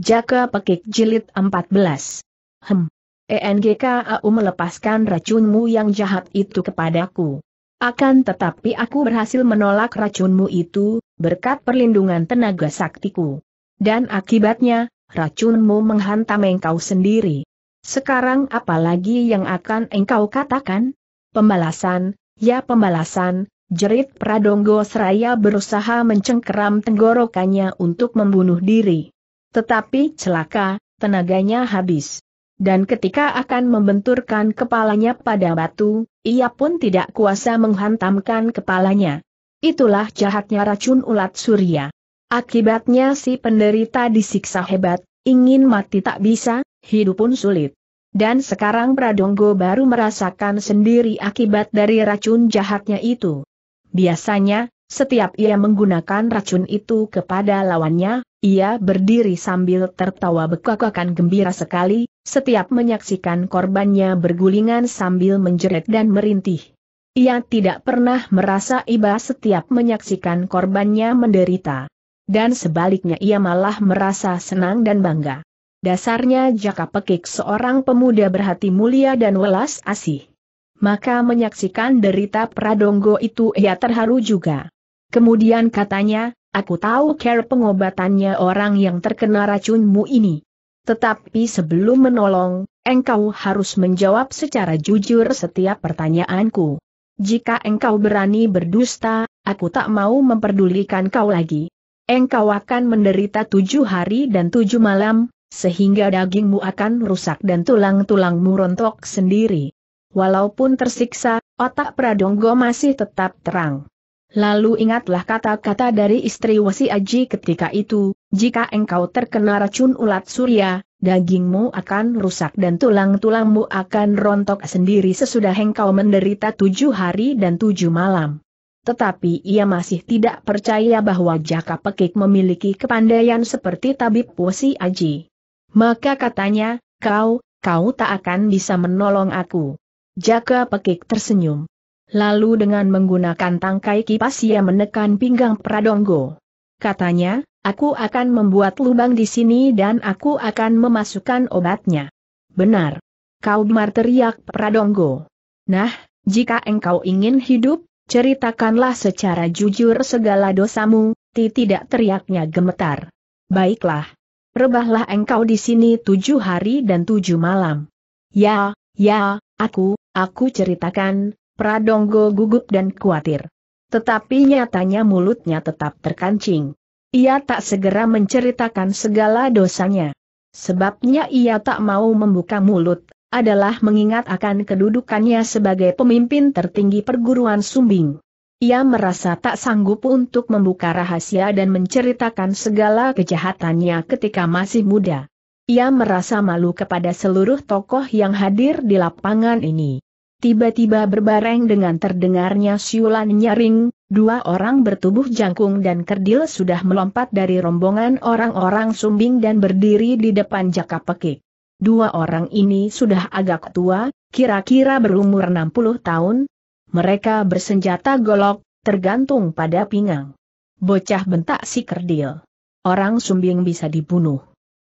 Jaka Pekik Jilid 14. Hem. ENGKAU melepaskan racunmu yang jahat itu kepadaku. Akan tetapi aku berhasil menolak racunmu itu, berkat perlindungan tenaga saktiku. Dan akibatnya, racunmu menghantam engkau sendiri. Sekarang apalagi yang akan engkau katakan? Pembalasan, ya pembalasan, jerit Pradonggo Seraya berusaha mencengkeram tenggorokannya untuk membunuh diri. Tetapi celaka, tenaganya habis. Dan ketika akan membenturkan kepalanya pada batu, ia pun tidak kuasa menghantamkan kepalanya. Itulah jahatnya racun ulat surya. Akibatnya si penderita disiksa hebat, ingin mati tak bisa, hidup pun sulit. Dan sekarang Pradonggo baru merasakan sendiri akibat dari racun jahatnya itu. Biasanya, setiap ia menggunakan racun itu kepada lawannya, ia berdiri sambil tertawa bekakakan gembira sekali, setiap menyaksikan korbannya bergulingan sambil menjerit dan merintih. Ia tidak pernah merasa iba setiap menyaksikan korbannya menderita. Dan sebaliknya ia malah merasa senang dan bangga. Dasarnya Jaka Pekik seorang pemuda berhati mulia dan welas asih. Maka menyaksikan derita Pradonggo itu ia terharu juga. Kemudian katanya, Aku tahu care pengobatannya orang yang terkena racunmu ini. Tetapi sebelum menolong, engkau harus menjawab secara jujur setiap pertanyaanku. Jika engkau berani berdusta, aku tak mau memperdulikan kau lagi. Engkau akan menderita tujuh hari dan tujuh malam, sehingga dagingmu akan rusak dan tulang-tulangmu rontok sendiri. Walaupun tersiksa, otak Pradonggo masih tetap terang. Lalu ingatlah kata-kata dari istri Wasi Aji ketika itu, jika engkau terkena racun ulat surya, dagingmu akan rusak dan tulang-tulangmu akan rontok sendiri sesudah engkau menderita tujuh hari dan tujuh malam. Tetapi ia masih tidak percaya bahwa Jaka Pekik memiliki kepandaian seperti tabib Wasi Aji. Maka katanya, kau, kau tak akan bisa menolong aku. Jaka Pekik tersenyum. Lalu dengan menggunakan tangkai kipas ia menekan pinggang Pradonggo. Katanya, aku akan membuat lubang di sini dan aku akan memasukkan obatnya. Benar. Kau Bimar teriak Pradonggo. Nah, jika engkau ingin hidup, ceritakanlah secara jujur segala dosamu, ti tidak teriaknya gemetar. Baiklah. Rebahlah engkau di sini tujuh hari dan tujuh malam. Ya, ya, aku, aku ceritakan, Pradongo gugup dan khawatir. Tetapi nyatanya mulutnya tetap terkancing. Ia tak segera menceritakan segala dosanya. Sebabnya ia tak mau membuka mulut, adalah mengingat akan kedudukannya sebagai pemimpin tertinggi perguruan sumbing. Ia merasa tak sanggup untuk membuka rahasia dan menceritakan segala kejahatannya ketika masih muda. Ia merasa malu kepada seluruh tokoh yang hadir di lapangan ini tiba-tiba berbareng dengan terdengarnya siulan nyaring, dua orang bertubuh jangkung dan kerdil sudah melompat dari rombongan orang-orang sumbing dan berdiri di depan jaka pekik. Dua orang ini sudah agak tua, kira-kira berumur 60 tahun. Mereka bersenjata golok, tergantung pada pinggang. Bocah bentak si kerdil. Orang sumbing bisa dibunuh.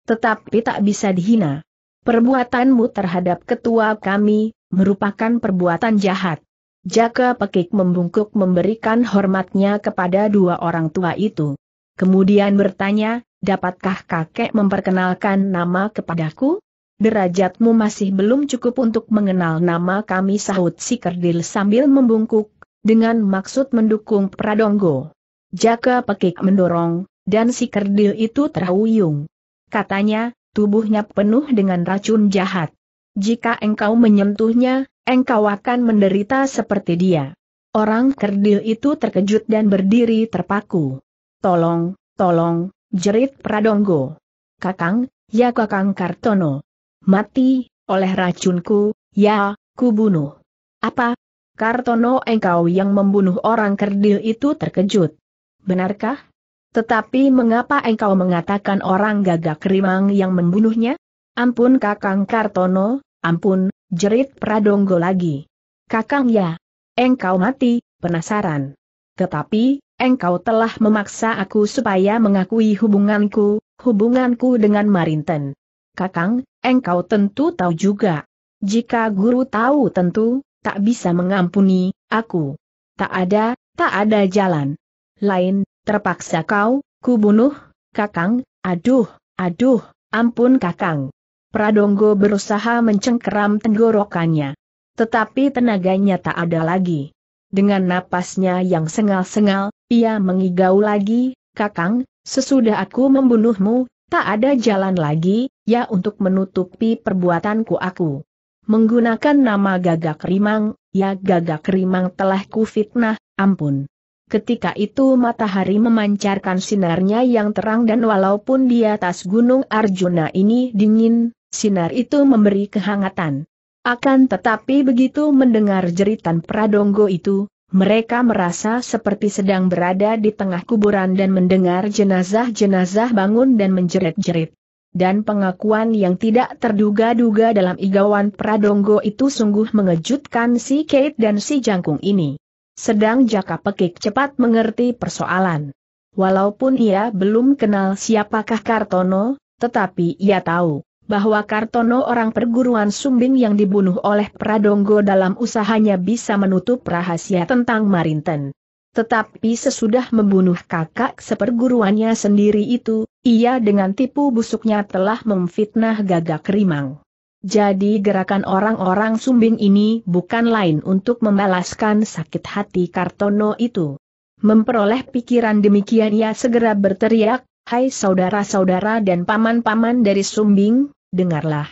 Tetapi tak bisa dihina. Perbuatanmu terhadap ketua kami, merupakan perbuatan jahat. Jaka Pekik membungkuk memberikan hormatnya kepada dua orang tua itu. Kemudian bertanya, dapatkah kakek memperkenalkan nama kepadaku? Derajatmu masih belum cukup untuk mengenal nama kami sahut si kerdil sambil membungkuk, dengan maksud mendukung Pradonggo. Jaka Pekik mendorong, dan si kerdil itu terhuyung. Katanya, tubuhnya penuh dengan racun jahat. Jika engkau menyentuhnya, engkau akan menderita seperti dia. Orang kerdil itu terkejut dan berdiri terpaku. Tolong, tolong, jerit Pradonggo. Kakang, ya Kakang Kartono. Mati, oleh racunku, ya, ku bunuh. Apa? Kartono engkau yang membunuh orang kerdil itu terkejut. Benarkah? Tetapi mengapa engkau mengatakan orang gagak rimang yang membunuhnya? Ampun Kakang Kartono, ampun, jerit Pradonggo lagi. Kakang ya, engkau mati, penasaran. Tetapi, engkau telah memaksa aku supaya mengakui hubunganku, hubunganku dengan Marinten. Kakang, engkau tentu tahu juga. Jika guru tahu tentu, tak bisa mengampuni, aku. Tak ada, tak ada jalan. Lain, terpaksa kau, kubunuh, kakang, aduh, aduh, ampun kakang. Pradonggo berusaha mencengkeram tenggorokannya. Tetapi tenaganya tak ada lagi. Dengan napasnya yang sengal-sengal, ia mengigau lagi, Kakang, sesudah aku membunuhmu, tak ada jalan lagi, ya untuk menutupi perbuatanku aku. Menggunakan nama gagak rimang, ya gagak rimang telah kufitnah, ampun. Ketika itu matahari memancarkan sinarnya yang terang dan walaupun di atas gunung Arjuna ini dingin, sinar itu memberi kehangatan. Akan tetapi begitu mendengar jeritan Pradongo itu, mereka merasa seperti sedang berada di tengah kuburan dan mendengar jenazah-jenazah bangun dan menjerit-jerit. Dan pengakuan yang tidak terduga-duga dalam igawan Pradongo itu sungguh mengejutkan si Kate dan si Jangkung ini. Sedang Jaka Pekik cepat mengerti persoalan. Walaupun ia belum kenal siapakah Kartono, tetapi ia tahu bahwa Kartono orang perguruan Sumbing yang dibunuh oleh Pradonggo dalam usahanya bisa menutup rahasia tentang Marinten. Tetapi sesudah membunuh kakak seperguruannya sendiri itu, ia dengan tipu busuknya telah memfitnah gagak rimang. Jadi gerakan orang-orang Sumbing ini bukan lain untuk membalaskan sakit hati Kartono itu. Memperoleh pikiran demikian ia segera berteriak, Hai saudara-saudara dan paman-paman dari Sumbing, dengarlah.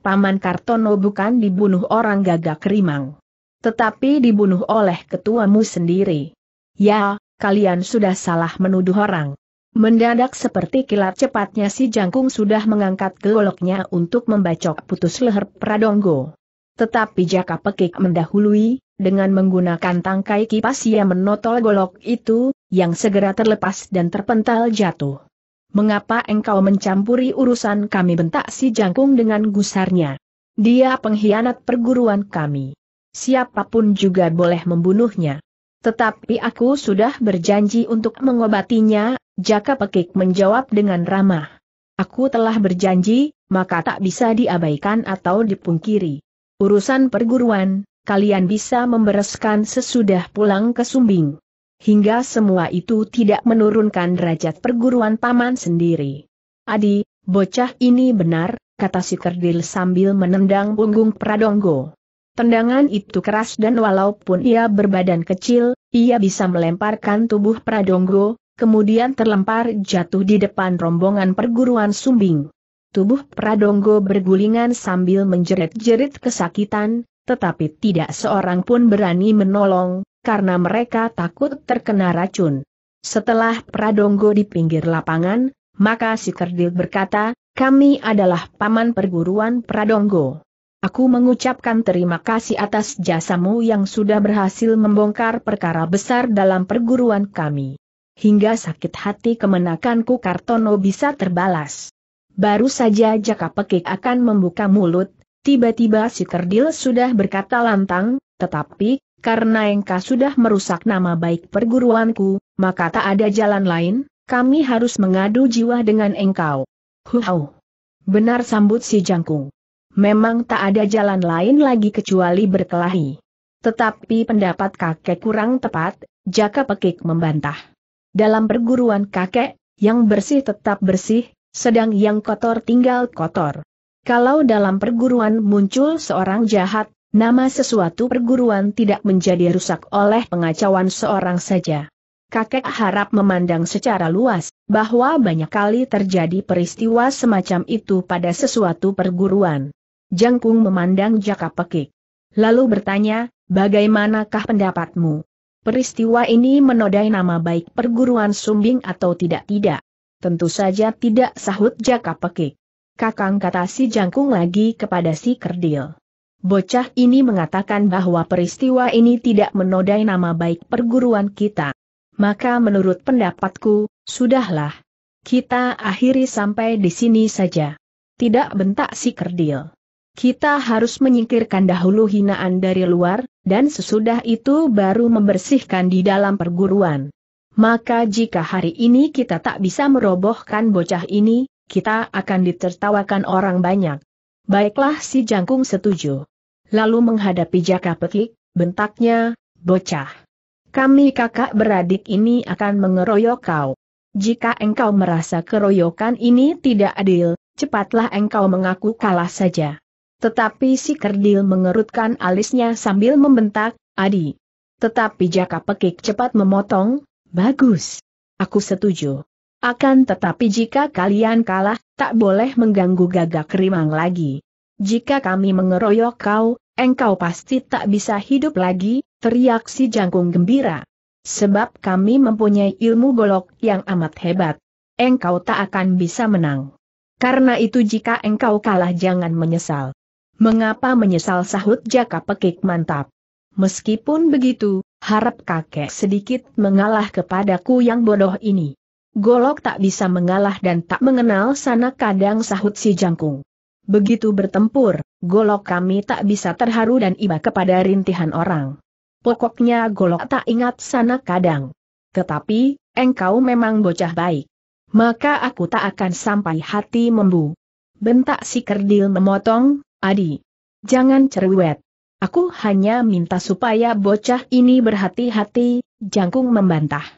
Paman Kartono bukan dibunuh orang gagak rimang. Tetapi dibunuh oleh ketuamu sendiri. Ya, kalian sudah salah menuduh orang. Mendadak seperti kilat cepatnya si jangkung sudah mengangkat goloknya untuk membacok putus leher Pradonggo. Tetapi jaka pekik mendahului, dengan menggunakan tangkai kipas ia menotol golok itu, yang segera terlepas dan terpental jatuh mengapa engkau mencampuri urusan kami bentak si jangkung dengan gusarnya. Dia pengkhianat perguruan kami. Siapapun juga boleh membunuhnya. Tetapi aku sudah berjanji untuk mengobatinya, Jaka Pekik menjawab dengan ramah. Aku telah berjanji, maka tak bisa diabaikan atau dipungkiri. Urusan perguruan, kalian bisa membereskan sesudah pulang ke Sumbing hingga semua itu tidak menurunkan derajat perguruan paman sendiri. Adi, bocah ini benar, kata si kerdil sambil menendang punggung Pradongo. Tendangan itu keras dan walaupun ia berbadan kecil, ia bisa melemparkan tubuh Pradongo, kemudian terlempar jatuh di depan rombongan perguruan sumbing. Tubuh Pradongo bergulingan sambil menjerit-jerit kesakitan, tetapi tidak seorang pun berani menolong, karena mereka takut terkena racun. Setelah Pradonggo di pinggir lapangan, maka si kerdil berkata, kami adalah paman perguruan Pradonggo. Aku mengucapkan terima kasih atas jasamu yang sudah berhasil membongkar perkara besar dalam perguruan kami. Hingga sakit hati kemenakanku Kartono bisa terbalas. Baru saja Jaka Pekik akan membuka mulut, tiba-tiba si kerdil sudah berkata lantang, tetapi, karena engkau sudah merusak nama baik perguruanku, maka tak ada jalan lain, kami harus mengadu jiwa dengan engkau. Huhau, Benar sambut si jangkung. Memang tak ada jalan lain lagi kecuali berkelahi. Tetapi pendapat kakek kurang tepat, Jaka Pekik membantah. Dalam perguruan kakek, yang bersih tetap bersih, sedang yang kotor tinggal kotor. Kalau dalam perguruan muncul seorang jahat, Nama sesuatu perguruan tidak menjadi rusak oleh pengacauan seorang saja. Kakek harap memandang secara luas, bahwa banyak kali terjadi peristiwa semacam itu pada sesuatu perguruan. Jangkung memandang Jaka Pekik. Lalu bertanya, bagaimanakah pendapatmu? Peristiwa ini menodai nama baik perguruan sumbing atau tidak-tidak? Tentu saja tidak sahut Jaka Pekik. Kakang kata si Jangkung lagi kepada si Kerdil. Bocah ini mengatakan bahwa peristiwa ini tidak menodai nama baik perguruan kita. Maka menurut pendapatku, sudahlah. Kita akhiri sampai di sini saja. Tidak bentak si kerdil. Kita harus menyingkirkan dahulu hinaan dari luar, dan sesudah itu baru membersihkan di dalam perguruan. Maka jika hari ini kita tak bisa merobohkan bocah ini, kita akan ditertawakan orang banyak. Baiklah si jangkung setuju lalu menghadapi Jaka Petik, bentaknya, bocah. Kami kakak beradik ini akan mengeroyok kau. Jika engkau merasa keroyokan ini tidak adil, cepatlah engkau mengaku kalah saja. Tetapi si kerdil mengerutkan alisnya sambil membentak, Adi. Tetapi Jaka Pekik cepat memotong, bagus. Aku setuju. Akan tetapi jika kalian kalah, tak boleh mengganggu gagak rimang lagi. Jika kami mengeroyok kau, engkau pasti tak bisa hidup lagi, teriak si jangkung gembira. Sebab kami mempunyai ilmu golok yang amat hebat. Engkau tak akan bisa menang. Karena itu jika engkau kalah jangan menyesal. Mengapa menyesal sahut jaka pekik mantap. Meskipun begitu, harap kakek sedikit mengalah kepadaku yang bodoh ini. Golok tak bisa mengalah dan tak mengenal sana kadang sahut si jangkung. Begitu bertempur, golok kami tak bisa terharu dan iba kepada rintihan orang. Pokoknya golok tak ingat sana kadang. Tetapi, engkau memang bocah baik. Maka aku tak akan sampai hati membu. Bentak si kerdil memotong, Adi. Jangan cerewet. Aku hanya minta supaya bocah ini berhati-hati, jangkung membantah.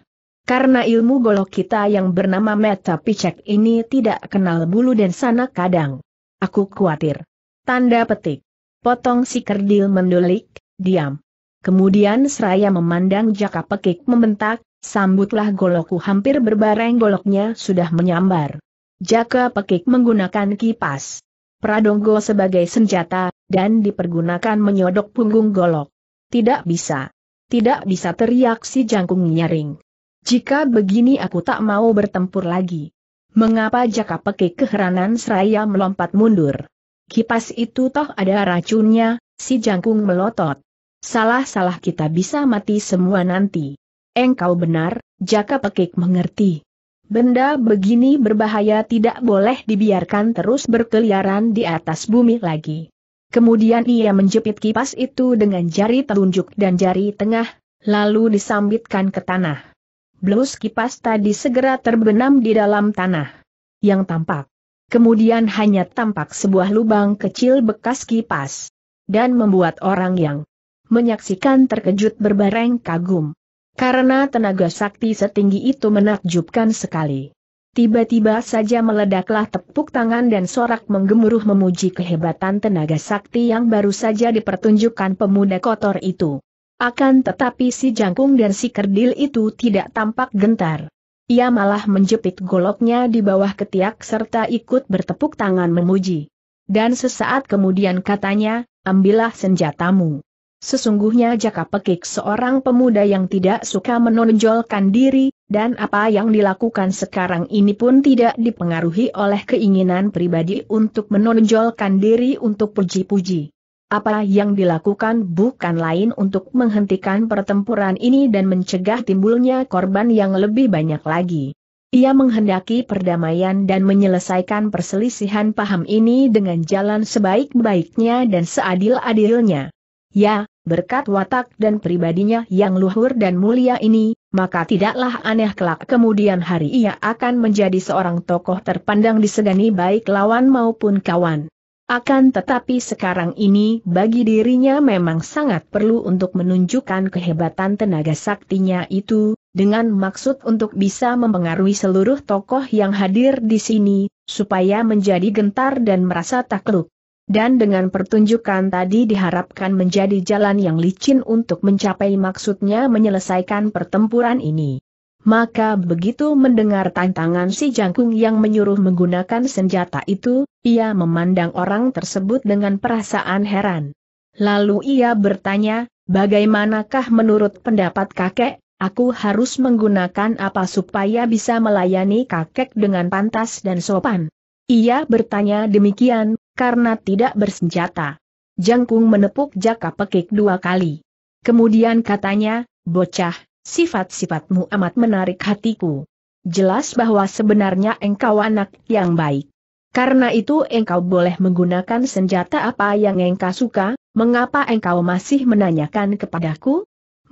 Karena ilmu golok kita yang bernama Meta Picek ini tidak kenal bulu dan sana kadang. Aku khawatir. Tanda petik. Potong si kerdil mendulik, diam. Kemudian seraya memandang jaka pekik membentak, sambutlah golokku hampir berbareng goloknya sudah menyambar. Jaka pekik menggunakan kipas. Pradonggo sebagai senjata, dan dipergunakan menyodok punggung golok. Tidak bisa. Tidak bisa teriak si jangkung nyaring. Jika begini aku tak mau bertempur lagi. Mengapa Jaka Peki keheranan seraya melompat mundur? Kipas itu toh ada racunnya, si jangkung melotot. Salah-salah kita bisa mati semua nanti. Engkau benar, Jaka Pekik mengerti. Benda begini berbahaya tidak boleh dibiarkan terus berkeliaran di atas bumi lagi. Kemudian ia menjepit kipas itu dengan jari telunjuk dan jari tengah, lalu disambitkan ke tanah. Blus kipas tadi segera terbenam di dalam tanah. Yang tampak. Kemudian hanya tampak sebuah lubang kecil bekas kipas. Dan membuat orang yang menyaksikan terkejut berbareng kagum. Karena tenaga sakti setinggi itu menakjubkan sekali. Tiba-tiba saja meledaklah tepuk tangan dan sorak menggemuruh memuji kehebatan tenaga sakti yang baru saja dipertunjukkan pemuda kotor itu. Akan tetapi si jangkung dan si kerdil itu tidak tampak gentar. Ia malah menjepit goloknya di bawah ketiak serta ikut bertepuk tangan memuji. Dan sesaat kemudian katanya, ambillah senjatamu. Sesungguhnya Jaka Pekik seorang pemuda yang tidak suka menonjolkan diri, dan apa yang dilakukan sekarang ini pun tidak dipengaruhi oleh keinginan pribadi untuk menonjolkan diri untuk puji-puji. Apa yang dilakukan bukan lain untuk menghentikan pertempuran ini dan mencegah timbulnya korban yang lebih banyak lagi. Ia menghendaki perdamaian dan menyelesaikan perselisihan paham ini dengan jalan sebaik-baiknya dan seadil-adilnya. Ya, berkat watak dan pribadinya yang luhur dan mulia ini, maka tidaklah aneh kelak kemudian hari ia akan menjadi seorang tokoh terpandang disegani baik lawan maupun kawan. Akan tetapi sekarang ini bagi dirinya memang sangat perlu untuk menunjukkan kehebatan tenaga saktinya itu, dengan maksud untuk bisa mempengaruhi seluruh tokoh yang hadir di sini, supaya menjadi gentar dan merasa takluk. Dan dengan pertunjukan tadi diharapkan menjadi jalan yang licin untuk mencapai maksudnya menyelesaikan pertempuran ini. Maka begitu mendengar tantangan si jangkung yang menyuruh menggunakan senjata itu, ia memandang orang tersebut dengan perasaan heran. Lalu ia bertanya, bagaimanakah menurut pendapat kakek, aku harus menggunakan apa supaya bisa melayani kakek dengan pantas dan sopan? Ia bertanya demikian, karena tidak bersenjata. Jangkung menepuk jaka pekik dua kali. Kemudian katanya, bocah, Sifat-sifatmu amat menarik hatiku. Jelas bahwa sebenarnya engkau anak yang baik. Karena itu engkau boleh menggunakan senjata apa yang engkau suka, mengapa engkau masih menanyakan kepadaku?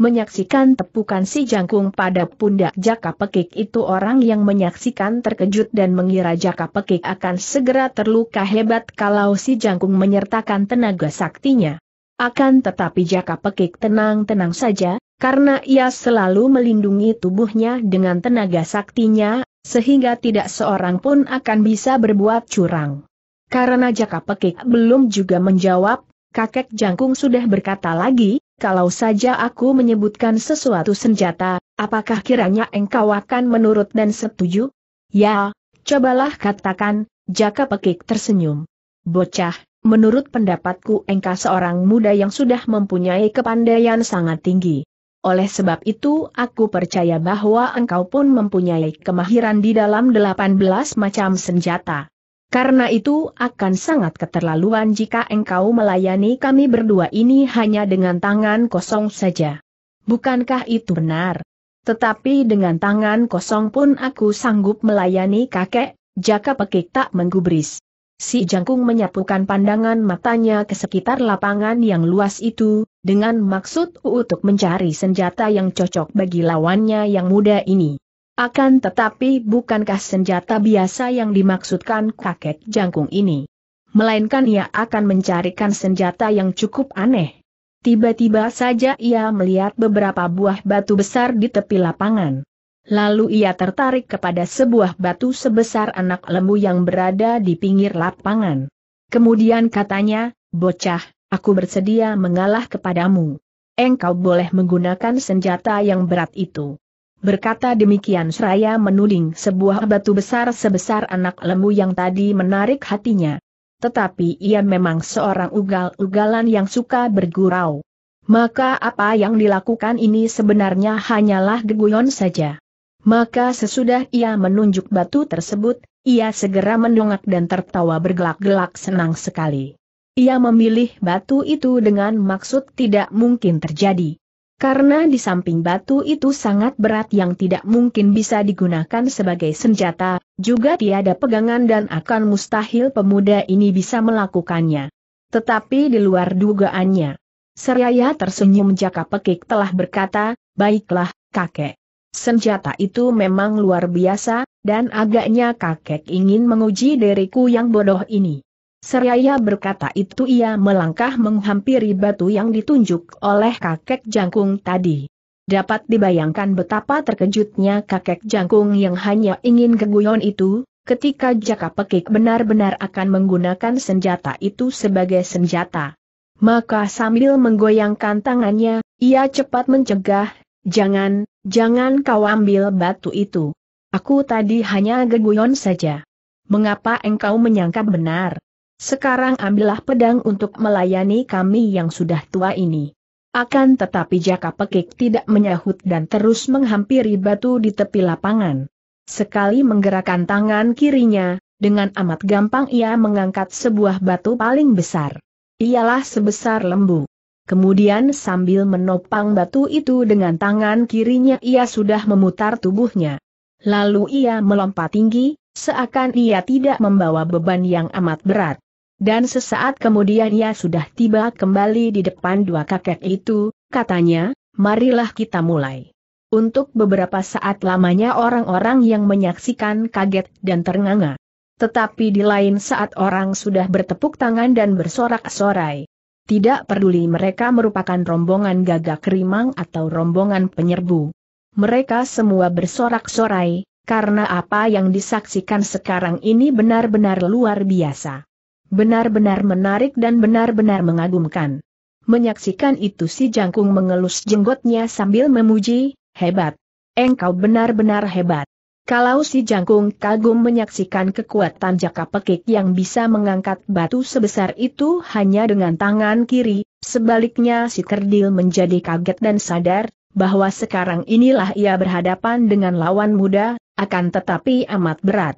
Menyaksikan tepukan si jangkung pada pundak jaka pekik itu orang yang menyaksikan terkejut dan mengira jaka pekik akan segera terluka hebat kalau si jangkung menyertakan tenaga saktinya. Akan tetapi jaka pekik tenang-tenang saja, karena ia selalu melindungi tubuhnya dengan tenaga saktinya, sehingga tidak seorang pun akan bisa berbuat curang. Karena Jaka Pekik belum juga menjawab, kakek jangkung sudah berkata lagi, kalau saja aku menyebutkan sesuatu senjata, apakah kiranya engkau akan menurut dan setuju? Ya, cobalah katakan, Jaka Pekik tersenyum. Bocah, menurut pendapatku engkau seorang muda yang sudah mempunyai kepandaian sangat tinggi. Oleh sebab itu aku percaya bahwa engkau pun mempunyai kemahiran di dalam 18 macam senjata. Karena itu akan sangat keterlaluan jika engkau melayani kami berdua ini hanya dengan tangan kosong saja. Bukankah itu benar? Tetapi dengan tangan kosong pun aku sanggup melayani kakek, jaka pekik tak menggubris. Si jangkung menyapukan pandangan matanya ke sekitar lapangan yang luas itu, dengan maksud untuk mencari senjata yang cocok bagi lawannya yang muda ini. Akan tetapi bukankah senjata biasa yang dimaksudkan kakek jangkung ini? Melainkan ia akan mencarikan senjata yang cukup aneh. Tiba-tiba saja ia melihat beberapa buah batu besar di tepi lapangan. Lalu ia tertarik kepada sebuah batu sebesar anak lembu yang berada di pinggir lapangan. Kemudian katanya, bocah, aku bersedia mengalah kepadamu. Engkau boleh menggunakan senjata yang berat itu. Berkata demikian seraya menuling sebuah batu besar sebesar anak lembu yang tadi menarik hatinya. Tetapi ia memang seorang ugal-ugalan yang suka bergurau. Maka apa yang dilakukan ini sebenarnya hanyalah geguyon saja. Maka sesudah ia menunjuk batu tersebut, ia segera mendongak dan tertawa bergelak-gelak senang sekali. Ia memilih batu itu dengan maksud tidak mungkin terjadi. Karena di samping batu itu sangat berat yang tidak mungkin bisa digunakan sebagai senjata, juga tiada pegangan dan akan mustahil pemuda ini bisa melakukannya. Tetapi di luar dugaannya. Seraya tersenyum jaka pekik telah berkata, baiklah, kakek. Senjata itu memang luar biasa, dan agaknya kakek ingin menguji diriku yang bodoh ini. Seraya berkata itu ia melangkah menghampiri batu yang ditunjuk oleh kakek jangkung tadi. Dapat dibayangkan betapa terkejutnya kakek jangkung yang hanya ingin keguyon itu, ketika Jaka Pekik benar-benar akan menggunakan senjata itu sebagai senjata. Maka sambil menggoyangkan tangannya, ia cepat mencegah, jangan, jangan kau ambil batu itu. Aku tadi hanya geguyon saja. Mengapa engkau menyangka benar? Sekarang ambillah pedang untuk melayani kami yang sudah tua ini. Akan tetapi Jaka Pekik tidak menyahut dan terus menghampiri batu di tepi lapangan. Sekali menggerakkan tangan kirinya, dengan amat gampang ia mengangkat sebuah batu paling besar. Ialah sebesar lembu. Kemudian sambil menopang batu itu dengan tangan kirinya ia sudah memutar tubuhnya. Lalu ia melompat tinggi, seakan ia tidak membawa beban yang amat berat. Dan sesaat kemudian ia sudah tiba kembali di depan dua kakek itu, katanya, marilah kita mulai. Untuk beberapa saat lamanya orang-orang yang menyaksikan kaget dan ternganga. Tetapi di lain saat orang sudah bertepuk tangan dan bersorak-sorai. Tidak peduli mereka merupakan rombongan gagak rimang atau rombongan penyerbu. Mereka semua bersorak-sorai, karena apa yang disaksikan sekarang ini benar-benar luar biasa. Benar-benar menarik dan benar-benar mengagumkan. Menyaksikan itu si jangkung mengelus jenggotnya sambil memuji, hebat. Engkau benar-benar hebat. Kalau si jangkung kagum menyaksikan kekuatan jaka pekik yang bisa mengangkat batu sebesar itu hanya dengan tangan kiri, sebaliknya si kerdil menjadi kaget dan sadar, bahwa sekarang inilah ia berhadapan dengan lawan muda, akan tetapi amat berat.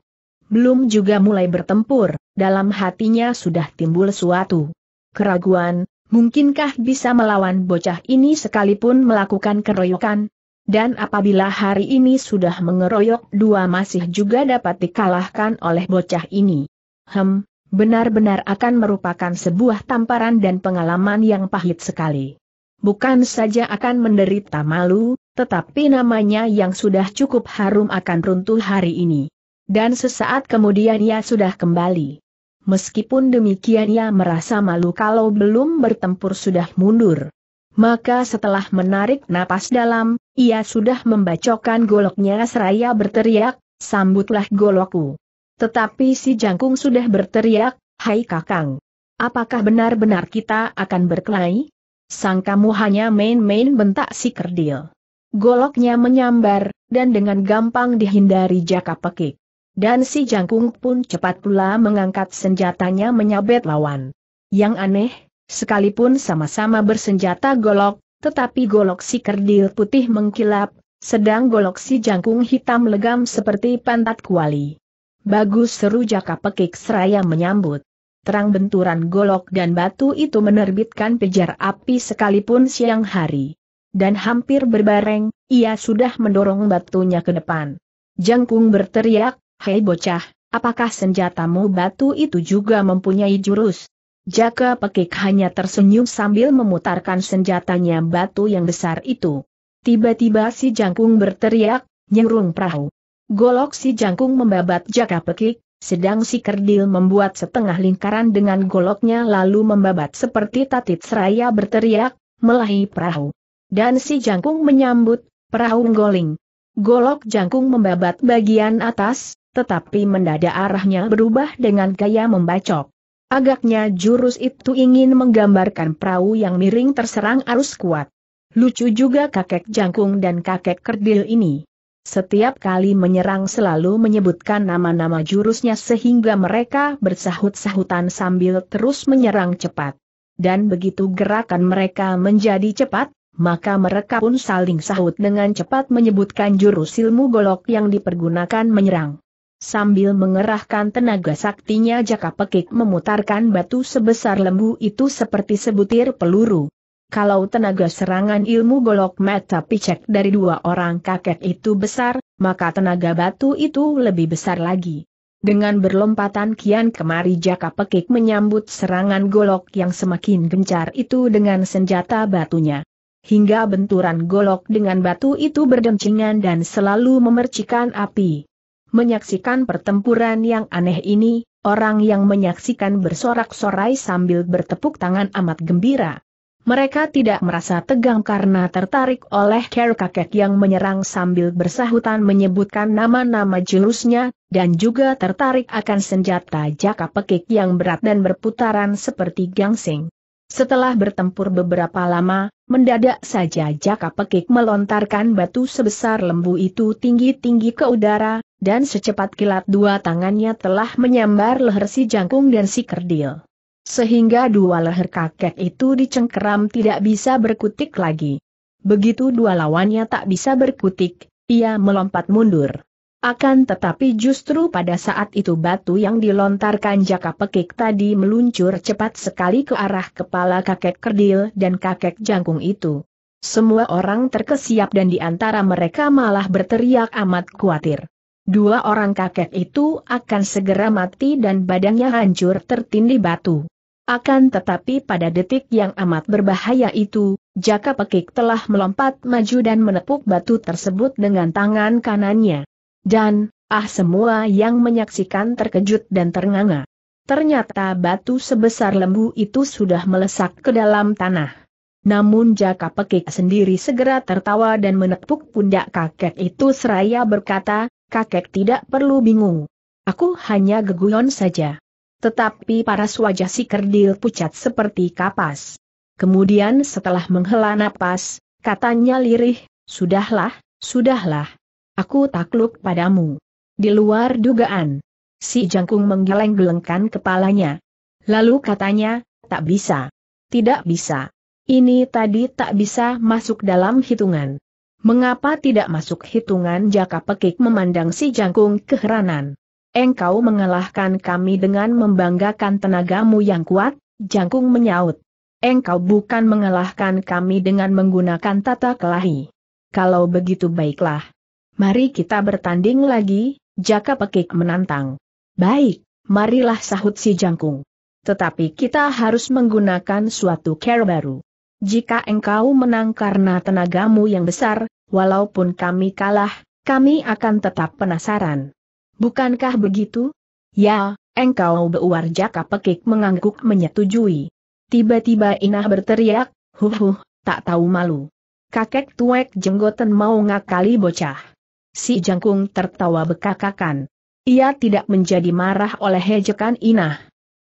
Belum juga mulai bertempur, dalam hatinya sudah timbul suatu keraguan, mungkinkah bisa melawan bocah ini sekalipun melakukan keroyokan? Dan apabila hari ini sudah mengeroyok dua masih juga dapat dikalahkan oleh bocah ini. Hem, benar-benar akan merupakan sebuah tamparan dan pengalaman yang pahit sekali. Bukan saja akan menderita malu, tetapi namanya yang sudah cukup harum akan runtuh hari ini. Dan sesaat kemudian ia sudah kembali. Meskipun demikian ia merasa malu kalau belum bertempur sudah mundur. Maka setelah menarik napas dalam, ia sudah membacokkan goloknya seraya berteriak, sambutlah golokku. Tetapi si jangkung sudah berteriak, hai kakang. Apakah benar-benar kita akan berkelahi? Sang kamu hanya main-main bentak si kerdil. Goloknya menyambar, dan dengan gampang dihindari jaka pekik. Dan si jangkung pun cepat pula mengangkat senjatanya menyabet lawan. Yang aneh, sekalipun sama-sama bersenjata golok, tetapi golok si kerdil putih mengkilap, sedang golok si jangkung hitam legam seperti pantat kuali. Bagus seru jaka pekik seraya menyambut. Terang benturan golok dan batu itu menerbitkan pejar api sekalipun siang hari. Dan hampir berbareng, ia sudah mendorong batunya ke depan. Jangkung berteriak, Hei bocah, apakah senjatamu batu itu juga mempunyai jurus? Jaka Pekik hanya tersenyum sambil memutarkan senjatanya batu yang besar itu. Tiba-tiba si jangkung berteriak, nyerung perahu. Golok si jangkung membabat Jaka Pekik, sedang si kerdil membuat setengah lingkaran dengan goloknya lalu membabat seperti tatit seraya berteriak, melahi perahu. Dan si jangkung menyambut, perahu ngoling. Golok jangkung membabat bagian atas, tetapi mendadak arahnya berubah dengan gaya membacok. Agaknya jurus itu ingin menggambarkan perahu yang miring terserang arus kuat. Lucu juga kakek jangkung dan kakek kerdil ini. Setiap kali menyerang selalu menyebutkan nama-nama jurusnya sehingga mereka bersahut-sahutan sambil terus menyerang cepat. Dan begitu gerakan mereka menjadi cepat, maka mereka pun saling sahut dengan cepat menyebutkan jurus ilmu golok yang dipergunakan menyerang. Sambil mengerahkan tenaga saktinya Jaka Pekik memutarkan batu sebesar lembu itu seperti sebutir peluru. Kalau tenaga serangan ilmu golok mata picek dari dua orang kakek itu besar, maka tenaga batu itu lebih besar lagi. Dengan berlompatan kian kemari Jaka Pekik menyambut serangan golok yang semakin gencar itu dengan senjata batunya hingga benturan golok dengan batu itu berdencingan dan selalu memercikan api. Menyaksikan pertempuran yang aneh ini, orang yang menyaksikan bersorak-sorai sambil bertepuk tangan amat gembira. Mereka tidak merasa tegang karena tertarik oleh care kakek yang menyerang sambil bersahutan menyebutkan nama-nama jurusnya, dan juga tertarik akan senjata jaka pekik yang berat dan berputaran seperti gangsing. Setelah bertempur beberapa lama, mendadak saja Jaka Pekik melontarkan batu sebesar lembu itu tinggi-tinggi ke udara, dan secepat kilat dua tangannya telah menyambar leher si jangkung dan si kerdil. Sehingga dua leher kakek itu dicengkeram tidak bisa berkutik lagi. Begitu dua lawannya tak bisa berkutik, ia melompat mundur. Akan tetapi justru pada saat itu batu yang dilontarkan jaka pekik tadi meluncur cepat sekali ke arah kepala kakek kerdil dan kakek jangkung itu. Semua orang terkesiap dan di antara mereka malah berteriak amat khawatir. Dua orang kakek itu akan segera mati dan badannya hancur tertindih batu. Akan tetapi pada detik yang amat berbahaya itu, Jaka Pekik telah melompat maju dan menepuk batu tersebut dengan tangan kanannya. Dan, ah semua yang menyaksikan terkejut dan ternganga. Ternyata batu sebesar lembu itu sudah melesak ke dalam tanah. Namun Jaka Pekik sendiri segera tertawa dan menepuk pundak kakek itu seraya berkata, kakek tidak perlu bingung. Aku hanya geguyon saja. Tetapi para wajah si kerdil pucat seperti kapas. Kemudian setelah menghela napas, katanya lirih, sudahlah, sudahlah. Aku takluk padamu. Di luar dugaan. Si jangkung menggeleng-gelengkan kepalanya. Lalu katanya, tak bisa. Tidak bisa. Ini tadi tak bisa masuk dalam hitungan. Mengapa tidak masuk hitungan jaka pekik memandang si jangkung keheranan? Engkau mengalahkan kami dengan membanggakan tenagamu yang kuat, jangkung menyaut. Engkau bukan mengalahkan kami dengan menggunakan tata kelahi. Kalau begitu baiklah. Mari kita bertanding lagi, jaka pekik menantang. Baik, marilah sahut si jangkung. Tetapi kita harus menggunakan suatu care baru. Jika engkau menang karena tenagamu yang besar, walaupun kami kalah, kami akan tetap penasaran. Bukankah begitu? Ya, engkau beuar jaka pekik mengangguk menyetujui. Tiba-tiba Inah berteriak, huh tak tahu malu. Kakek tuek jenggoten mau ngakali bocah. Si jangkung tertawa bekakakan. Ia tidak menjadi marah oleh hejekan Inah.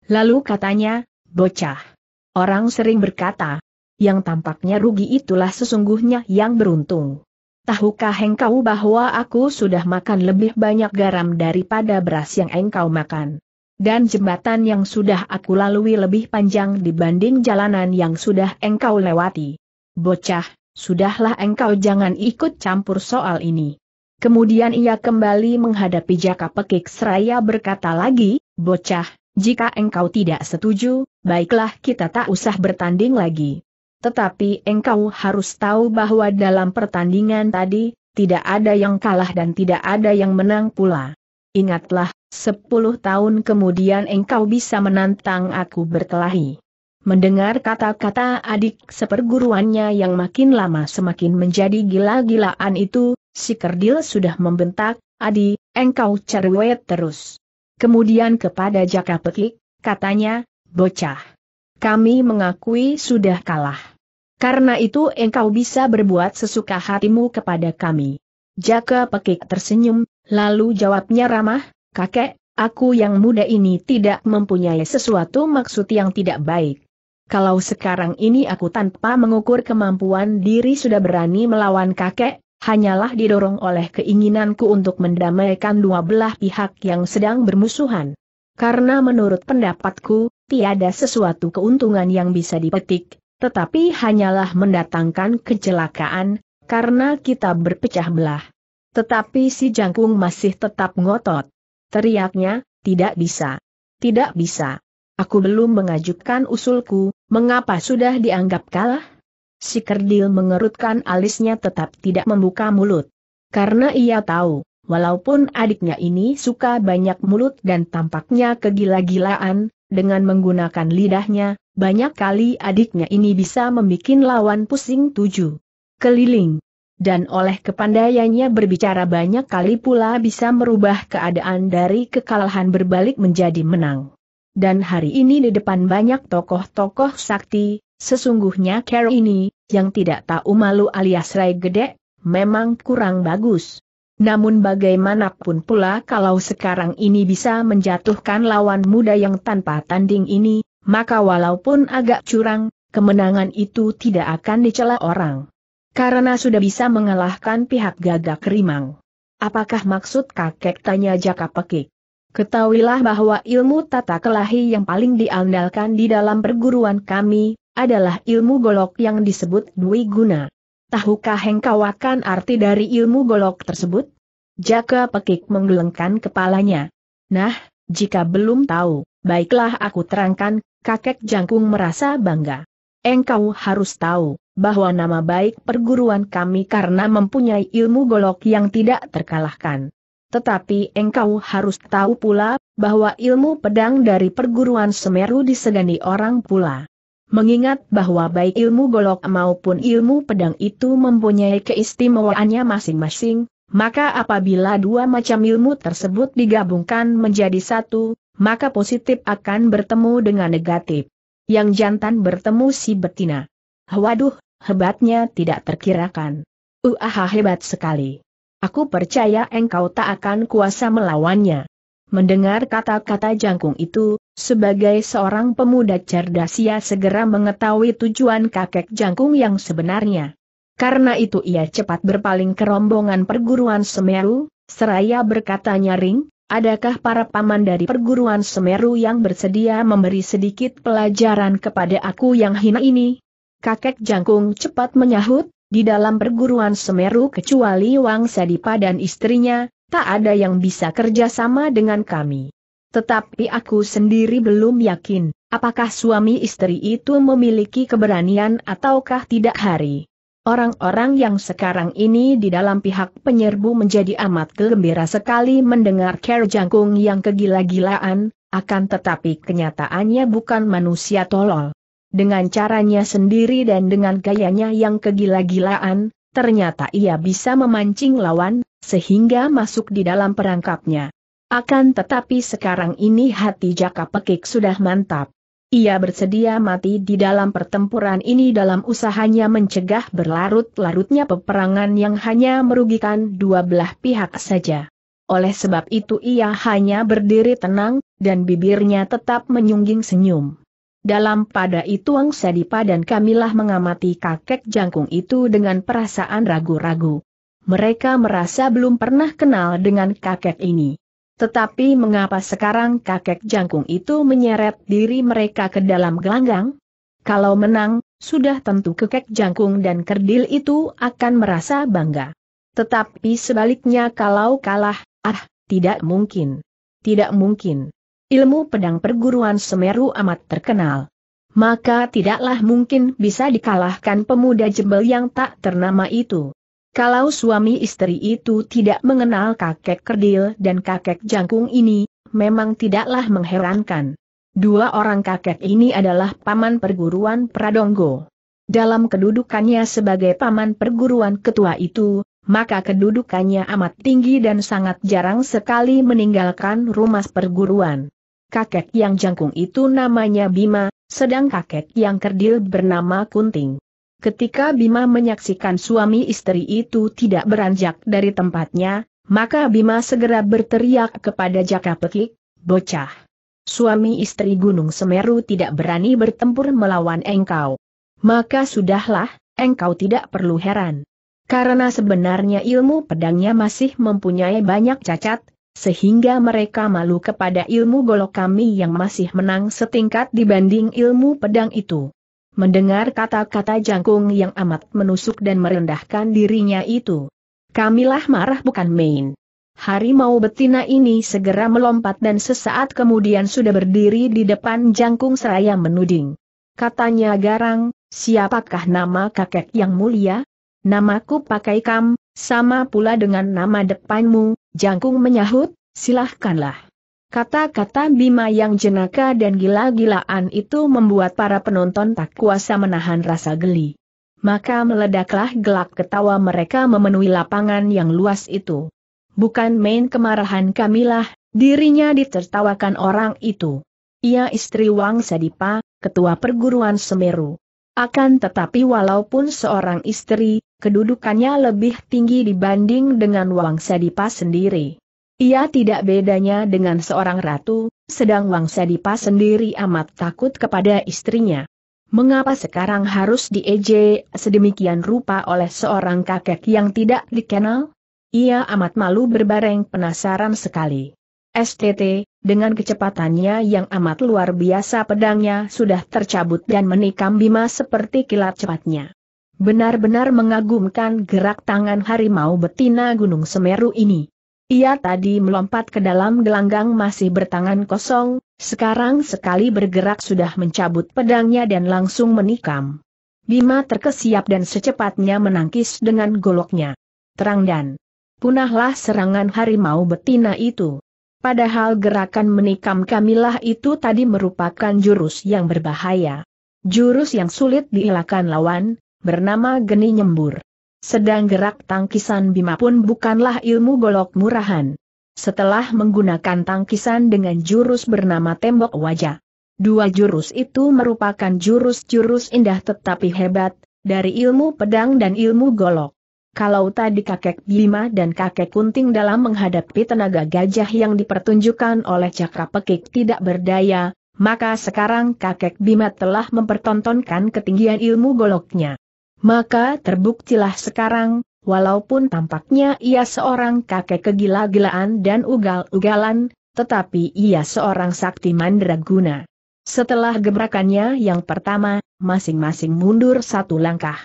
Lalu katanya, bocah. Orang sering berkata, yang tampaknya rugi itulah sesungguhnya yang beruntung. Tahukah engkau bahwa aku sudah makan lebih banyak garam daripada beras yang engkau makan? Dan jembatan yang sudah aku lalui lebih panjang dibanding jalanan yang sudah engkau lewati. Bocah, sudahlah engkau jangan ikut campur soal ini. Kemudian ia kembali menghadapi Jaka Pekik seraya berkata lagi, Bocah, jika engkau tidak setuju, baiklah kita tak usah bertanding lagi. Tetapi engkau harus tahu bahwa dalam pertandingan tadi, tidak ada yang kalah dan tidak ada yang menang pula. Ingatlah, sepuluh tahun kemudian engkau bisa menantang aku berkelahi. Mendengar kata-kata adik seperguruannya yang makin lama semakin menjadi gila-gilaan itu, si kerdil sudah membentak, Adi, engkau cerewet terus. Kemudian kepada Jaka Petik, katanya, bocah. Kami mengakui sudah kalah. Karena itu engkau bisa berbuat sesuka hatimu kepada kami. Jaka Pekik tersenyum, lalu jawabnya ramah, kakek, aku yang muda ini tidak mempunyai sesuatu maksud yang tidak baik. Kalau sekarang ini aku tanpa mengukur kemampuan diri sudah berani melawan kakek, hanyalah didorong oleh keinginanku untuk mendamaikan dua belah pihak yang sedang bermusuhan. Karena menurut pendapatku, tiada sesuatu keuntungan yang bisa dipetik, tetapi hanyalah mendatangkan kecelakaan, karena kita berpecah belah. Tetapi si jangkung masih tetap ngotot. Teriaknya, tidak bisa. Tidak bisa. Aku belum mengajukan usulku, mengapa sudah dianggap kalah? Si kerdil mengerutkan alisnya tetap tidak membuka mulut. Karena ia tahu, walaupun adiknya ini suka banyak mulut dan tampaknya kegila-gilaan, dengan menggunakan lidahnya, banyak kali adiknya ini bisa membuat lawan pusing tujuh keliling. Dan oleh kepandaiannya berbicara banyak kali pula bisa merubah keadaan dari kekalahan berbalik menjadi menang. Dan hari ini di depan banyak tokoh-tokoh sakti, sesungguhnya Carol ini, yang tidak tahu malu alias Rai Gede, memang kurang bagus. Namun bagaimanapun pula kalau sekarang ini bisa menjatuhkan lawan muda yang tanpa tanding ini, maka walaupun agak curang, kemenangan itu tidak akan dicela orang. Karena sudah bisa mengalahkan pihak gagak rimang. Apakah maksud kakek tanya Jaka Pekik? Ketahuilah bahwa ilmu tata kelahi yang paling diandalkan di dalam perguruan kami, adalah ilmu golok yang disebut Dwi Guna. Tahukah engkau akan arti dari ilmu golok tersebut? Jaka Pekik menggelengkan kepalanya. Nah, jika belum tahu, baiklah aku terangkan, kakek jangkung merasa bangga. Engkau harus tahu, bahwa nama baik perguruan kami karena mempunyai ilmu golok yang tidak terkalahkan. Tetapi engkau harus tahu pula, bahwa ilmu pedang dari perguruan Semeru disegani orang pula. Mengingat bahwa baik ilmu golok maupun ilmu pedang itu mempunyai keistimewaannya masing-masing, maka apabila dua macam ilmu tersebut digabungkan menjadi satu, maka positif akan bertemu dengan negatif. Yang jantan bertemu si betina. Waduh, hebatnya tidak terkirakan. Uaha hebat sekali. Aku percaya engkau tak akan kuasa melawannya. Mendengar kata-kata jangkung itu, sebagai seorang pemuda cerdas ia segera mengetahui tujuan kakek jangkung yang sebenarnya. Karena itu ia cepat berpaling ke rombongan perguruan Semeru, seraya berkata nyaring, adakah para paman dari perguruan Semeru yang bersedia memberi sedikit pelajaran kepada aku yang hina ini? Kakek Jangkung cepat menyahut, di dalam perguruan Semeru kecuali Wang Sadipa dan istrinya, tak ada yang bisa kerjasama dengan kami. Tetapi aku sendiri belum yakin, apakah suami istri itu memiliki keberanian ataukah tidak hari Orang-orang yang sekarang ini di dalam pihak penyerbu menjadi amat gembira sekali mendengar Ker Jangkung yang kegila-gilaan, akan tetapi kenyataannya bukan manusia tolol. Dengan caranya sendiri dan dengan gayanya yang kegila-gilaan, ternyata ia bisa memancing lawan, sehingga masuk di dalam perangkapnya. Akan tetapi sekarang ini hati Jaka Pekik sudah mantap. Ia bersedia mati di dalam pertempuran ini dalam usahanya mencegah berlarut-larutnya peperangan yang hanya merugikan dua belah pihak saja. Oleh sebab itu ia hanya berdiri tenang, dan bibirnya tetap menyungging senyum. Dalam pada itu Wang Sadipa dan kamilah mengamati kakek jangkung itu dengan perasaan ragu-ragu. Mereka merasa belum pernah kenal dengan kakek ini. Tetapi mengapa sekarang kakek jangkung itu menyeret diri mereka ke dalam gelanggang? Kalau menang, sudah tentu kakek jangkung dan kerdil itu akan merasa bangga. Tetapi sebaliknya kalau kalah, ah, tidak mungkin. Tidak mungkin. Ilmu pedang perguruan Semeru amat terkenal. Maka tidaklah mungkin bisa dikalahkan pemuda jebel yang tak ternama itu. Kalau suami istri itu tidak mengenal kakek kerdil dan kakek jangkung ini, memang tidaklah mengherankan. Dua orang kakek ini adalah paman perguruan Pradonggo. Dalam kedudukannya sebagai paman perguruan ketua itu, maka kedudukannya amat tinggi dan sangat jarang sekali meninggalkan rumah perguruan. Kakek yang jangkung itu namanya Bima, sedang kakek yang kerdil bernama Kunting. Ketika Bima menyaksikan suami istri itu tidak beranjak dari tempatnya, maka Bima segera berteriak kepada Jaka Petik, bocah. Suami istri Gunung Semeru tidak berani bertempur melawan engkau. Maka sudahlah, engkau tidak perlu heran. Karena sebenarnya ilmu pedangnya masih mempunyai banyak cacat, sehingga mereka malu kepada ilmu golok kami yang masih menang setingkat dibanding ilmu pedang itu mendengar kata-kata jangkung yang amat menusuk dan merendahkan dirinya itu. Kamilah marah bukan main. Harimau betina ini segera melompat dan sesaat kemudian sudah berdiri di depan jangkung seraya menuding. Katanya garang, siapakah nama kakek yang mulia? Namaku pakai kam, sama pula dengan nama depanmu, jangkung menyahut, silahkanlah. Kata-kata Bima yang jenaka dan gila-gilaan itu membuat para penonton tak kuasa menahan rasa geli. Maka meledaklah gelak ketawa mereka memenuhi lapangan yang luas itu. Bukan main kemarahan kamilah, dirinya ditertawakan orang itu. Ia istri Wang Sadipa, ketua perguruan Semeru. Akan tetapi walaupun seorang istri, kedudukannya lebih tinggi dibanding dengan Wang Sadipa sendiri. Ia tidak bedanya dengan seorang ratu, sedang Wang Sedipa sendiri amat takut kepada istrinya. Mengapa sekarang harus dieje sedemikian rupa oleh seorang kakek yang tidak dikenal? Ia amat malu berbareng penasaran sekali. STT, dengan kecepatannya yang amat luar biasa pedangnya sudah tercabut dan menikam Bima seperti kilat cepatnya. Benar-benar mengagumkan gerak tangan harimau betina Gunung Semeru ini. Ia tadi melompat ke dalam gelanggang masih bertangan kosong, sekarang sekali bergerak sudah mencabut pedangnya dan langsung menikam. Bima terkesiap dan secepatnya menangkis dengan goloknya. Terang dan punahlah serangan harimau betina itu. Padahal gerakan menikam Kamilah itu tadi merupakan jurus yang berbahaya. Jurus yang sulit dielakkan lawan, bernama geni nyembur. Sedang gerak tangkisan Bima pun bukanlah ilmu golok murahan. Setelah menggunakan tangkisan dengan jurus bernama tembok wajah. Dua jurus itu merupakan jurus-jurus indah tetapi hebat, dari ilmu pedang dan ilmu golok. Kalau tadi kakek Bima dan kakek Kunting dalam menghadapi tenaga gajah yang dipertunjukkan oleh cakra pekik tidak berdaya, maka sekarang kakek Bima telah mempertontonkan ketinggian ilmu goloknya. Maka terbuktilah sekarang, walaupun tampaknya ia seorang kakek kegila-gilaan dan ugal-ugalan, tetapi ia seorang sakti mandraguna. Setelah gebrakannya yang pertama, masing-masing mundur satu langkah.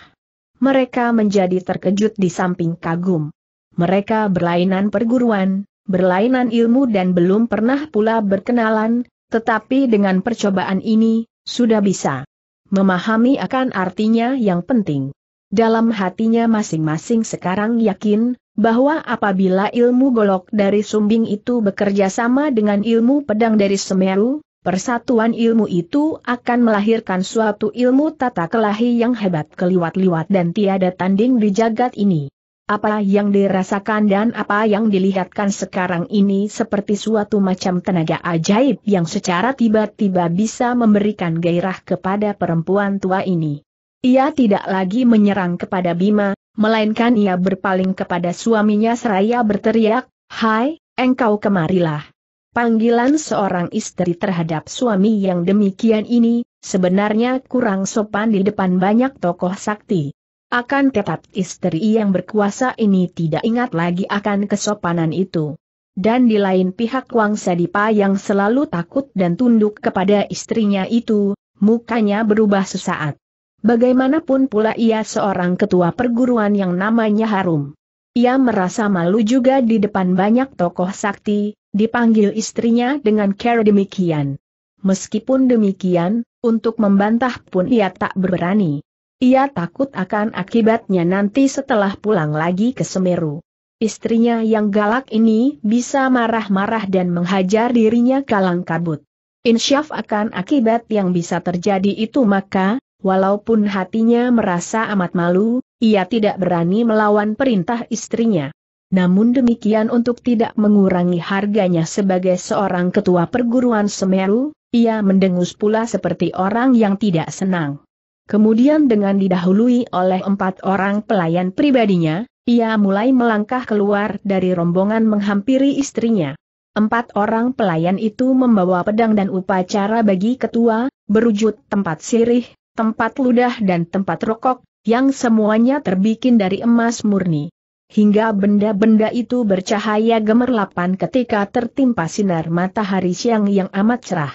Mereka menjadi terkejut di samping kagum. Mereka berlainan perguruan, berlainan ilmu dan belum pernah pula berkenalan, tetapi dengan percobaan ini, sudah bisa memahami akan artinya yang penting. Dalam hatinya masing-masing sekarang yakin, bahwa apabila ilmu golok dari sumbing itu bekerja sama dengan ilmu pedang dari Semeru, persatuan ilmu itu akan melahirkan suatu ilmu tata kelahi yang hebat keliwat-liwat dan tiada tanding di jagat ini. Apa yang dirasakan dan apa yang dilihatkan sekarang ini seperti suatu macam tenaga ajaib yang secara tiba-tiba bisa memberikan gairah kepada perempuan tua ini. Ia tidak lagi menyerang kepada Bima, melainkan ia berpaling kepada suaminya seraya berteriak, Hai, engkau kemarilah. Panggilan seorang istri terhadap suami yang demikian ini, sebenarnya kurang sopan di depan banyak tokoh sakti. Akan tetap istri yang berkuasa ini tidak ingat lagi akan kesopanan itu. Dan di lain pihak Wang Sadipa yang selalu takut dan tunduk kepada istrinya itu, mukanya berubah sesaat. Bagaimanapun pula ia seorang ketua perguruan yang namanya harum. Ia merasa malu juga di depan banyak tokoh sakti, dipanggil istrinya dengan cara demikian. Meskipun demikian, untuk membantah pun ia tak berani. Ia takut akan akibatnya nanti setelah pulang lagi ke Semeru. Istrinya yang galak ini bisa marah-marah dan menghajar dirinya kalang kabut. Insyaf akan akibat yang bisa terjadi itu maka, Walaupun hatinya merasa amat malu, ia tidak berani melawan perintah istrinya. Namun demikian untuk tidak mengurangi harganya sebagai seorang ketua perguruan Semeru, ia mendengus pula seperti orang yang tidak senang. Kemudian dengan didahului oleh empat orang pelayan pribadinya, ia mulai melangkah keluar dari rombongan menghampiri istrinya. Empat orang pelayan itu membawa pedang dan upacara bagi ketua, berujud tempat sirih, tempat ludah dan tempat rokok, yang semuanya terbikin dari emas murni. Hingga benda-benda itu bercahaya gemerlapan ketika tertimpa sinar matahari siang yang amat cerah.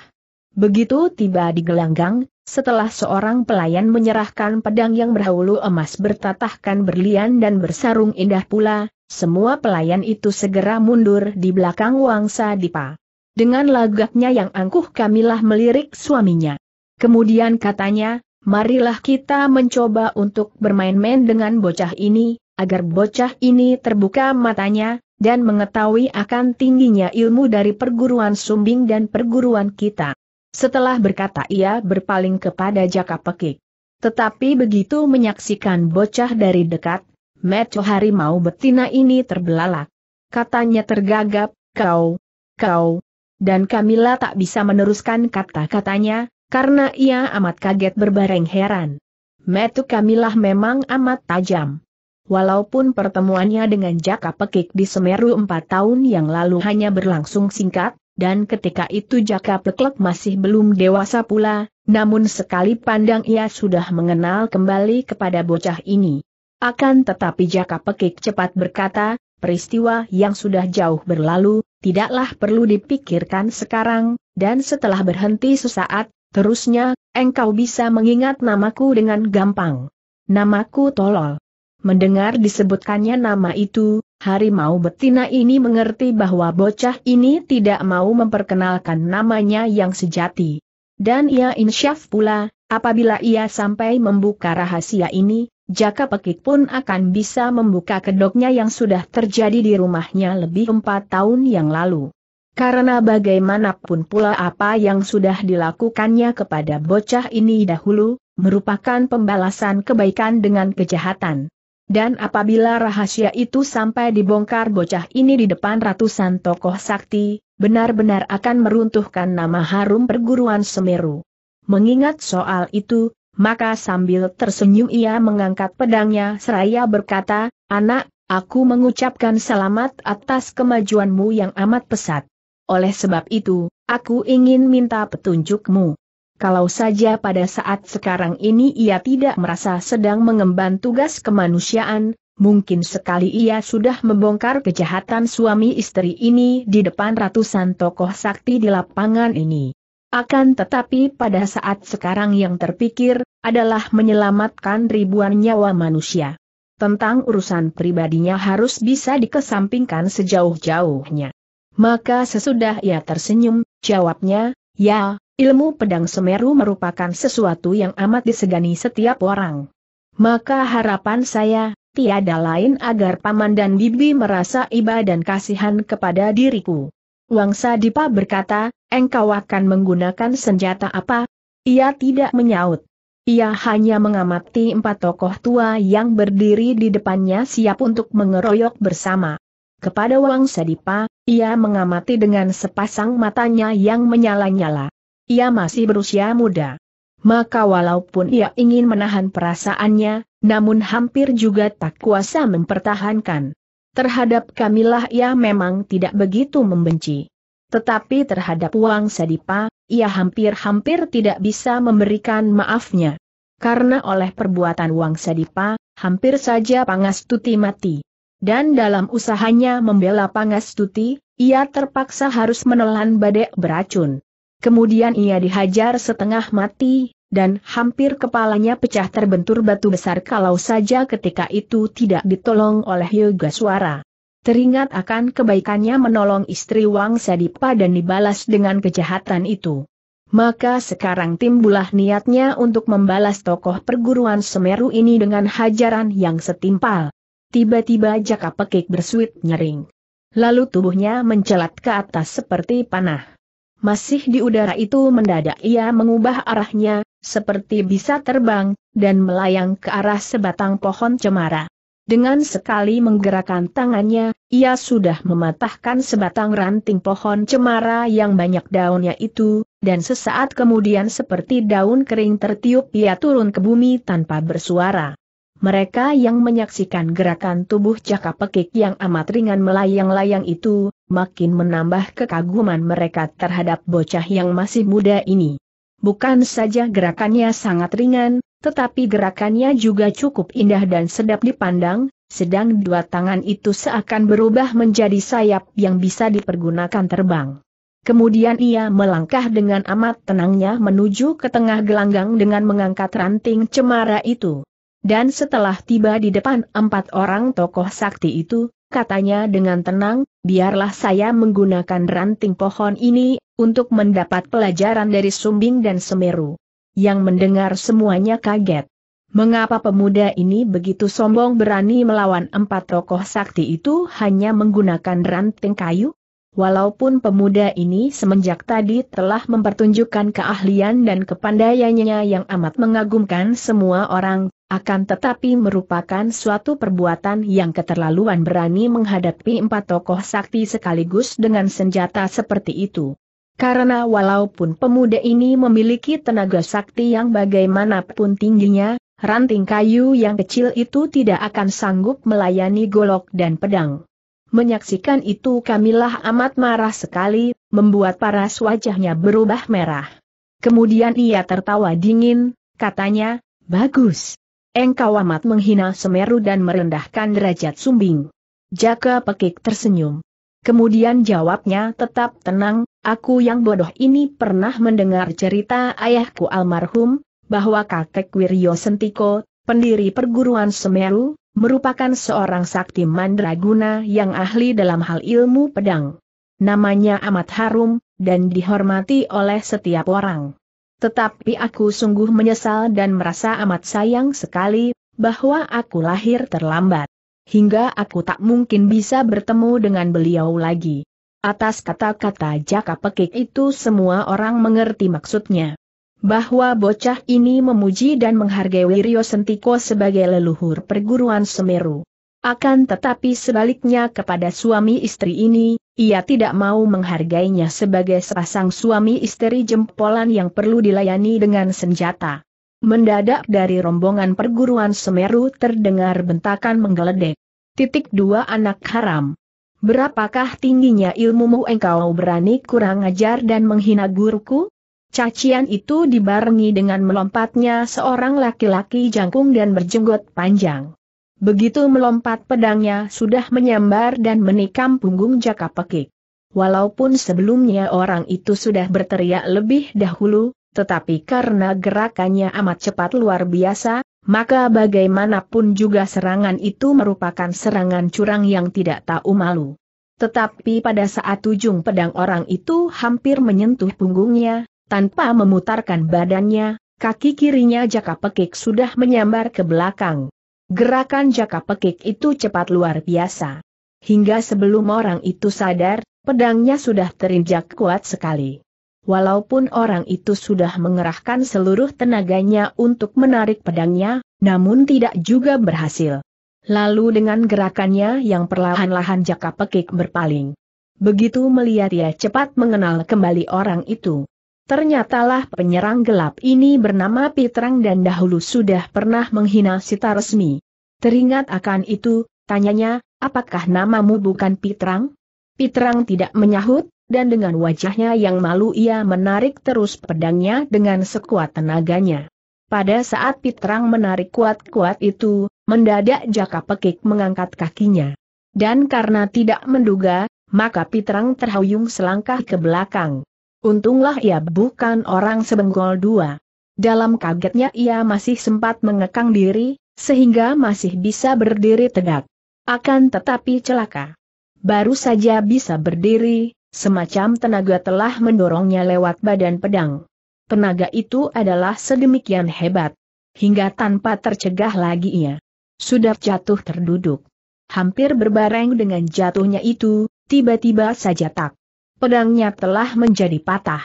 Begitu tiba di gelanggang, setelah seorang pelayan menyerahkan pedang yang berhulu emas bertatahkan berlian dan bersarung indah pula, semua pelayan itu segera mundur di belakang Wangsa Dipa. Dengan lagaknya yang angkuh Kamilah melirik suaminya. Kemudian katanya, marilah kita mencoba untuk bermain-main dengan bocah ini, agar bocah ini terbuka matanya, dan mengetahui akan tingginya ilmu dari perguruan sumbing dan perguruan kita. Setelah berkata ia berpaling kepada Jaka Pekik. Tetapi begitu menyaksikan bocah dari dekat, Meco harimau betina ini terbelalak. Katanya tergagap, kau, kau. Dan Kamila tak bisa meneruskan kata-katanya, karena ia amat kaget berbareng heran. Metu Kamilah memang amat tajam. Walaupun pertemuannya dengan Jaka Pekik di Semeru empat tahun yang lalu hanya berlangsung singkat, dan ketika itu Jaka Pekik masih belum dewasa pula, namun sekali pandang ia sudah mengenal kembali kepada bocah ini. Akan tetapi Jaka Pekik cepat berkata, peristiwa yang sudah jauh berlalu, tidaklah perlu dipikirkan sekarang, dan setelah berhenti sesaat, Terusnya, engkau bisa mengingat namaku dengan gampang. Namaku tolol. Mendengar disebutkannya nama itu, harimau betina ini mengerti bahwa bocah ini tidak mau memperkenalkan namanya yang sejati. Dan ia insyaf pula, apabila ia sampai membuka rahasia ini, Jaka Pekik pun akan bisa membuka kedoknya yang sudah terjadi di rumahnya lebih empat tahun yang lalu. Karena bagaimanapun pula apa yang sudah dilakukannya kepada bocah ini dahulu, merupakan pembalasan kebaikan dengan kejahatan. Dan apabila rahasia itu sampai dibongkar bocah ini di depan ratusan tokoh sakti, benar-benar akan meruntuhkan nama harum perguruan Semeru. Mengingat soal itu, maka sambil tersenyum ia mengangkat pedangnya seraya berkata, Anak, aku mengucapkan selamat atas kemajuanmu yang amat pesat. Oleh sebab itu, aku ingin minta petunjukmu. Kalau saja pada saat sekarang ini ia tidak merasa sedang mengemban tugas kemanusiaan, mungkin sekali ia sudah membongkar kejahatan suami istri ini di depan ratusan tokoh sakti di lapangan ini. Akan tetapi pada saat sekarang yang terpikir, adalah menyelamatkan ribuan nyawa manusia. Tentang urusan pribadinya harus bisa dikesampingkan sejauh-jauhnya. Maka sesudah ia tersenyum, jawabnya, ya, ilmu pedang Semeru merupakan sesuatu yang amat disegani setiap orang. Maka harapan saya, tiada lain agar paman dan bibi merasa iba dan kasihan kepada diriku. Wangsa Dipa berkata, engkau akan menggunakan senjata apa? Ia tidak menyaut. Ia hanya mengamati empat tokoh tua yang berdiri di depannya siap untuk mengeroyok bersama. Kepada Wang Sadipa, ia mengamati dengan sepasang matanya yang menyala-nyala. Ia masih berusia muda. Maka walaupun ia ingin menahan perasaannya, namun hampir juga tak kuasa mempertahankan. Terhadap Kamilah ia memang tidak begitu membenci. Tetapi terhadap Wang Sadipa, ia hampir-hampir tidak bisa memberikan maafnya. Karena oleh perbuatan Wang Sadipa, hampir saja Pangastuti mati dan dalam usahanya membela Pangastuti, ia terpaksa harus menelan badai beracun. Kemudian ia dihajar setengah mati, dan hampir kepalanya pecah terbentur batu besar kalau saja ketika itu tidak ditolong oleh Yoga Suara. Teringat akan kebaikannya menolong istri Wang Sadipa dan dibalas dengan kejahatan itu. Maka sekarang timbulah niatnya untuk membalas tokoh perguruan Semeru ini dengan hajaran yang setimpal. Tiba-tiba jaka pekik bersuit nyering. Lalu tubuhnya mencelat ke atas seperti panah. Masih di udara itu mendadak ia mengubah arahnya, seperti bisa terbang, dan melayang ke arah sebatang pohon cemara. Dengan sekali menggerakkan tangannya, ia sudah mematahkan sebatang ranting pohon cemara yang banyak daunnya itu, dan sesaat kemudian seperti daun kering tertiup ia turun ke bumi tanpa bersuara mereka yang menyaksikan gerakan tubuh cakap pekik yang amat ringan melayang-layang itu, makin menambah kekaguman mereka terhadap bocah yang masih muda ini. Bukan saja gerakannya sangat ringan, tetapi gerakannya juga cukup indah dan sedap dipandang, sedang dua tangan itu seakan berubah menjadi sayap yang bisa dipergunakan terbang. Kemudian ia melangkah dengan amat tenangnya menuju ke tengah gelanggang dengan mengangkat ranting cemara itu. Dan setelah tiba di depan empat orang tokoh sakti itu, katanya dengan tenang, biarlah saya menggunakan ranting pohon ini, untuk mendapat pelajaran dari Sumbing dan Semeru. Yang mendengar semuanya kaget. Mengapa pemuda ini begitu sombong berani melawan empat tokoh sakti itu hanya menggunakan ranting kayu? Walaupun pemuda ini semenjak tadi telah mempertunjukkan keahlian dan kepandaiannya yang amat mengagumkan semua orang, akan tetapi merupakan suatu perbuatan yang keterlaluan berani menghadapi empat tokoh sakti sekaligus dengan senjata seperti itu. Karena walaupun pemuda ini memiliki tenaga sakti yang bagaimanapun tingginya, ranting kayu yang kecil itu tidak akan sanggup melayani golok dan pedang. Menyaksikan itu kamilah amat marah sekali, membuat paras wajahnya berubah merah. Kemudian ia tertawa dingin, katanya, Bagus, Engkau amat menghina Semeru dan merendahkan derajat sumbing. Jaka Pekik tersenyum. Kemudian jawabnya tetap tenang, aku yang bodoh ini pernah mendengar cerita ayahku almarhum, bahwa kakek Wiryo Sentiko, pendiri perguruan Semeru, merupakan seorang sakti mandraguna yang ahli dalam hal ilmu pedang. Namanya amat harum, dan dihormati oleh setiap orang. Tetapi aku sungguh menyesal dan merasa amat sayang sekali, bahwa aku lahir terlambat. Hingga aku tak mungkin bisa bertemu dengan beliau lagi. Atas kata-kata jaka pekik itu semua orang mengerti maksudnya. Bahwa bocah ini memuji dan menghargai Wiryo Sentiko sebagai leluhur perguruan Semeru. Akan tetapi sebaliknya kepada suami istri ini, ia tidak mau menghargainya sebagai sepasang suami istri jempolan yang perlu dilayani dengan senjata. Mendadak dari rombongan perguruan Semeru terdengar bentakan menggeledek. Titik dua anak haram. Berapakah tingginya ilmumu engkau berani kurang ajar dan menghina guruku? Cacian itu dibarengi dengan melompatnya seorang laki-laki jangkung dan berjenggot panjang. Begitu melompat pedangnya sudah menyambar dan menikam punggung jaka pekik. Walaupun sebelumnya orang itu sudah berteriak lebih dahulu, tetapi karena gerakannya amat cepat luar biasa, maka bagaimanapun juga serangan itu merupakan serangan curang yang tidak tahu malu. Tetapi pada saat ujung pedang orang itu hampir menyentuh punggungnya, tanpa memutarkan badannya, kaki kirinya jaka pekik sudah menyambar ke belakang. Gerakan jaka pekik itu cepat luar biasa. Hingga sebelum orang itu sadar, pedangnya sudah terinjak kuat sekali. Walaupun orang itu sudah mengerahkan seluruh tenaganya untuk menarik pedangnya, namun tidak juga berhasil. Lalu dengan gerakannya yang perlahan-lahan jaka pekik berpaling. Begitu melihat ia cepat mengenal kembali orang itu. Ternyatalah penyerang gelap ini bernama Pitrang dan dahulu sudah pernah menghina Sita Resmi. Teringat akan itu, tanyanya, apakah namamu bukan Pitrang? Pitrang tidak menyahut, dan dengan wajahnya yang malu ia menarik terus pedangnya dengan sekuat tenaganya. Pada saat Pitrang menarik kuat-kuat itu, mendadak Jaka Pekik mengangkat kakinya. Dan karena tidak menduga, maka Pitrang terhuyung selangkah ke belakang. Untunglah ia bukan orang sebenggol dua. Dalam kagetnya ia masih sempat mengekang diri, sehingga masih bisa berdiri tegak. Akan tetapi celaka. Baru saja bisa berdiri, semacam tenaga telah mendorongnya lewat badan pedang. Tenaga itu adalah sedemikian hebat. Hingga tanpa tercegah lagi ia. Sudah jatuh terduduk. Hampir berbareng dengan jatuhnya itu, tiba-tiba saja tak. Pedangnya telah menjadi patah.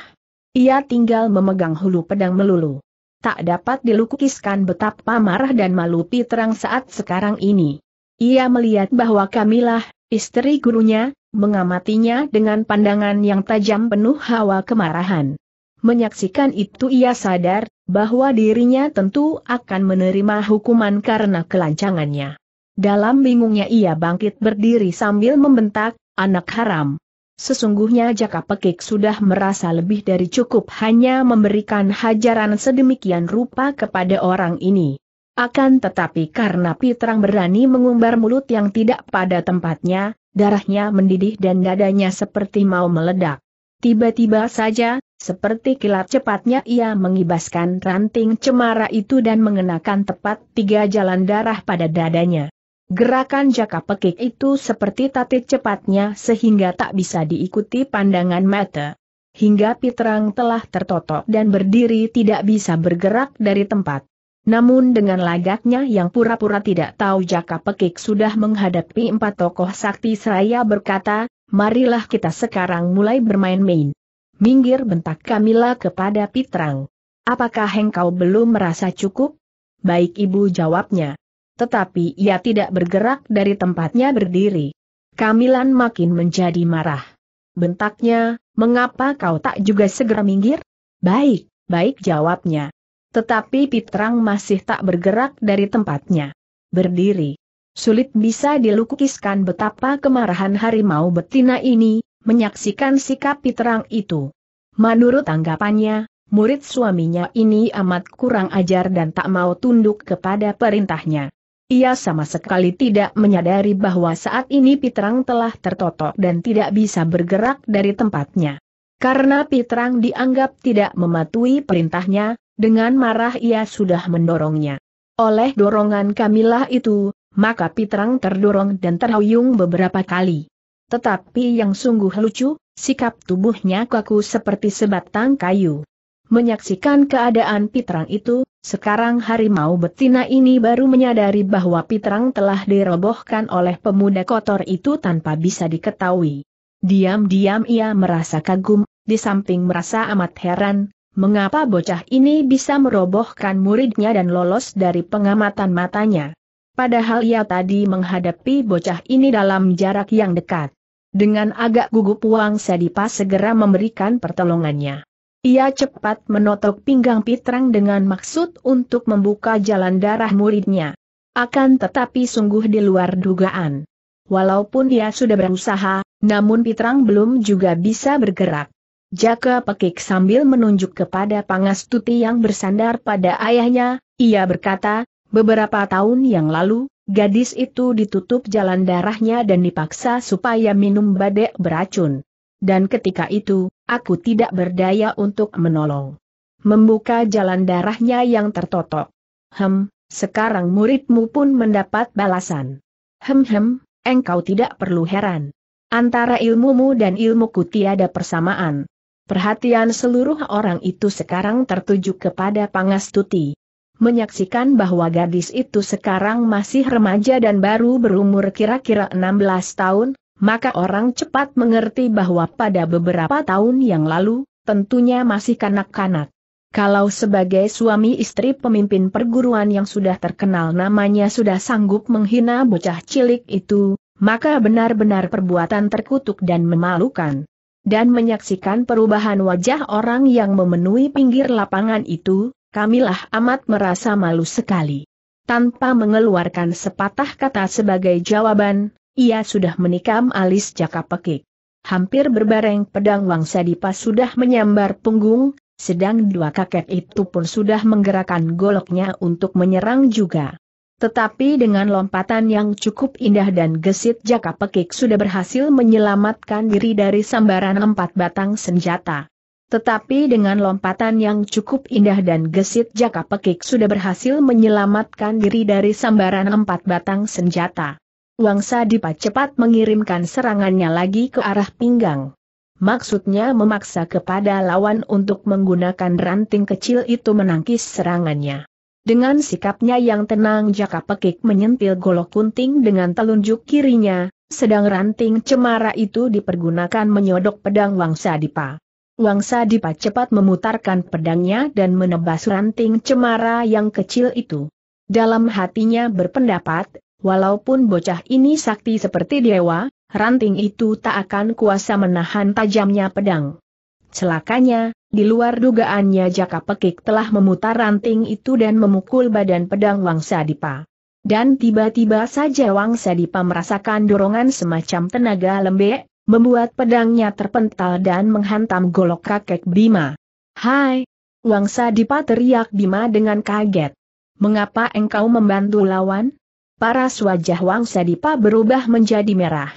Ia tinggal memegang hulu pedang melulu tak dapat dilukiskan betapa marah dan malu Terang saat sekarang ini. Ia melihat bahwa Kamilah, istri gurunya, mengamatinya dengan pandangan yang tajam penuh hawa kemarahan. Menyaksikan itu ia sadar, bahwa dirinya tentu akan menerima hukuman karena kelancangannya. Dalam bingungnya ia bangkit berdiri sambil membentak, anak haram. Sesungguhnya Jaka Pekik sudah merasa lebih dari cukup hanya memberikan hajaran sedemikian rupa kepada orang ini. Akan tetapi karena Pitrang berani mengumbar mulut yang tidak pada tempatnya, darahnya mendidih dan dadanya seperti mau meledak. Tiba-tiba saja, seperti kilat cepatnya ia mengibaskan ranting cemara itu dan mengenakan tepat tiga jalan darah pada dadanya. Gerakan jaka pekik itu seperti tatit cepatnya sehingga tak bisa diikuti pandangan mata. Hingga Pitrang telah tertotok dan berdiri tidak bisa bergerak dari tempat. Namun dengan lagaknya yang pura-pura tidak tahu jaka pekik sudah menghadapi empat tokoh sakti seraya berkata, marilah kita sekarang mulai bermain-main. Minggir bentak Kamila kepada Pitrang. Apakah engkau belum merasa cukup? Baik ibu jawabnya tetapi ia tidak bergerak dari tempatnya berdiri. Kamilan makin menjadi marah. Bentaknya, mengapa kau tak juga segera minggir? Baik, baik jawabnya. Tetapi Pitrang masih tak bergerak dari tempatnya. Berdiri. Sulit bisa dilukiskan betapa kemarahan harimau betina ini, menyaksikan sikap Pitrang itu. Menurut anggapannya, murid suaminya ini amat kurang ajar dan tak mau tunduk kepada perintahnya. Ia sama sekali tidak menyadari bahwa saat ini Pitrang telah tertotok dan tidak bisa bergerak dari tempatnya. Karena Pitrang dianggap tidak mematuhi perintahnya, dengan marah ia sudah mendorongnya. Oleh dorongan Kamilah itu, maka Pitrang terdorong dan terhuyung beberapa kali. Tetapi yang sungguh lucu, sikap tubuhnya kaku seperti sebatang kayu. Menyaksikan keadaan Pitrang itu, sekarang harimau betina ini baru menyadari bahwa Pitrang telah dirobohkan oleh pemuda kotor itu tanpa bisa diketahui. Diam-diam ia merasa kagum, di samping merasa amat heran, mengapa bocah ini bisa merobohkan muridnya dan lolos dari pengamatan matanya. Padahal ia tadi menghadapi bocah ini dalam jarak yang dekat. Dengan agak gugup Wang Sadipa segera memberikan pertolongannya. Ia cepat menotok pinggang Pitrang dengan maksud untuk membuka jalan darah muridnya. Akan tetapi sungguh di luar dugaan. Walaupun ia sudah berusaha, namun Pitrang belum juga bisa bergerak. Jaka pekik sambil menunjuk kepada Pangastuti yang bersandar pada ayahnya, ia berkata, beberapa tahun yang lalu, gadis itu ditutup jalan darahnya dan dipaksa supaya minum badai beracun. Dan ketika itu, aku tidak berdaya untuk menolong. Membuka jalan darahnya yang tertotok. Hem, sekarang muridmu pun mendapat balasan. Hem-hem, engkau tidak perlu heran. Antara ilmumu dan ilmu ilmuku tiada persamaan. Perhatian seluruh orang itu sekarang tertuju kepada Pangastuti. Menyaksikan bahwa gadis itu sekarang masih remaja dan baru berumur kira-kira 16 tahun, maka orang cepat mengerti bahwa pada beberapa tahun yang lalu, tentunya masih kanak-kanak. Kalau sebagai suami istri pemimpin perguruan yang sudah terkenal namanya sudah sanggup menghina bocah cilik itu, maka benar-benar perbuatan terkutuk dan memalukan. Dan menyaksikan perubahan wajah orang yang memenuhi pinggir lapangan itu, kamilah amat merasa malu sekali. Tanpa mengeluarkan sepatah kata sebagai jawaban, ia sudah menikam alis jaka pekik. Hampir berbareng pedang Wangsa Dipa sudah menyambar punggung, sedang dua kakek itu pun sudah menggerakkan goloknya untuk menyerang juga. Tetapi dengan lompatan yang cukup indah dan gesit jaka pekik sudah berhasil menyelamatkan diri dari sambaran empat batang senjata. Tetapi dengan lompatan yang cukup indah dan gesit jaka pekik sudah berhasil menyelamatkan diri dari sambaran empat batang senjata. Wangsa Dipa cepat mengirimkan serangannya lagi ke arah pinggang. Maksudnya memaksa kepada lawan untuk menggunakan ranting kecil itu menangkis serangannya. Dengan sikapnya yang tenang Jaka Pekik menyentil golok kunting dengan telunjuk kirinya, sedang ranting cemara itu dipergunakan menyodok pedang Wangsa Dipa. Wangsa Dipa cepat memutarkan pedangnya dan menebas ranting cemara yang kecil itu. Dalam hatinya berpendapat, Walaupun bocah ini sakti seperti dewa, ranting itu tak akan kuasa menahan tajamnya pedang. Celakanya, di luar dugaannya Jaka Pekik telah memutar ranting itu dan memukul badan pedang Wangsa Dipa. Dan tiba-tiba saja Wangsa Dipa merasakan dorongan semacam tenaga lembek, membuat pedangnya terpental dan menghantam golok kakek Bima. Hai! Wangsa Dipa teriak Bima dengan kaget. Mengapa engkau membantu lawan? paras wajah Wang Sedipa berubah menjadi merah.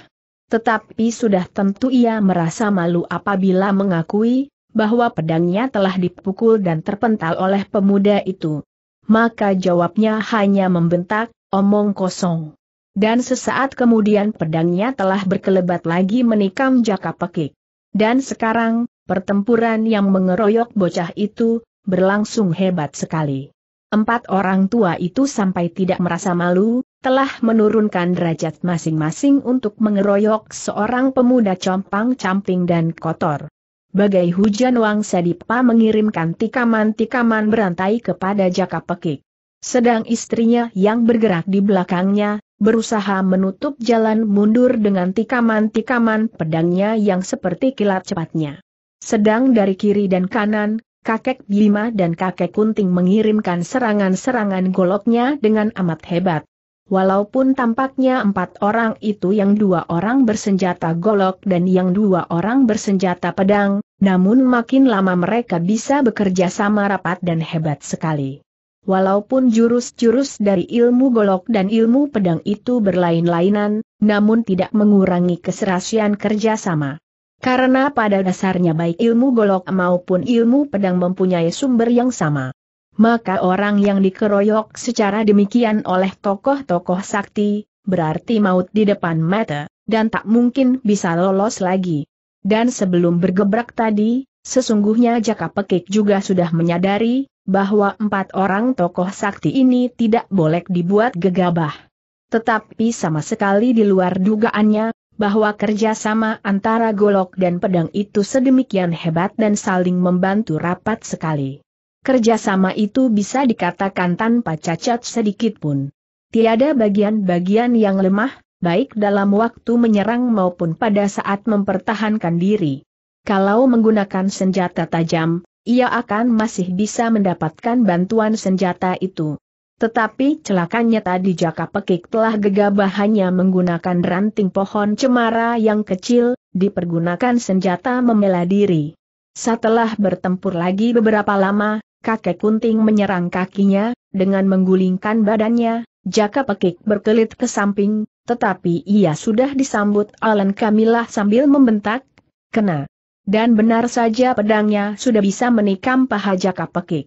Tetapi sudah tentu ia merasa malu apabila mengakui, bahwa pedangnya telah dipukul dan terpental oleh pemuda itu. Maka jawabnya hanya membentak, omong kosong. Dan sesaat kemudian pedangnya telah berkelebat lagi menikam jaka pekik. Dan sekarang, pertempuran yang mengeroyok bocah itu, berlangsung hebat sekali. Empat orang tua itu sampai tidak merasa malu, telah menurunkan derajat masing-masing untuk mengeroyok seorang pemuda compang-camping dan kotor. Bagai hujan Wang Sadipa mengirimkan tikaman-tikaman berantai kepada Jaka Pekik. Sedang istrinya yang bergerak di belakangnya, berusaha menutup jalan mundur dengan tikaman-tikaman pedangnya yang seperti kilat cepatnya. Sedang dari kiri dan kanan, kakek Bima dan kakek Kunting mengirimkan serangan-serangan goloknya dengan amat hebat. Walaupun tampaknya empat orang itu yang dua orang bersenjata golok dan yang dua orang bersenjata pedang, namun makin lama mereka bisa bekerja sama rapat dan hebat sekali. Walaupun jurus-jurus dari ilmu golok dan ilmu pedang itu berlain-lainan, namun tidak mengurangi keserasian kerjasama. Karena pada dasarnya baik ilmu golok maupun ilmu pedang mempunyai sumber yang sama. Maka orang yang dikeroyok secara demikian oleh tokoh-tokoh sakti, berarti maut di depan mata, dan tak mungkin bisa lolos lagi. Dan sebelum bergebrak tadi, sesungguhnya Jaka Pekik juga sudah menyadari, bahwa empat orang tokoh sakti ini tidak boleh dibuat gegabah. Tetapi sama sekali di luar dugaannya, bahwa kerjasama antara golok dan pedang itu sedemikian hebat dan saling membantu rapat sekali. Kerjasama itu bisa dikatakan tanpa cacat sedikit pun. Tiada bagian-bagian yang lemah, baik dalam waktu menyerang maupun pada saat mempertahankan diri. Kalau menggunakan senjata tajam, ia akan masih bisa mendapatkan bantuan senjata itu. Tetapi celakanya tadi Jaka Pekik telah gegabah hanya menggunakan ranting pohon cemara yang kecil, dipergunakan senjata membela diri. Setelah bertempur lagi beberapa lama, kakek kunting menyerang kakinya, dengan menggulingkan badannya, Jaka Pekik berkelit ke samping, tetapi ia sudah disambut Alan Kamilah sambil membentak, kena. Dan benar saja pedangnya sudah bisa menikam paha Jaka Pekik.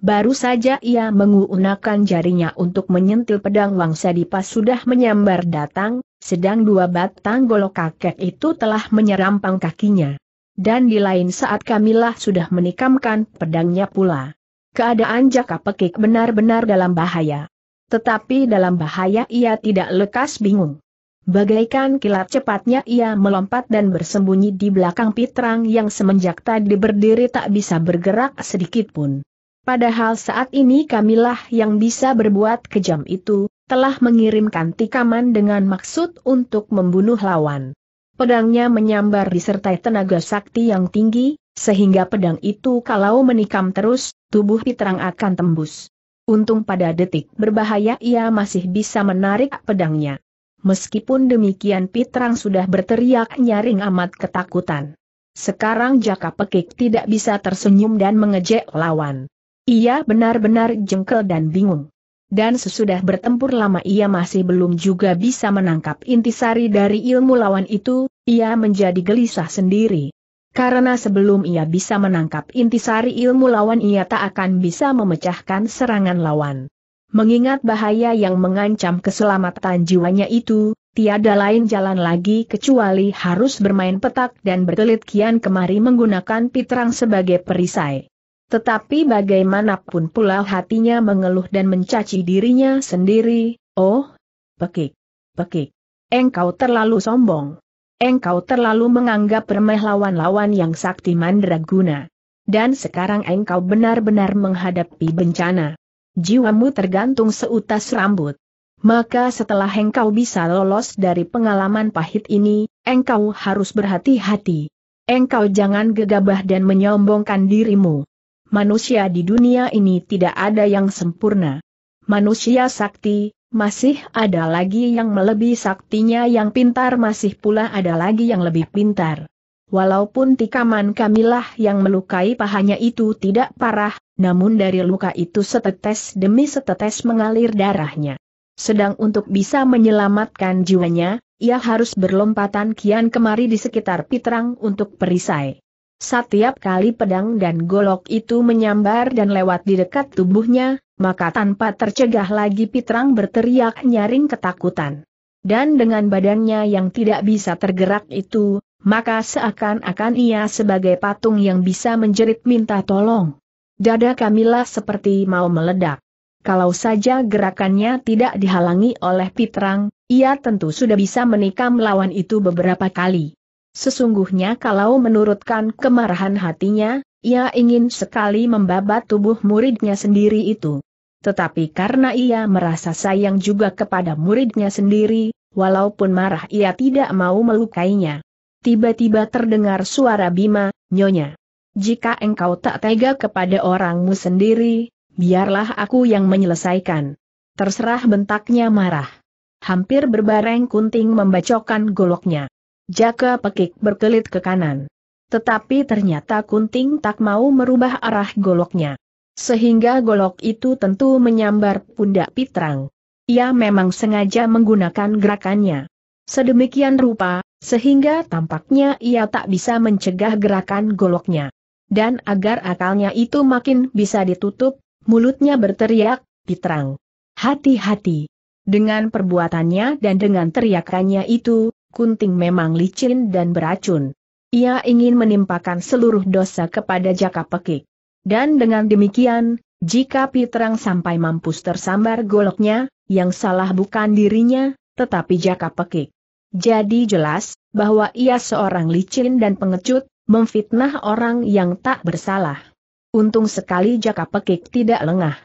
Baru saja ia menggunakan jarinya untuk menyentil pedang Wangsa Dipa sudah menyambar datang, sedang dua batang golok kakek itu telah menyerampang kakinya. Dan di lain saat Kamilah sudah menikamkan pedangnya pula. Keadaan Jaka Pekik benar-benar dalam bahaya. Tetapi dalam bahaya ia tidak lekas bingung. Bagaikan kilat cepatnya ia melompat dan bersembunyi di belakang pitrang yang semenjak tadi berdiri tak bisa bergerak sedikit pun. Padahal saat ini kamilah yang bisa berbuat kejam itu, telah mengirimkan tikaman dengan maksud untuk membunuh lawan. Pedangnya menyambar disertai tenaga sakti yang tinggi, sehingga pedang itu kalau menikam terus, tubuh Pitrang akan tembus. Untung pada detik berbahaya ia masih bisa menarik pedangnya. Meskipun demikian Pitrang sudah berteriak nyaring amat ketakutan. Sekarang Jaka Pekik tidak bisa tersenyum dan mengejek lawan. Ia benar-benar jengkel dan bingung. Dan sesudah bertempur lama ia masih belum juga bisa menangkap intisari dari ilmu lawan itu, ia menjadi gelisah sendiri. Karena sebelum ia bisa menangkap intisari ilmu lawan ia tak akan bisa memecahkan serangan lawan. Mengingat bahaya yang mengancam keselamatan jiwanya itu, tiada lain jalan lagi kecuali harus bermain petak dan berkelit kian kemari menggunakan pitrang sebagai perisai. Tetapi bagaimanapun pula hatinya mengeluh dan mencaci dirinya sendiri, oh, pekik, pekik, engkau terlalu sombong. Engkau terlalu menganggap remeh lawan-lawan yang sakti mandraguna. Dan sekarang engkau benar-benar menghadapi bencana. Jiwamu tergantung seutas rambut. Maka setelah engkau bisa lolos dari pengalaman pahit ini, engkau harus berhati-hati. Engkau jangan gegabah dan menyombongkan dirimu manusia di dunia ini tidak ada yang sempurna. Manusia sakti, masih ada lagi yang melebihi saktinya yang pintar masih pula ada lagi yang lebih pintar. Walaupun tikaman kamilah yang melukai pahanya itu tidak parah, namun dari luka itu setetes demi setetes mengalir darahnya. Sedang untuk bisa menyelamatkan jiwanya, ia harus berlompatan kian kemari di sekitar pitrang untuk perisai. Setiap kali pedang dan golok itu menyambar dan lewat di dekat tubuhnya, maka tanpa tercegah lagi Pitrang berteriak nyaring ketakutan. Dan dengan badannya yang tidak bisa tergerak itu, maka seakan-akan ia sebagai patung yang bisa menjerit minta tolong. Dada Kamila seperti mau meledak. Kalau saja gerakannya tidak dihalangi oleh Pitrang, ia tentu sudah bisa menikam lawan itu beberapa kali. Sesungguhnya kalau menurutkan kemarahan hatinya, ia ingin sekali membabat tubuh muridnya sendiri itu. Tetapi karena ia merasa sayang juga kepada muridnya sendiri, walaupun marah ia tidak mau melukainya. Tiba-tiba terdengar suara Bima, Nyonya. Jika engkau tak tega kepada orangmu sendiri, biarlah aku yang menyelesaikan. Terserah bentaknya marah. Hampir berbareng kunting membacokan goloknya. Jaka pekik berkelit ke kanan. Tetapi ternyata Kunting tak mau merubah arah goloknya. Sehingga golok itu tentu menyambar pundak Pitrang. Ia memang sengaja menggunakan gerakannya. Sedemikian rupa, sehingga tampaknya ia tak bisa mencegah gerakan goloknya. Dan agar akalnya itu makin bisa ditutup, mulutnya berteriak, Pitrang. Hati-hati. Dengan perbuatannya dan dengan teriakannya itu, Kunting memang licin dan beracun. Ia ingin menimpakan seluruh dosa kepada Jaka Pekik. Dan dengan demikian, jika Pitrang sampai mampus tersambar goloknya, yang salah bukan dirinya, tetapi Jaka Pekik. Jadi jelas, bahwa ia seorang licin dan pengecut, memfitnah orang yang tak bersalah. Untung sekali Jaka Pekik tidak lengah.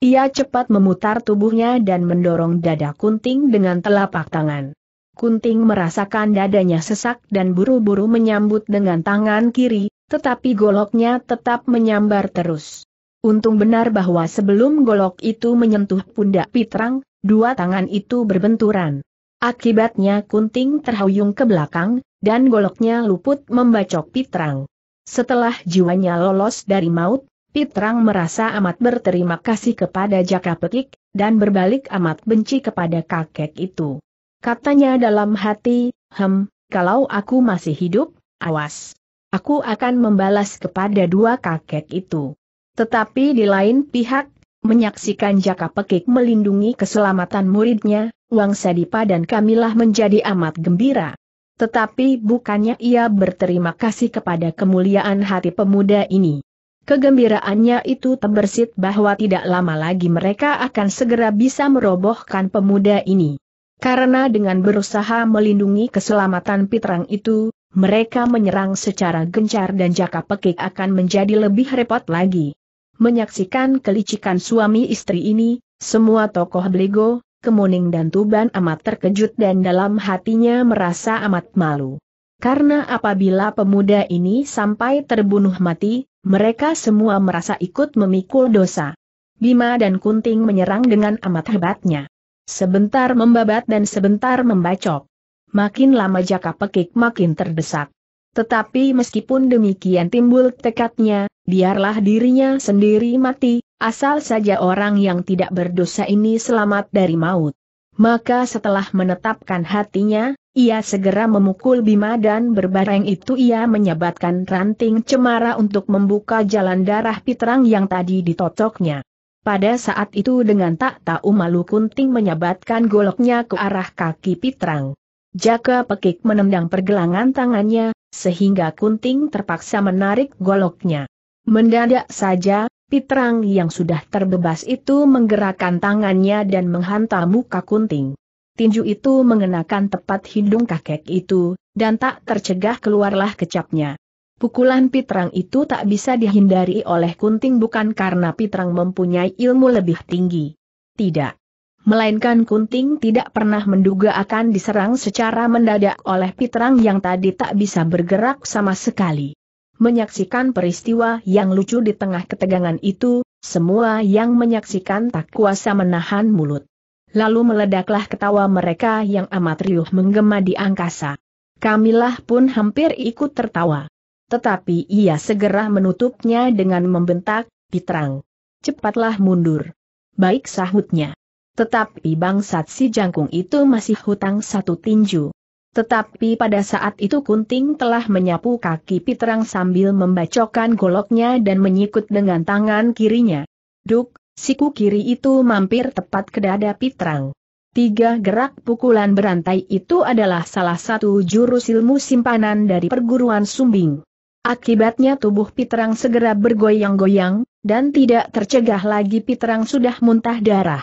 Ia cepat memutar tubuhnya dan mendorong dada kunting dengan telapak tangan. Kunting merasakan dadanya sesak dan buru-buru menyambut dengan tangan kiri, tetapi goloknya tetap menyambar terus. Untung benar bahwa sebelum golok itu menyentuh pundak Pitrang, dua tangan itu berbenturan. Akibatnya Kunting terhuyung ke belakang, dan goloknya luput membacok Pitrang. Setelah jiwanya lolos dari maut, Pitrang merasa amat berterima kasih kepada Jaka Petik dan berbalik amat benci kepada kakek itu. Katanya dalam hati, hem, kalau aku masih hidup, awas. Aku akan membalas kepada dua kakek itu. Tetapi di lain pihak, menyaksikan Jaka Pekik melindungi keselamatan muridnya, Wang Sadipa dan Kamilah menjadi amat gembira. Tetapi bukannya ia berterima kasih kepada kemuliaan hati pemuda ini. Kegembiraannya itu terbersit bahwa tidak lama lagi mereka akan segera bisa merobohkan pemuda ini. Karena dengan berusaha melindungi keselamatan pitrang itu, mereka menyerang secara gencar dan jaka pekik akan menjadi lebih repot lagi. Menyaksikan kelicikan suami istri ini, semua tokoh Blego, Kemuning dan Tuban amat terkejut dan dalam hatinya merasa amat malu. Karena apabila pemuda ini sampai terbunuh mati, mereka semua merasa ikut memikul dosa. Bima dan Kunting menyerang dengan amat hebatnya. Sebentar membabat dan sebentar membacok. Makin lama jaka pekik makin terdesak. Tetapi meskipun demikian timbul tekadnya, biarlah dirinya sendiri mati, asal saja orang yang tidak berdosa ini selamat dari maut. Maka setelah menetapkan hatinya, ia segera memukul Bima dan berbareng itu ia menyebatkan ranting cemara untuk membuka jalan darah pitrang yang tadi ditotoknya. Pada saat itu dengan tak tahu malu Kunting menyabatkan goloknya ke arah kaki Pitrang. Jaka Pekik menendang pergelangan tangannya, sehingga Kunting terpaksa menarik goloknya. Mendadak saja, Pitrang yang sudah terbebas itu menggerakkan tangannya dan menghantam muka kunting. Tinju itu mengenakan tepat hidung kakek itu, dan tak tercegah keluarlah kecapnya. Pukulan pitrang itu tak bisa dihindari oleh Kunting bukan karena pitrang mempunyai ilmu lebih tinggi. Tidak. Melainkan Kunting tidak pernah menduga akan diserang secara mendadak oleh pitrang yang tadi tak bisa bergerak sama sekali. Menyaksikan peristiwa yang lucu di tengah ketegangan itu, semua yang menyaksikan tak kuasa menahan mulut. Lalu meledaklah ketawa mereka yang amat riuh menggema di angkasa. Kamilah pun hampir ikut tertawa. Tetapi ia segera menutupnya dengan membentak, Pitrang. Cepatlah mundur. Baik sahutnya. Tetapi bangsat si jangkung itu masih hutang satu tinju. Tetapi pada saat itu Kunting telah menyapu kaki Pitrang sambil membacokan goloknya dan menyikut dengan tangan kirinya. Duk, siku kiri itu mampir tepat ke dada Pitrang. Tiga gerak pukulan berantai itu adalah salah satu jurus ilmu simpanan dari perguruan sumbing. Akibatnya tubuh Piterang segera bergoyang-goyang, dan tidak tercegah lagi Piterang sudah muntah darah.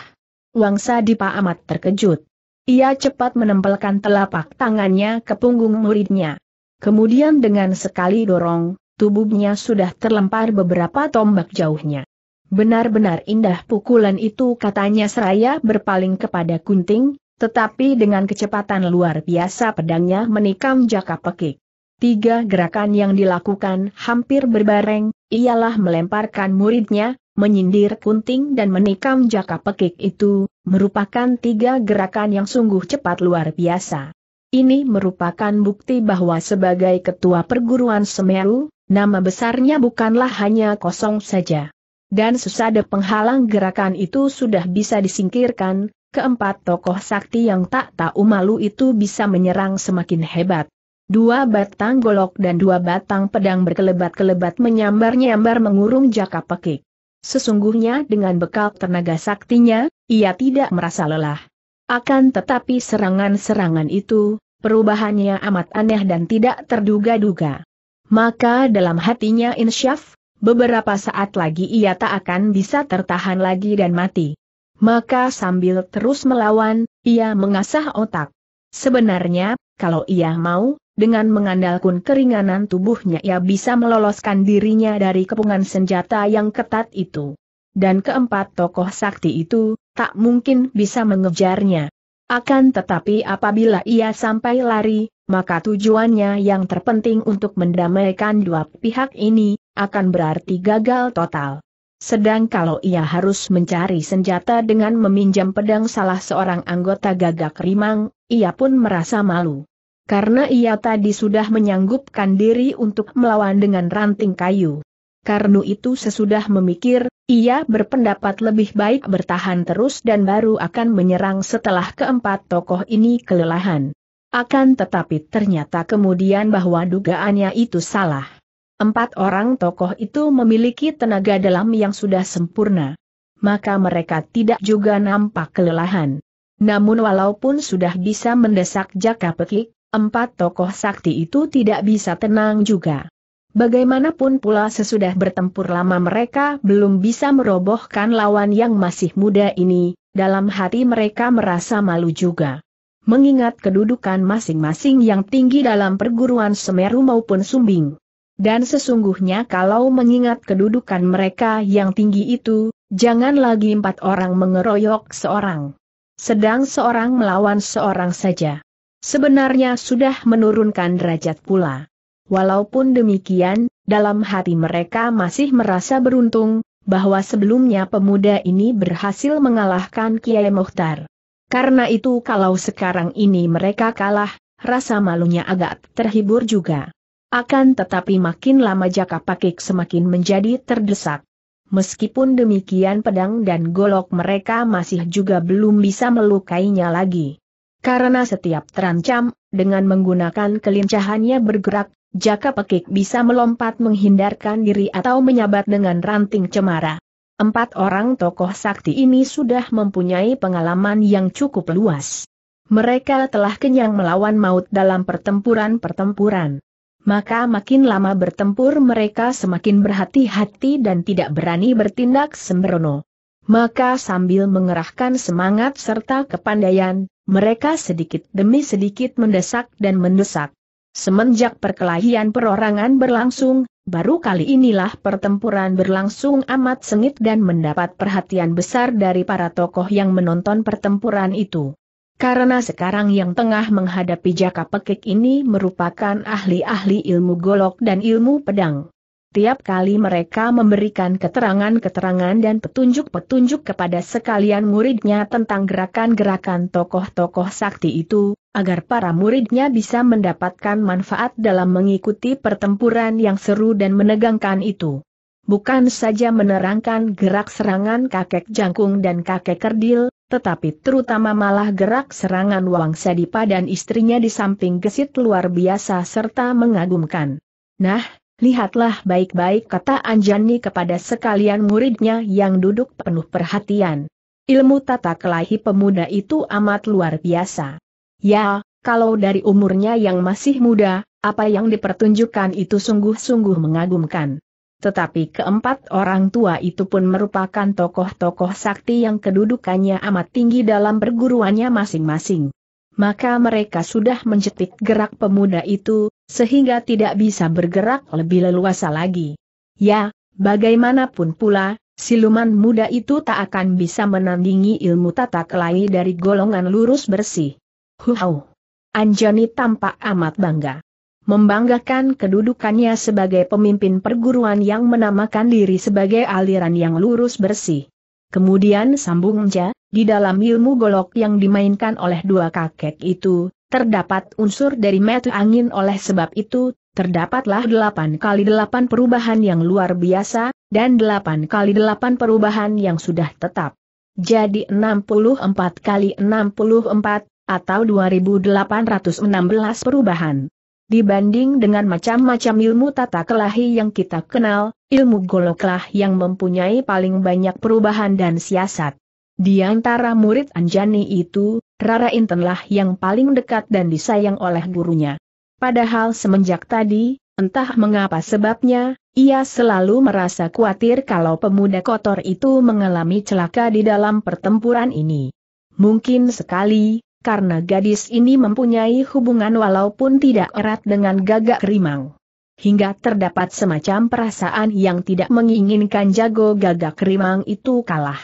Wangsa Dipa amat terkejut. Ia cepat menempelkan telapak tangannya ke punggung muridnya. Kemudian dengan sekali dorong, tubuhnya sudah terlempar beberapa tombak jauhnya. Benar-benar indah pukulan itu katanya seraya berpaling kepada Kunting, tetapi dengan kecepatan luar biasa pedangnya menikam jaka pekik. Tiga gerakan yang dilakukan hampir berbareng, ialah melemparkan muridnya, menyindir kunting dan menikam jaka pekik itu, merupakan tiga gerakan yang sungguh cepat luar biasa. Ini merupakan bukti bahwa sebagai ketua perguruan Semeru, nama besarnya bukanlah hanya kosong saja. Dan sesada penghalang gerakan itu sudah bisa disingkirkan, keempat tokoh sakti yang tak tahu malu itu bisa menyerang semakin hebat. Dua batang golok dan dua batang pedang berkelebat-kelebat menyambar-nyambar mengurung jaka pekik. Sesungguhnya dengan bekal tenaga saktinya, ia tidak merasa lelah. Akan tetapi serangan-serangan itu, perubahannya amat aneh dan tidak terduga-duga. Maka dalam hatinya insyaf, beberapa saat lagi ia tak akan bisa tertahan lagi dan mati. Maka sambil terus melawan, ia mengasah otak. Sebenarnya, kalau ia mau, dengan mengandalkan keringanan tubuhnya ia bisa meloloskan dirinya dari kepungan senjata yang ketat itu. Dan keempat tokoh sakti itu, tak mungkin bisa mengejarnya. Akan tetapi apabila ia sampai lari, maka tujuannya yang terpenting untuk mendamaikan dua pihak ini, akan berarti gagal total. Sedang kalau ia harus mencari senjata dengan meminjam pedang salah seorang anggota gagak rimang, ia pun merasa malu karena ia tadi sudah menyanggupkan diri untuk melawan dengan ranting kayu. Karena itu sesudah memikir, ia berpendapat lebih baik bertahan terus dan baru akan menyerang setelah keempat tokoh ini kelelahan. Akan tetapi ternyata kemudian bahwa dugaannya itu salah. Empat orang tokoh itu memiliki tenaga dalam yang sudah sempurna. Maka mereka tidak juga nampak kelelahan. Namun walaupun sudah bisa mendesak jaka pekik, Empat tokoh sakti itu tidak bisa tenang juga. Bagaimanapun pula sesudah bertempur lama mereka belum bisa merobohkan lawan yang masih muda ini, dalam hati mereka merasa malu juga. Mengingat kedudukan masing-masing yang tinggi dalam perguruan Semeru maupun Sumbing. Dan sesungguhnya kalau mengingat kedudukan mereka yang tinggi itu, jangan lagi empat orang mengeroyok seorang. Sedang seorang melawan seorang saja sebenarnya sudah menurunkan derajat pula. Walaupun demikian, dalam hati mereka masih merasa beruntung, bahwa sebelumnya pemuda ini berhasil mengalahkan Kiai Mohtar. Karena itu kalau sekarang ini mereka kalah, rasa malunya agak terhibur juga. Akan tetapi makin lama Jaka Pakik semakin menjadi terdesak. Meskipun demikian pedang dan golok mereka masih juga belum bisa melukainya lagi. Karena setiap terancam, dengan menggunakan kelincahannya bergerak, jaka pekik bisa melompat menghindarkan diri atau menyabat dengan ranting cemara. Empat orang tokoh sakti ini sudah mempunyai pengalaman yang cukup luas. Mereka telah kenyang melawan maut dalam pertempuran-pertempuran. Maka makin lama bertempur mereka semakin berhati-hati dan tidak berani bertindak sembrono. Maka sambil mengerahkan semangat serta kepandaian, mereka sedikit demi sedikit mendesak dan mendesak. Semenjak perkelahian perorangan berlangsung, baru kali inilah pertempuran berlangsung amat sengit dan mendapat perhatian besar dari para tokoh yang menonton pertempuran itu. Karena sekarang yang tengah menghadapi jaka pekik ini merupakan ahli-ahli ilmu golok dan ilmu pedang. Tiap kali mereka memberikan keterangan-keterangan dan petunjuk-petunjuk kepada sekalian muridnya tentang gerakan-gerakan tokoh-tokoh sakti itu, agar para muridnya bisa mendapatkan manfaat dalam mengikuti pertempuran yang seru dan menegangkan itu. Bukan saja menerangkan gerak serangan kakek jangkung dan kakek kerdil, tetapi terutama malah gerak serangan Wang Sadipa dan istrinya di samping gesit luar biasa serta mengagumkan. Nah, Lihatlah baik-baik kata Anjani kepada sekalian muridnya yang duduk penuh perhatian. Ilmu tata kelahi pemuda itu amat luar biasa. Ya, kalau dari umurnya yang masih muda, apa yang dipertunjukkan itu sungguh-sungguh mengagumkan. Tetapi keempat orang tua itu pun merupakan tokoh-tokoh sakti yang kedudukannya amat tinggi dalam perguruannya masing-masing. Maka mereka sudah mencetik gerak pemuda itu, sehingga tidak bisa bergerak lebih leluasa lagi. Ya, bagaimanapun pula, siluman muda itu tak akan bisa menandingi ilmu tata kelai dari golongan lurus bersih. Huhau! Anjani tampak amat bangga. Membanggakan kedudukannya sebagai pemimpin perguruan yang menamakan diri sebagai aliran yang lurus bersih. Kemudian sambungnya, di dalam ilmu golok yang dimainkan oleh dua kakek itu, Terdapat unsur dari metu angin oleh sebab itu, terdapatlah delapan kali delapan perubahan yang luar biasa, dan delapan kali delapan perubahan yang sudah tetap. Jadi 64 kali 64, atau 2816 perubahan. Dibanding dengan macam-macam ilmu tata kelahi yang kita kenal, ilmu goloklah yang mempunyai paling banyak perubahan dan siasat. Di antara murid Anjani itu, Rara Intenlah yang paling dekat dan disayang oleh gurunya. Padahal semenjak tadi, entah mengapa sebabnya, ia selalu merasa khawatir kalau pemuda kotor itu mengalami celaka di dalam pertempuran ini. Mungkin sekali, karena gadis ini mempunyai hubungan walaupun tidak erat dengan gagak rimang. Hingga terdapat semacam perasaan yang tidak menginginkan jago gagak rimang itu kalah.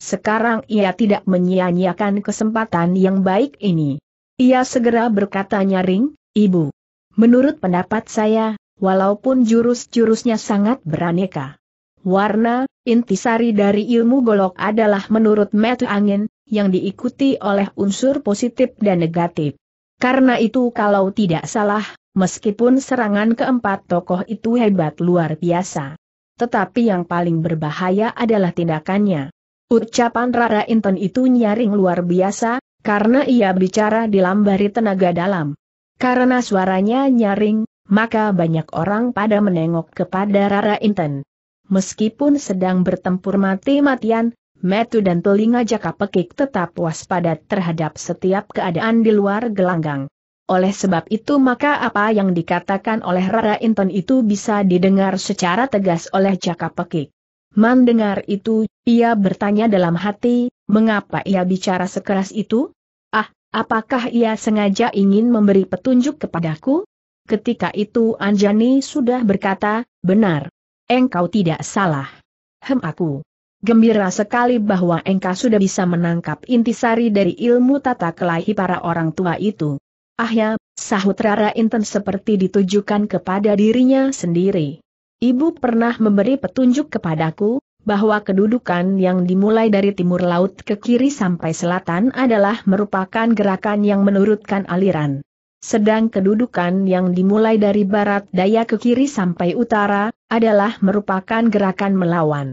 Sekarang ia tidak menyia-nyiakan kesempatan yang baik ini. Ia segera berkata nyaring, Ibu. Menurut pendapat saya, walaupun jurus-jurusnya sangat beraneka. Warna, intisari dari ilmu golok adalah menurut metu angin, yang diikuti oleh unsur positif dan negatif. Karena itu kalau tidak salah, meskipun serangan keempat tokoh itu hebat luar biasa. Tetapi yang paling berbahaya adalah tindakannya. Ucapan Rara Inton itu nyaring luar biasa, karena ia bicara dilambari tenaga dalam. Karena suaranya nyaring, maka banyak orang pada menengok kepada Rara Inten. Meskipun sedang bertempur mati-matian, metu dan telinga jaka pekik tetap waspada terhadap setiap keadaan di luar gelanggang. Oleh sebab itu maka apa yang dikatakan oleh Rara Inton itu bisa didengar secara tegas oleh jaka pekik. Mendengar itu, ia bertanya dalam hati, mengapa ia bicara sekeras itu? Ah, apakah ia sengaja ingin memberi petunjuk kepadaku? Ketika itu Anjani sudah berkata, benar. Engkau tidak salah. Hem aku. Gembira sekali bahwa engkau sudah bisa menangkap intisari dari ilmu tata kelahi para orang tua itu. Ah ya, sahut Rara Inten seperti ditujukan kepada dirinya sendiri. Ibu pernah memberi petunjuk kepadaku, bahwa kedudukan yang dimulai dari timur laut ke kiri sampai selatan adalah merupakan gerakan yang menurutkan aliran. Sedang kedudukan yang dimulai dari barat daya ke kiri sampai utara, adalah merupakan gerakan melawan.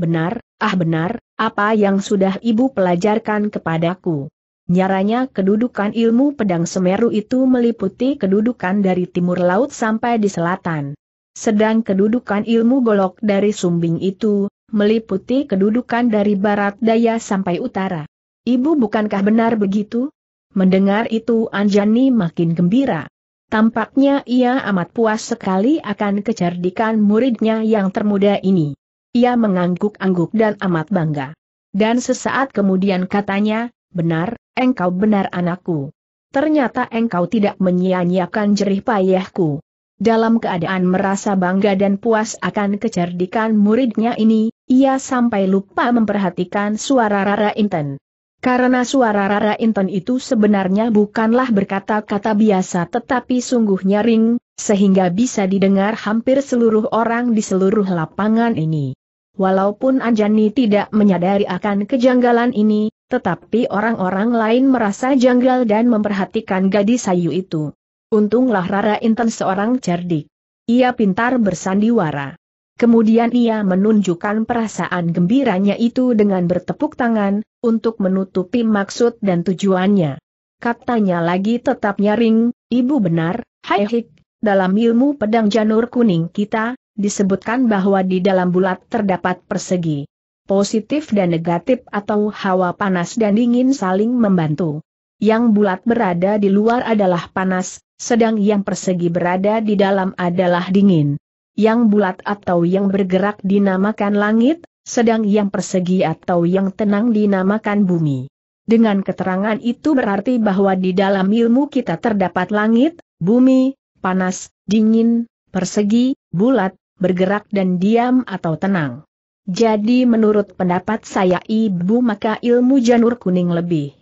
Benar, ah benar, apa yang sudah ibu pelajarkan kepadaku. Nyaranya kedudukan ilmu pedang Semeru itu meliputi kedudukan dari timur laut sampai di selatan. Sedang kedudukan ilmu golok dari sumbing itu, meliputi kedudukan dari barat daya sampai utara. Ibu bukankah benar begitu? Mendengar itu Anjani makin gembira. Tampaknya ia amat puas sekali akan kecerdikan muridnya yang termuda ini. Ia mengangguk-angguk dan amat bangga. Dan sesaat kemudian katanya, benar, engkau benar anakku. Ternyata engkau tidak menyia-nyiakan jerih payahku. Dalam keadaan merasa bangga dan puas akan kecerdikan muridnya ini, ia sampai lupa memperhatikan suara Rara Inten. Karena suara Rara Inten itu sebenarnya bukanlah berkata-kata biasa tetapi sungguh nyaring, sehingga bisa didengar hampir seluruh orang di seluruh lapangan ini. Walaupun Anjani tidak menyadari akan kejanggalan ini, tetapi orang-orang lain merasa janggal dan memperhatikan gadis sayu itu. Untunglah Rara Inten seorang cerdik. Ia pintar bersandiwara. Kemudian ia menunjukkan perasaan gembiranya itu dengan bertepuk tangan, untuk menutupi maksud dan tujuannya. Katanya lagi tetap nyaring, ibu benar, hai hik, dalam ilmu pedang janur kuning kita, disebutkan bahwa di dalam bulat terdapat persegi. Positif dan negatif atau hawa panas dan dingin saling membantu. Yang bulat berada di luar adalah panas, sedang yang persegi berada di dalam adalah dingin. Yang bulat atau yang bergerak dinamakan langit, sedang yang persegi atau yang tenang dinamakan bumi. Dengan keterangan itu berarti bahwa di dalam ilmu kita terdapat langit, bumi, panas, dingin, persegi, bulat, bergerak dan diam atau tenang. Jadi menurut pendapat saya ibu maka ilmu janur kuning lebih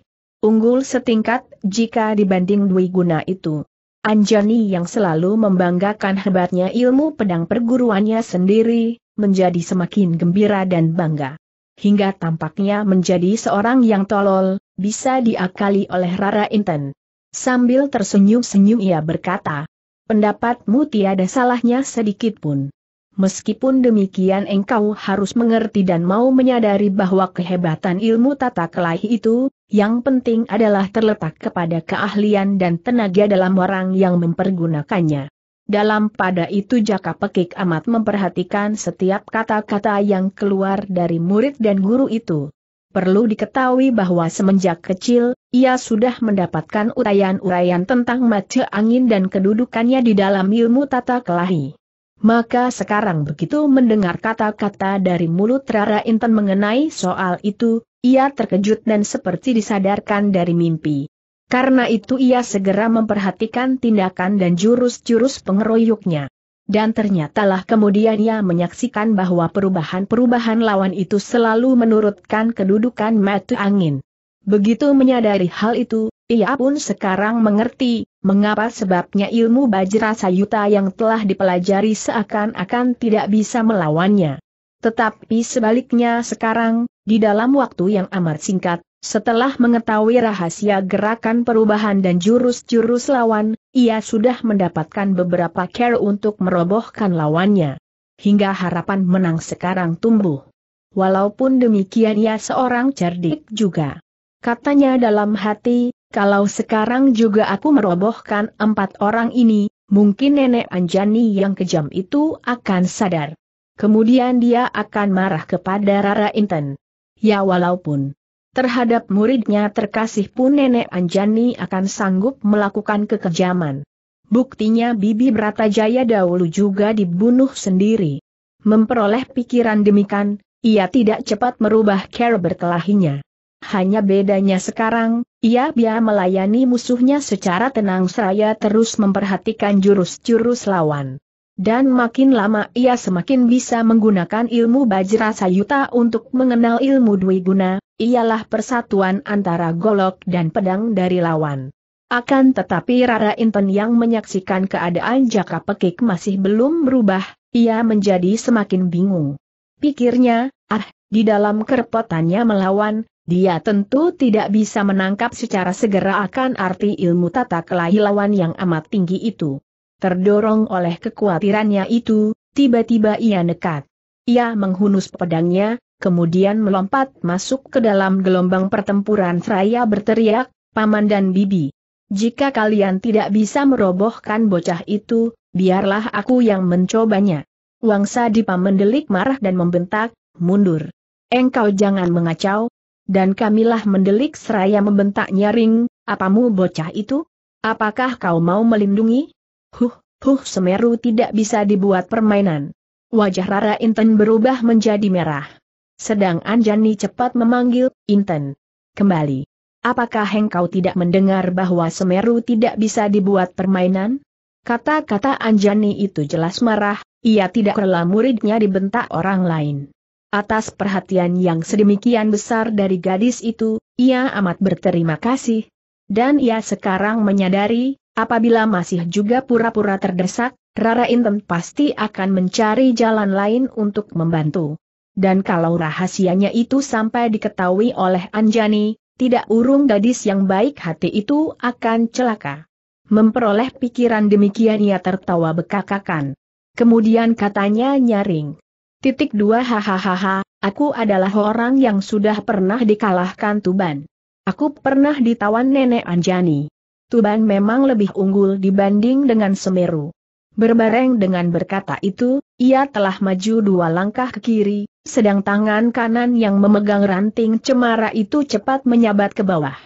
unggul setingkat jika dibanding Dwi Guna itu. Anjani yang selalu membanggakan hebatnya ilmu pedang perguruannya sendiri, menjadi semakin gembira dan bangga. Hingga tampaknya menjadi seorang yang tolol, bisa diakali oleh Rara Inten. Sambil tersenyum-senyum ia berkata, pendapatmu tiada salahnya sedikit pun. Meskipun demikian engkau harus mengerti dan mau menyadari bahwa kehebatan ilmu tata kelahi itu, yang penting adalah terletak kepada keahlian dan tenaga dalam orang yang mempergunakannya. Dalam pada itu Jaka Pekik amat memperhatikan setiap kata-kata yang keluar dari murid dan guru itu. Perlu diketahui bahwa semenjak kecil, ia sudah mendapatkan urayan-urayan tentang maca angin dan kedudukannya di dalam ilmu tata kelahi. Maka sekarang begitu mendengar kata-kata dari mulut Rara Intan mengenai soal itu, ia terkejut dan seperti disadarkan dari mimpi. Karena itu ia segera memperhatikan tindakan dan jurus-jurus pengeroyoknya. Dan ternyatalah kemudian ia menyaksikan bahwa perubahan-perubahan lawan itu selalu menurutkan kedudukan mata angin. Begitu menyadari hal itu, ia pun sekarang mengerti, mengapa sebabnya ilmu Bajra Sayuta yang telah dipelajari seakan-akan tidak bisa melawannya. Tetapi sebaliknya sekarang, di dalam waktu yang amat singkat, setelah mengetahui rahasia gerakan perubahan dan jurus-jurus lawan, ia sudah mendapatkan beberapa care untuk merobohkan lawannya. Hingga harapan menang sekarang tumbuh. Walaupun demikian ia seorang cerdik juga. Katanya dalam hati, kalau sekarang juga aku merobohkan empat orang ini, mungkin nenek Anjani yang kejam itu akan sadar. Kemudian dia akan marah kepada Rara Inten. Ya walaupun terhadap muridnya terkasih pun nenek Anjani akan sanggup melakukan kekejaman. Buktinya Bibi Bratajaya dahulu juga dibunuh sendiri. Memperoleh pikiran demikian, ia tidak cepat merubah cara berkelahinya. Hanya bedanya sekarang, ia bia melayani musuhnya secara tenang seraya terus memperhatikan jurus-jurus lawan. Dan makin lama ia semakin bisa menggunakan ilmu Bajra Sayuta untuk mengenal ilmu dwi Dwiguna, ialah persatuan antara golok dan pedang dari lawan. Akan tetapi Rara Inten yang menyaksikan keadaan Jaka Pekik masih belum berubah, ia menjadi semakin bingung. Pikirnya, ah, di dalam kerepotannya melawan, dia tentu tidak bisa menangkap secara segera akan arti ilmu tata kelailawan yang amat tinggi itu. Terdorong oleh kekhawatirannya itu, tiba-tiba ia nekat. Ia menghunus pedangnya, kemudian melompat masuk ke dalam gelombang pertempuran seraya berteriak, Paman dan Bibi. Jika kalian tidak bisa merobohkan bocah itu, biarlah aku yang mencobanya. Wangsa Dipa mendelik marah dan membentak, mundur. Engkau jangan mengacau, dan kamilah mendelik seraya membentak nyaring, apamu bocah itu? Apakah kau mau melindungi? Huh, huh Semeru tidak bisa dibuat permainan. Wajah Rara Inten berubah menjadi merah. Sedang Anjani cepat memanggil, Inten. Kembali. Apakah engkau tidak mendengar bahwa Semeru tidak bisa dibuat permainan? Kata-kata Anjani itu jelas marah, ia tidak rela muridnya dibentak orang lain. Atas perhatian yang sedemikian besar dari gadis itu, ia amat berterima kasih. Dan ia sekarang menyadari, apabila masih juga pura-pura terdesak, Rara Inten pasti akan mencari jalan lain untuk membantu. Dan kalau rahasianya itu sampai diketahui oleh Anjani, tidak urung gadis yang baik hati itu akan celaka. Memperoleh pikiran demikian ia tertawa bekakakan. Kemudian katanya nyaring. Titik dua hahaha, aku adalah orang yang sudah pernah dikalahkan Tuban. Aku pernah ditawan nenek Anjani. Tuban memang lebih unggul dibanding dengan Semeru. Berbareng dengan berkata itu, ia telah maju dua langkah ke kiri, sedang tangan kanan yang memegang ranting cemara itu cepat menyabat ke bawah.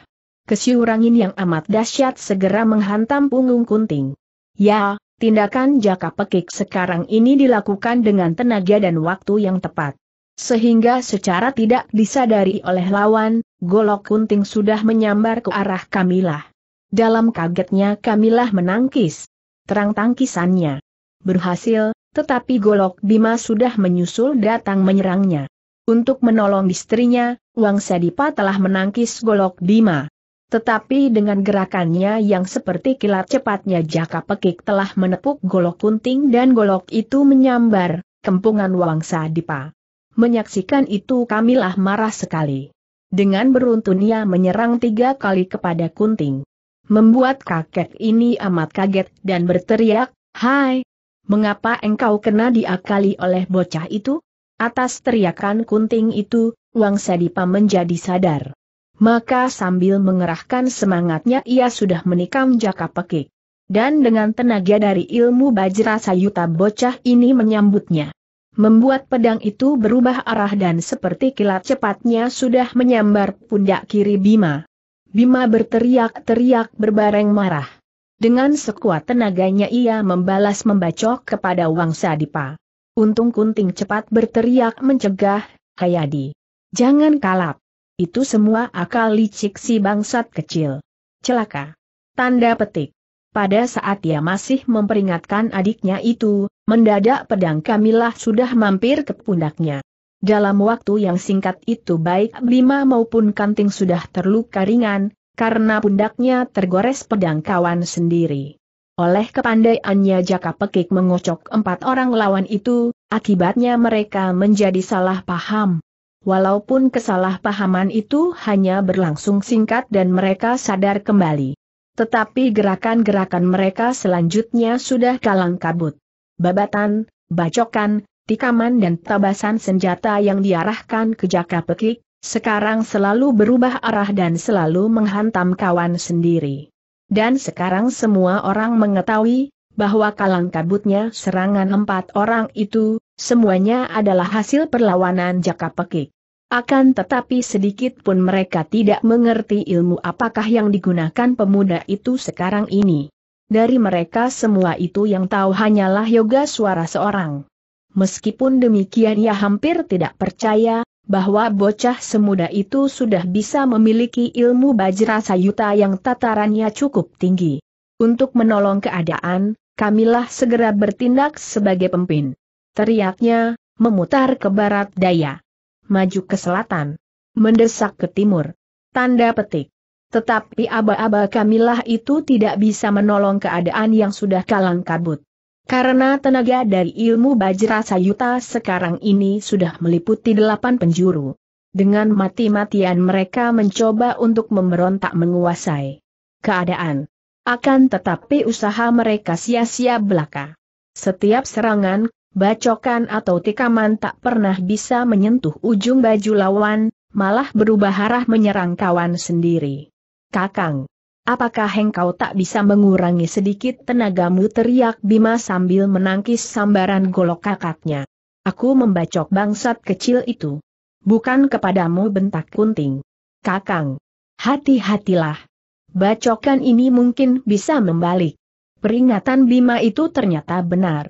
Kesiurangin yang amat dahsyat segera menghantam punggung kunting. Ya, tindakan jaka pekik sekarang ini dilakukan dengan tenaga dan waktu yang tepat. Sehingga secara tidak disadari oleh lawan, golok kunting sudah menyambar ke arah Kamilah. Dalam kagetnya Kamilah menangkis. Terang tangkisannya. Berhasil, tetapi golok Bima sudah menyusul datang menyerangnya. Untuk menolong istrinya, Wang Sadipa telah menangkis golok Bima. Tetapi dengan gerakannya yang seperti kilat cepatnya jaka pekik telah menepuk golok kunting dan golok itu menyambar, kempungan Wangsa Dipa. Menyaksikan itu kamilah marah sekali. Dengan beruntun ia menyerang tiga kali kepada kunting. Membuat kakek ini amat kaget dan berteriak, Hai! Mengapa engkau kena diakali oleh bocah itu? Atas teriakan kunting itu, Wangsa Dipa menjadi sadar. Maka sambil mengerahkan semangatnya ia sudah menikam jaka pekik. Dan dengan tenaga dari ilmu bajra sayuta bocah ini menyambutnya. Membuat pedang itu berubah arah dan seperti kilat cepatnya sudah menyambar pundak kiri Bima. Bima berteriak-teriak berbareng marah. Dengan sekuat tenaganya ia membalas membacok kepada Wang Sadipa. Untung Kunting cepat berteriak mencegah, Kayadi, Jangan kalap. Itu semua akal licik si bangsat kecil. Celaka. Tanda petik. Pada saat ia masih memperingatkan adiknya itu, mendadak pedang Kamilah sudah mampir ke pundaknya. Dalam waktu yang singkat itu baik Blima maupun Kanting sudah terluka ringan, karena pundaknya tergores pedang kawan sendiri. Oleh kepandaiannya Jaka Pekik mengocok empat orang lawan itu, akibatnya mereka menjadi salah paham. Walaupun kesalahpahaman itu hanya berlangsung singkat dan mereka sadar kembali. Tetapi gerakan-gerakan mereka selanjutnya sudah kalang kabut. Babatan, bacokan, tikaman dan tabasan senjata yang diarahkan ke Jaka Pekik, sekarang selalu berubah arah dan selalu menghantam kawan sendiri. Dan sekarang semua orang mengetahui, bahwa kalang kabutnya serangan empat orang itu, semuanya adalah hasil perlawanan jaka pekik. Akan tetapi sedikit pun mereka tidak mengerti ilmu apakah yang digunakan pemuda itu sekarang ini. Dari mereka semua itu yang tahu hanyalah yoga suara seorang. Meskipun demikian ia hampir tidak percaya, bahwa bocah semuda itu sudah bisa memiliki ilmu bajra sayuta yang tatarannya cukup tinggi. Untuk menolong keadaan, kamilah segera bertindak sebagai pemimpin. Teriaknya, memutar ke barat daya. Maju ke selatan. Mendesak ke timur. Tanda petik. Tetapi aba-aba kamilah itu tidak bisa menolong keadaan yang sudah kalang kabut. Karena tenaga dari ilmu Bajra Sayuta sekarang ini sudah meliputi delapan penjuru. Dengan mati-matian mereka mencoba untuk memberontak menguasai keadaan. Akan tetapi usaha mereka sia-sia belaka. Setiap serangan, bacokan atau tikaman tak pernah bisa menyentuh ujung baju lawan, malah berubah arah menyerang kawan sendiri. Kakang, apakah engkau tak bisa mengurangi sedikit tenagamu teriak Bima sambil menangkis sambaran golok kakaknya. Aku membacok bangsat kecil itu. Bukan kepadamu bentak kunting. Kakang, hati-hatilah. Bacokan ini mungkin bisa membalik. Peringatan Bima itu ternyata benar.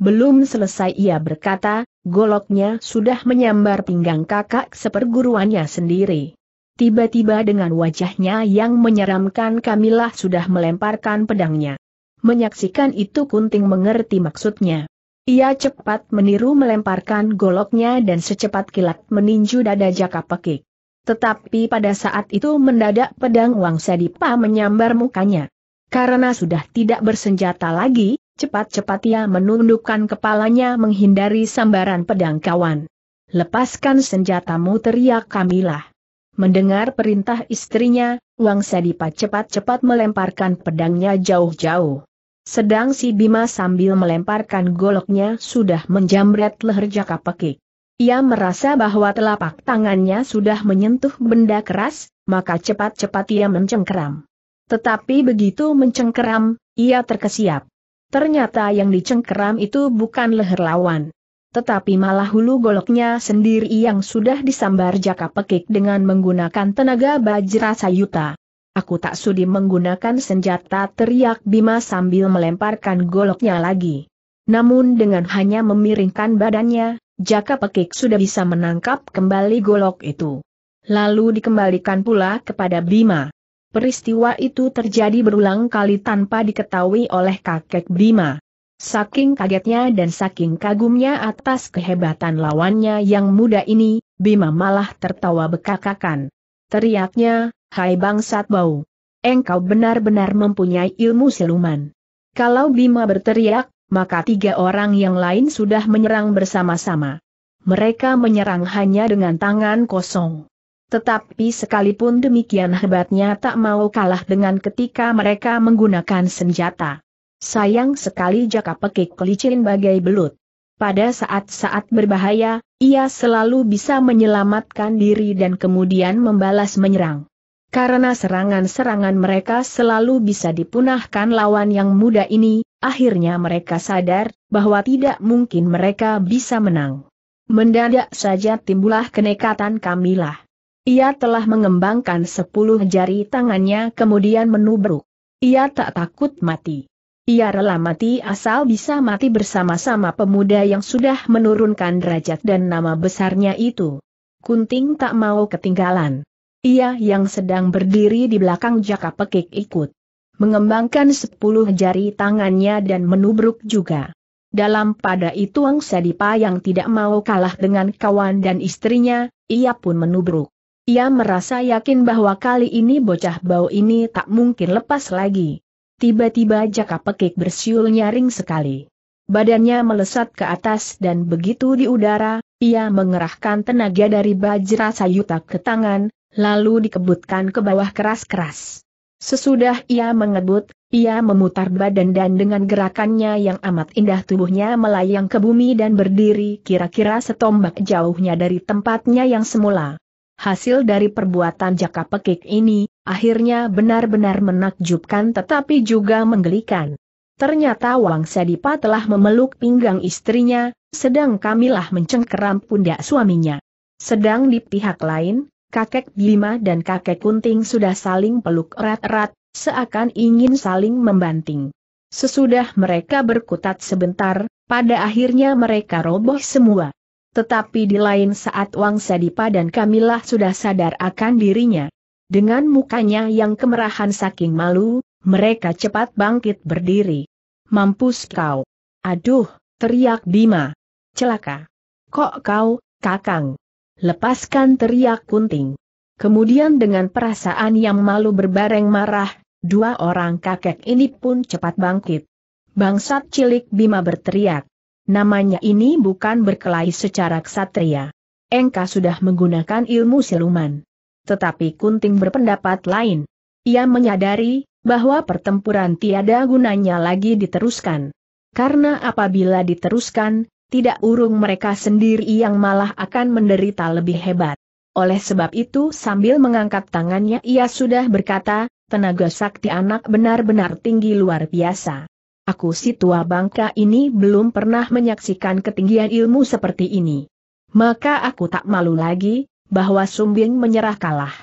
Belum selesai ia berkata, goloknya sudah menyambar pinggang kakak seperguruannya sendiri. Tiba-tiba dengan wajahnya yang menyeramkan Kamilah sudah melemparkan pedangnya. Menyaksikan itu Kunting mengerti maksudnya. Ia cepat meniru melemparkan goloknya dan secepat kilat meninju dada Jaka Pekik. Tetapi pada saat itu mendadak pedang Wang Sedipa menyambar mukanya. Karena sudah tidak bersenjata lagi, cepat-cepat ia menundukkan kepalanya menghindari sambaran pedang kawan. Lepaskan senjatamu teriak Kamilah. Mendengar perintah istrinya, Wang Sedipa cepat-cepat melemparkan pedangnya jauh-jauh. Sedang si Bima sambil melemparkan goloknya sudah menjamret leher Jaka Pekik. Ia merasa bahwa telapak tangannya sudah menyentuh benda keras, maka cepat-cepat ia mencengkeram. Tetapi begitu mencengkeram, ia terkesiap. Ternyata yang dicengkeram itu bukan leher lawan. Tetapi malah hulu goloknya sendiri yang sudah disambar jaka pekik dengan menggunakan tenaga bajra sayuta. Aku tak sudi menggunakan senjata teriak Bima sambil melemparkan goloknya lagi. Namun dengan hanya memiringkan badannya, Jaka Pekik sudah bisa menangkap kembali golok itu. Lalu dikembalikan pula kepada Bima. Peristiwa itu terjadi berulang kali tanpa diketahui oleh kakek Bima. Saking kagetnya dan saking kagumnya atas kehebatan lawannya yang muda ini, Bima malah tertawa bekakakan. Teriaknya, Hai bangsat bau! Engkau benar-benar mempunyai ilmu siluman. Kalau Bima berteriak, maka tiga orang yang lain sudah menyerang bersama-sama. Mereka menyerang hanya dengan tangan kosong. Tetapi sekalipun demikian hebatnya tak mau kalah dengan ketika mereka menggunakan senjata. Sayang sekali jaka pekik kelicin bagai belut. Pada saat-saat berbahaya, ia selalu bisa menyelamatkan diri dan kemudian membalas menyerang. Karena serangan-serangan mereka selalu bisa dipunahkan lawan yang muda ini, akhirnya mereka sadar bahwa tidak mungkin mereka bisa menang. Mendadak saja timbulah kenekatan Kamilah. Ia telah mengembangkan sepuluh jari tangannya kemudian menubruk. Ia tak takut mati. Ia rela mati asal bisa mati bersama-sama pemuda yang sudah menurunkan derajat dan nama besarnya itu. Kunting tak mau ketinggalan. Ia yang sedang berdiri di belakang jaka pekik ikut. Mengembangkan sepuluh jari tangannya dan menubruk juga. Dalam pada itu Wang Sadipa yang tidak mau kalah dengan kawan dan istrinya, ia pun menubruk. Ia merasa yakin bahwa kali ini bocah bau ini tak mungkin lepas lagi. Tiba-tiba jaka pekik bersiul nyaring sekali. Badannya melesat ke atas dan begitu di udara, ia mengerahkan tenaga dari Bajra Sayuta ke tangan, lalu dikebutkan ke bawah keras-keras. Sesudah ia mengebut, ia memutar badan dan dengan gerakannya yang amat indah tubuhnya melayang ke bumi dan berdiri kira-kira setombak jauhnya dari tempatnya yang semula. Hasil dari perbuatan jaka pekik ini, akhirnya benar-benar menakjubkan tetapi juga menggelikan. Ternyata Wang Sadipa telah memeluk pinggang istrinya, sedang Kamilah mencengkeram pundak suaminya. Sedang di pihak lain, kakek Bima dan kakek Kunting sudah saling peluk erat-erat, seakan ingin saling membanting. Sesudah mereka berkutat sebentar, pada akhirnya mereka roboh semua. Tetapi di lain saat Wang Sadipa dan Kamilah sudah sadar akan dirinya. Dengan mukanya yang kemerahan saking malu, mereka cepat bangkit berdiri. Mampus kau! Aduh, teriak Bima. Celaka! Kok kau, kakang? Lepaskan teriak kunting. Kemudian dengan perasaan yang malu berbareng marah, dua orang kakek ini pun cepat bangkit. Bangsat cilik Bima berteriak. Namanya ini bukan berkelahi secara ksatria. Engka sudah menggunakan ilmu siluman. Tetapi Kunting berpendapat lain. Ia menyadari bahwa pertempuran tiada gunanya lagi diteruskan. Karena apabila diteruskan, tidak urung mereka sendiri yang malah akan menderita lebih hebat. Oleh sebab itu sambil mengangkat tangannya ia sudah berkata, tenaga sakti anak benar-benar tinggi luar biasa. Aku si tua bangka ini belum pernah menyaksikan ketinggian ilmu seperti ini. Maka aku tak malu lagi, bahwa Sumbing menyerah kalah.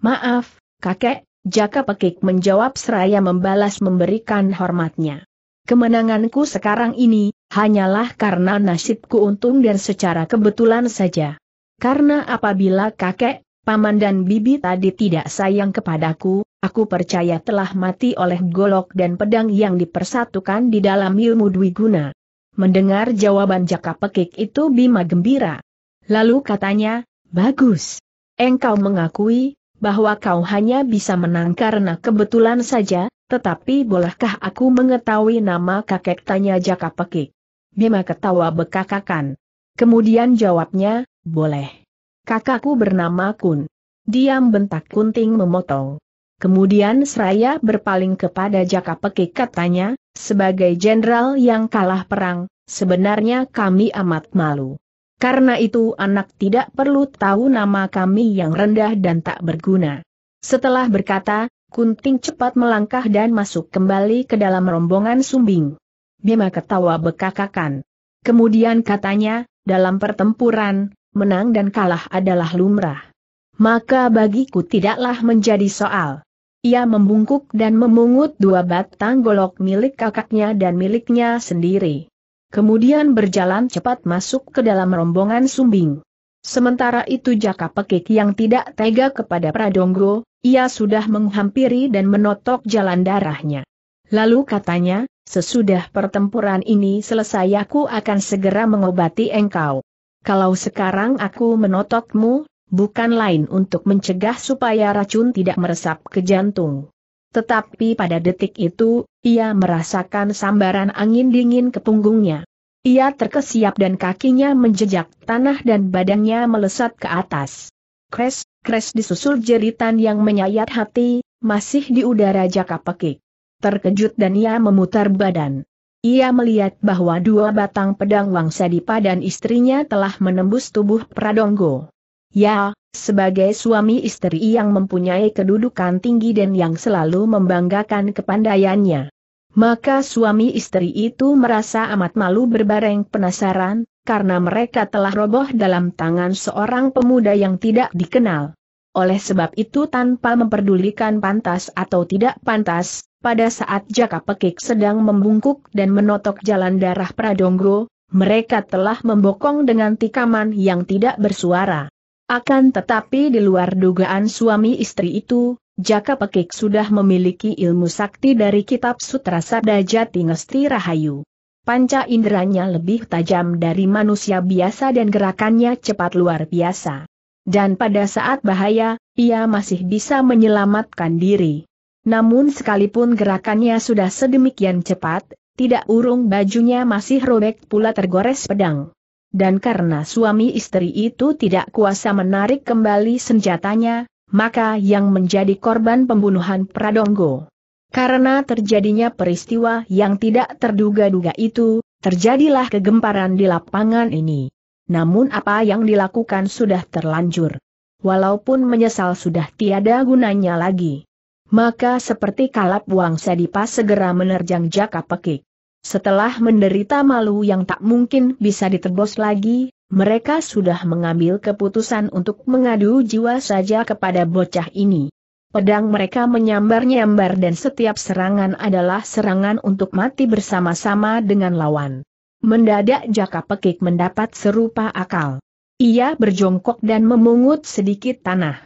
Maaf, kakek, Jaka Pekik menjawab seraya membalas memberikan hormatnya. Kemenanganku sekarang ini, hanyalah karena nasibku untung dan secara kebetulan saja. Karena apabila kakek, paman dan bibi tadi tidak sayang kepadaku, aku percaya telah mati oleh golok dan pedang yang dipersatukan di dalam ilmu dwiguna. Mendengar jawaban jaka pekik itu Bima gembira. Lalu katanya, bagus. Engkau mengakui, bahwa kau hanya bisa menang karena kebetulan saja, tetapi bolehkah aku mengetahui nama kakek tanya Jaka Pekik? Bima ketawa bekakakan. Kemudian jawabnya, boleh. Kakakku bernama Kun. Diam bentak Kunting memotong. Kemudian seraya berpaling kepada Jaka Pekik katanya, sebagai jenderal yang kalah perang, sebenarnya kami amat malu. Karena itu anak tidak perlu tahu nama kami yang rendah dan tak berguna. Setelah berkata, Kunting cepat melangkah dan masuk kembali ke dalam rombongan sumbing. Bima ketawa bekakakan. Kemudian katanya, dalam pertempuran, menang dan kalah adalah lumrah. Maka bagiku tidaklah menjadi soal. Ia membungkuk dan memungut dua batang golok milik kakaknya dan miliknya sendiri. Kemudian berjalan cepat masuk ke dalam rombongan sumbing. Sementara itu Jaka Pekik yang tidak tega kepada Pradonggo, ia sudah menghampiri dan menotok jalan darahnya. Lalu katanya, sesudah pertempuran ini selesai aku akan segera mengobati engkau. Kalau sekarang aku menotokmu, bukan lain untuk mencegah supaya racun tidak meresap ke jantung. Tetapi pada detik itu, ia merasakan sambaran angin dingin ke punggungnya. Ia terkesiap dan kakinya menjejak tanah dan badannya melesat ke atas. Kres, Kres disusul jeritan yang menyayat hati, masih di udara jaka pekik. Terkejut dan ia memutar badan. Ia melihat bahwa dua batang pedang Wangsa Dipa dan istrinya telah menembus tubuh Pradongo. Ya, sebagai suami istri yang mempunyai kedudukan tinggi dan yang selalu membanggakan kepandaiannya. Maka suami istri itu merasa amat malu berbareng penasaran, karena mereka telah roboh dalam tangan seorang pemuda yang tidak dikenal. Oleh sebab itu tanpa memperdulikan pantas atau tidak pantas, pada saat Jaka Pekik sedang membungkuk dan menotok jalan darah Pradonggo, mereka telah membokong dengan tikaman yang tidak bersuara. Akan tetapi di luar dugaan suami istri itu, Jaka Pekik sudah memiliki ilmu sakti dari kitab Sutra Sabda Jati Ngesti Rahayu. Panca inderanya lebih tajam dari manusia biasa dan gerakannya cepat luar biasa. Dan pada saat bahaya, ia masih bisa menyelamatkan diri. Namun sekalipun gerakannya sudah sedemikian cepat, tidak urung bajunya masih robek pula tergores pedang dan karena suami istri itu tidak kuasa menarik kembali senjatanya, maka yang menjadi korban pembunuhan Pradonggo. Karena terjadinya peristiwa yang tidak terduga-duga itu, terjadilah kegemparan di lapangan ini. Namun apa yang dilakukan sudah terlanjur. Walaupun menyesal sudah tiada gunanya lagi. Maka seperti kalap uang Sadipa segera menerjang jaka pekik. Setelah menderita malu yang tak mungkin bisa ditebus lagi, mereka sudah mengambil keputusan untuk mengadu jiwa saja kepada bocah ini. Pedang mereka menyambar-nyambar dan setiap serangan adalah serangan untuk mati bersama-sama dengan lawan. Mendadak Jaka Pekik mendapat serupa akal. Ia berjongkok dan memungut sedikit tanah.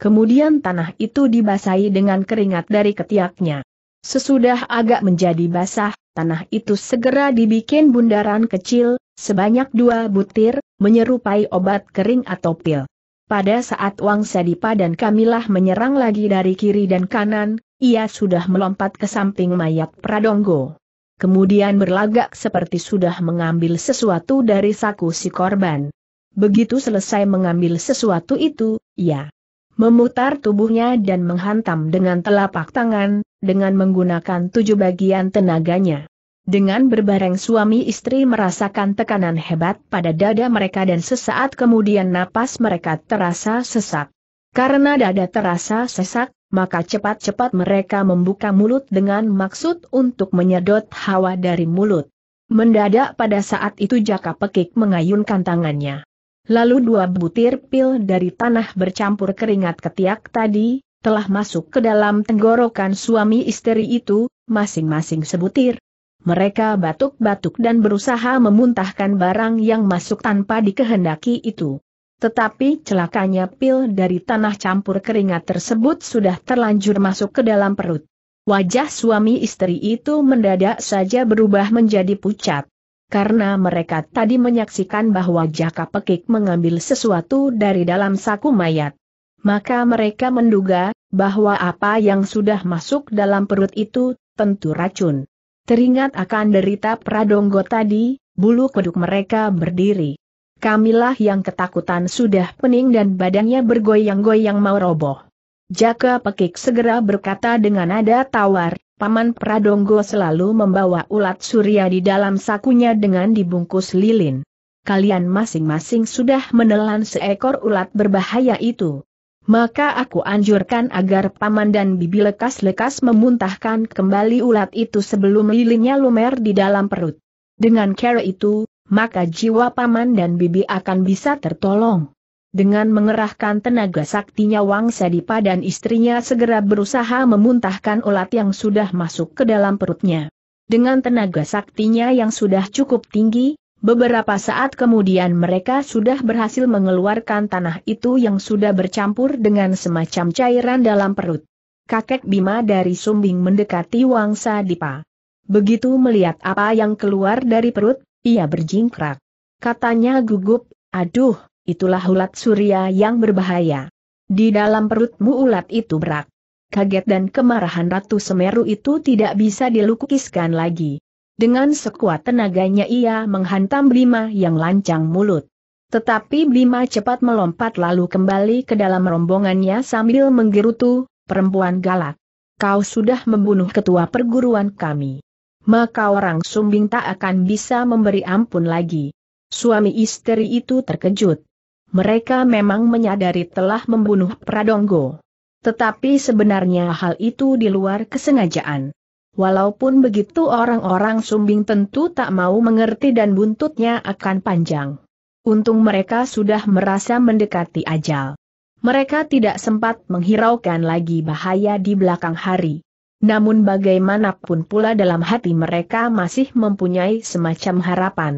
Kemudian tanah itu dibasahi dengan keringat dari ketiaknya. Sesudah agak menjadi basah, tanah itu segera dibikin bundaran kecil, Sebanyak dua butir, menyerupai obat kering atau pil. Pada saat Wang Sadipa dan Kamilah menyerang lagi dari kiri dan kanan, ia sudah melompat ke samping mayat Pradonggo. Kemudian berlagak seperti sudah mengambil sesuatu dari saku si korban. Begitu selesai mengambil sesuatu itu, ia memutar tubuhnya dan menghantam dengan telapak tangan, dengan menggunakan tujuh bagian tenaganya dengan berbareng suami istri merasakan tekanan hebat pada dada mereka dan sesaat kemudian napas mereka terasa sesak. Karena dada terasa sesak, maka cepat-cepat mereka membuka mulut dengan maksud untuk menyedot hawa dari mulut. Mendadak pada saat itu Jaka Pekik mengayunkan tangannya. Lalu dua butir pil dari tanah bercampur keringat ketiak tadi, telah masuk ke dalam tenggorokan suami istri itu, masing-masing sebutir, mereka batuk-batuk dan berusaha memuntahkan barang yang masuk tanpa dikehendaki itu. Tetapi celakanya pil dari tanah campur keringat tersebut sudah terlanjur masuk ke dalam perut. Wajah suami istri itu mendadak saja berubah menjadi pucat. Karena mereka tadi menyaksikan bahwa Jaka Pekik mengambil sesuatu dari dalam saku mayat. Maka mereka menduga, bahwa apa yang sudah masuk dalam perut itu, tentu racun. Teringat akan derita Pradonggo tadi, bulu kuduk mereka berdiri. Kamilah yang ketakutan sudah pening dan badannya bergoyang-goyang mau roboh. Jaka Pekik segera berkata dengan nada tawar, Paman Pradonggo selalu membawa ulat surya di dalam sakunya dengan dibungkus lilin. Kalian masing-masing sudah menelan seekor ulat berbahaya itu maka aku anjurkan agar paman dan bibi lekas-lekas memuntahkan kembali ulat itu sebelum lilinnya lumer di dalam perut. Dengan cara itu, maka jiwa paman dan bibi akan bisa tertolong. Dengan mengerahkan tenaga saktinya Wang Sedipa dan istrinya segera berusaha memuntahkan ulat yang sudah masuk ke dalam perutnya. Dengan tenaga saktinya yang sudah cukup tinggi, Beberapa saat kemudian mereka sudah berhasil mengeluarkan tanah itu yang sudah bercampur dengan semacam cairan dalam perut. Kakek Bima dari Sumbing mendekati Wangsa Dipa. Begitu melihat apa yang keluar dari perut, ia berjingkrak. Katanya gugup, aduh, itulah ulat surya yang berbahaya. Di dalam perutmu ulat itu berak. Kaget dan kemarahan Ratu Semeru itu tidak bisa dilukiskan lagi. Dengan sekuat tenaganya ia menghantam Blima yang lancang mulut. Tetapi Blima cepat melompat lalu kembali ke dalam rombongannya sambil menggerutu, perempuan galak. Kau sudah membunuh ketua perguruan kami. Maka orang sumbing tak akan bisa memberi ampun lagi. Suami istri itu terkejut. Mereka memang menyadari telah membunuh Pradonggo. Tetapi sebenarnya hal itu di luar kesengajaan. Walaupun begitu orang-orang sumbing tentu tak mau mengerti dan buntutnya akan panjang. Untung mereka sudah merasa mendekati ajal. Mereka tidak sempat menghiraukan lagi bahaya di belakang hari. Namun bagaimanapun pula dalam hati mereka masih mempunyai semacam harapan.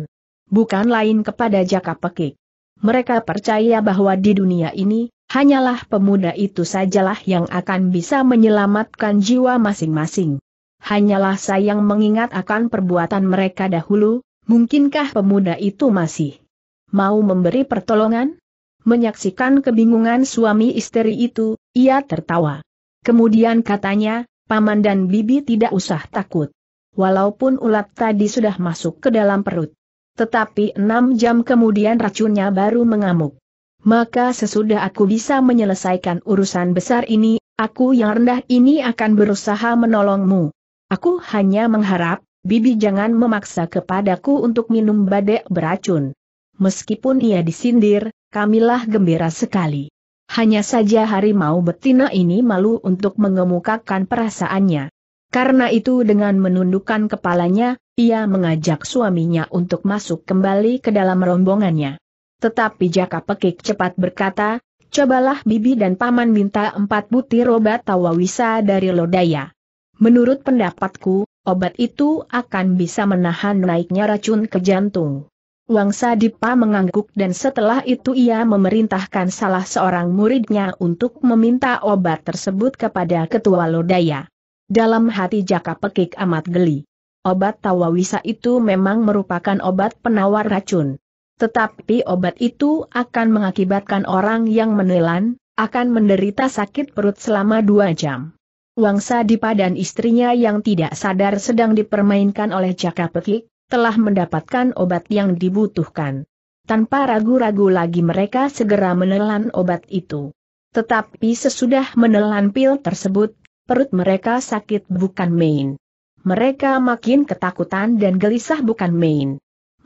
Bukan lain kepada Jaka Pekik. Mereka percaya bahwa di dunia ini, hanyalah pemuda itu sajalah yang akan bisa menyelamatkan jiwa masing-masing hanyalah sayang mengingat akan perbuatan mereka dahulu, mungkinkah pemuda itu masih mau memberi pertolongan? Menyaksikan kebingungan suami istri itu, ia tertawa. Kemudian katanya, paman dan bibi tidak usah takut. Walaupun ulat tadi sudah masuk ke dalam perut. Tetapi enam jam kemudian racunnya baru mengamuk. Maka sesudah aku bisa menyelesaikan urusan besar ini, aku yang rendah ini akan berusaha menolongmu. Aku hanya mengharap, Bibi jangan memaksa kepadaku untuk minum badai beracun. Meskipun ia disindir, kamilah gembira sekali. Hanya saja harimau betina ini malu untuk mengemukakan perasaannya. Karena itu dengan menundukkan kepalanya, ia mengajak suaminya untuk masuk kembali ke dalam rombongannya. Tetapi Jaka Pekik cepat berkata, cobalah bibi dan paman minta empat butir obat tawawisa dari Lodaya. Menurut pendapatku, obat itu akan bisa menahan naiknya racun ke jantung. Wangsa Dipa mengangguk dan setelah itu ia memerintahkan salah seorang muridnya untuk meminta obat tersebut kepada ketua lodaya. Dalam hati Jaka Pekik amat geli. Obat Tawawisa itu memang merupakan obat penawar racun. Tetapi obat itu akan mengakibatkan orang yang menelan, akan menderita sakit perut selama dua jam. Wangsa di dan istrinya yang tidak sadar sedang dipermainkan oleh Jaka Pekik, telah mendapatkan obat yang dibutuhkan. Tanpa ragu-ragu lagi mereka segera menelan obat itu. Tetapi sesudah menelan pil tersebut, perut mereka sakit bukan main. Mereka makin ketakutan dan gelisah bukan main.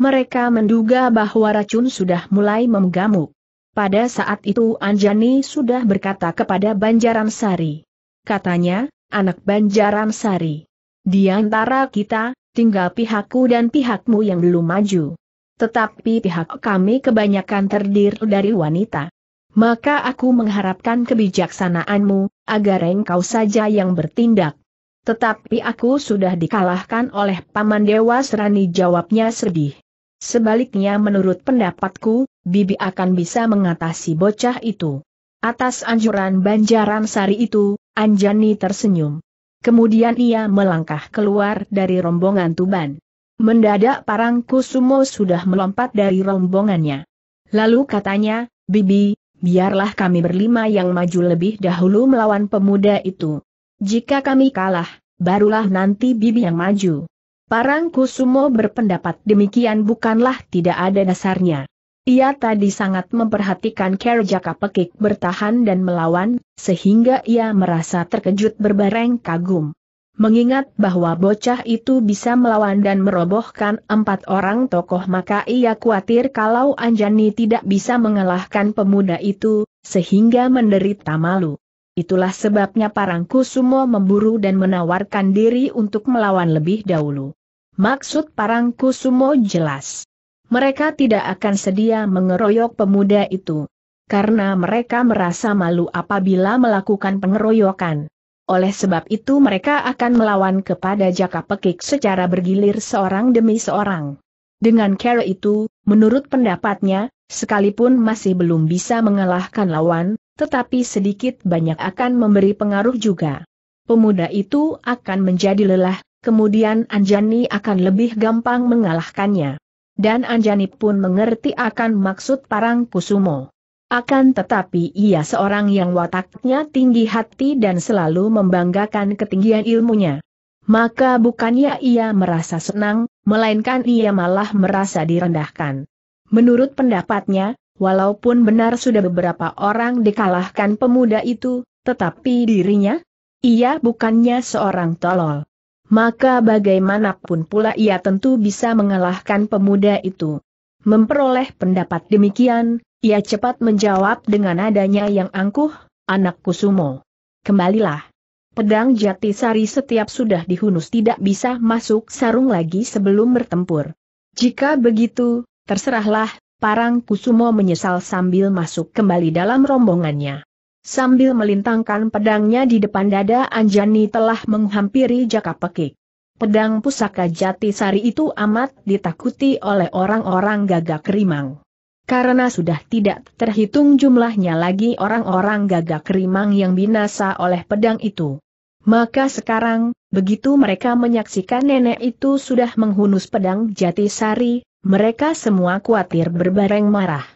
Mereka menduga bahwa racun sudah mulai menggamuk. Pada saat itu Anjani sudah berkata kepada Banjaran Sari, katanya, anak Banjaran Sari. Di antara kita, tinggal pihakku dan pihakmu yang belum maju. Tetapi pihak kami kebanyakan terdiri dari wanita. Maka aku mengharapkan kebijaksanaanmu, agar engkau saja yang bertindak. Tetapi aku sudah dikalahkan oleh Paman Dewa Serani jawabnya sedih. Sebaliknya menurut pendapatku, Bibi akan bisa mengatasi bocah itu. Atas anjuran Banjaran Sari itu, Anjani tersenyum. Kemudian ia melangkah keluar dari rombongan Tuban. Mendadak Parang Kusumo sudah melompat dari rombongannya. Lalu katanya, Bibi, biarlah kami berlima yang maju lebih dahulu melawan pemuda itu. Jika kami kalah, barulah nanti Bibi yang maju. Parang Kusumo berpendapat demikian bukanlah tidak ada dasarnya. Ia tadi sangat memperhatikan kerja Pekik bertahan dan melawan, sehingga ia merasa terkejut berbareng kagum. Mengingat bahwa bocah itu bisa melawan dan merobohkan empat orang tokoh maka ia khawatir kalau Anjani tidak bisa mengalahkan pemuda itu, sehingga menderita malu. Itulah sebabnya Parangkusumo memburu dan menawarkan diri untuk melawan lebih dahulu. Maksud Parangkusumo jelas mereka tidak akan sedia mengeroyok pemuda itu. Karena mereka merasa malu apabila melakukan pengeroyokan. Oleh sebab itu mereka akan melawan kepada Jaka Pekik secara bergilir seorang demi seorang. Dengan cara itu, menurut pendapatnya, sekalipun masih belum bisa mengalahkan lawan, tetapi sedikit banyak akan memberi pengaruh juga. Pemuda itu akan menjadi lelah, kemudian Anjani akan lebih gampang mengalahkannya dan Anjani pun mengerti akan maksud Parang Kusumo. Akan tetapi ia seorang yang wataknya tinggi hati dan selalu membanggakan ketinggian ilmunya. Maka bukannya ia merasa senang, melainkan ia malah merasa direndahkan. Menurut pendapatnya, walaupun benar sudah beberapa orang dikalahkan pemuda itu, tetapi dirinya? Ia bukannya seorang tolol maka bagaimanapun pula ia tentu bisa mengalahkan pemuda itu. Memperoleh pendapat demikian, ia cepat menjawab dengan adanya yang angkuh, anak Kusumo. Kembalilah. Pedang Jatisari setiap sudah dihunus tidak bisa masuk sarung lagi sebelum bertempur. Jika begitu, terserahlah, Parang Kusumo menyesal sambil masuk kembali dalam rombongannya. Sambil melintangkan pedangnya di depan dada Anjani telah menghampiri Jaka Pekik. Pedang pusaka jati sari itu amat ditakuti oleh orang-orang gagak rimang. Karena sudah tidak terhitung jumlahnya lagi orang-orang gagak rimang yang binasa oleh pedang itu. Maka sekarang, begitu mereka menyaksikan nenek itu sudah menghunus pedang jati sari, mereka semua khawatir berbareng marah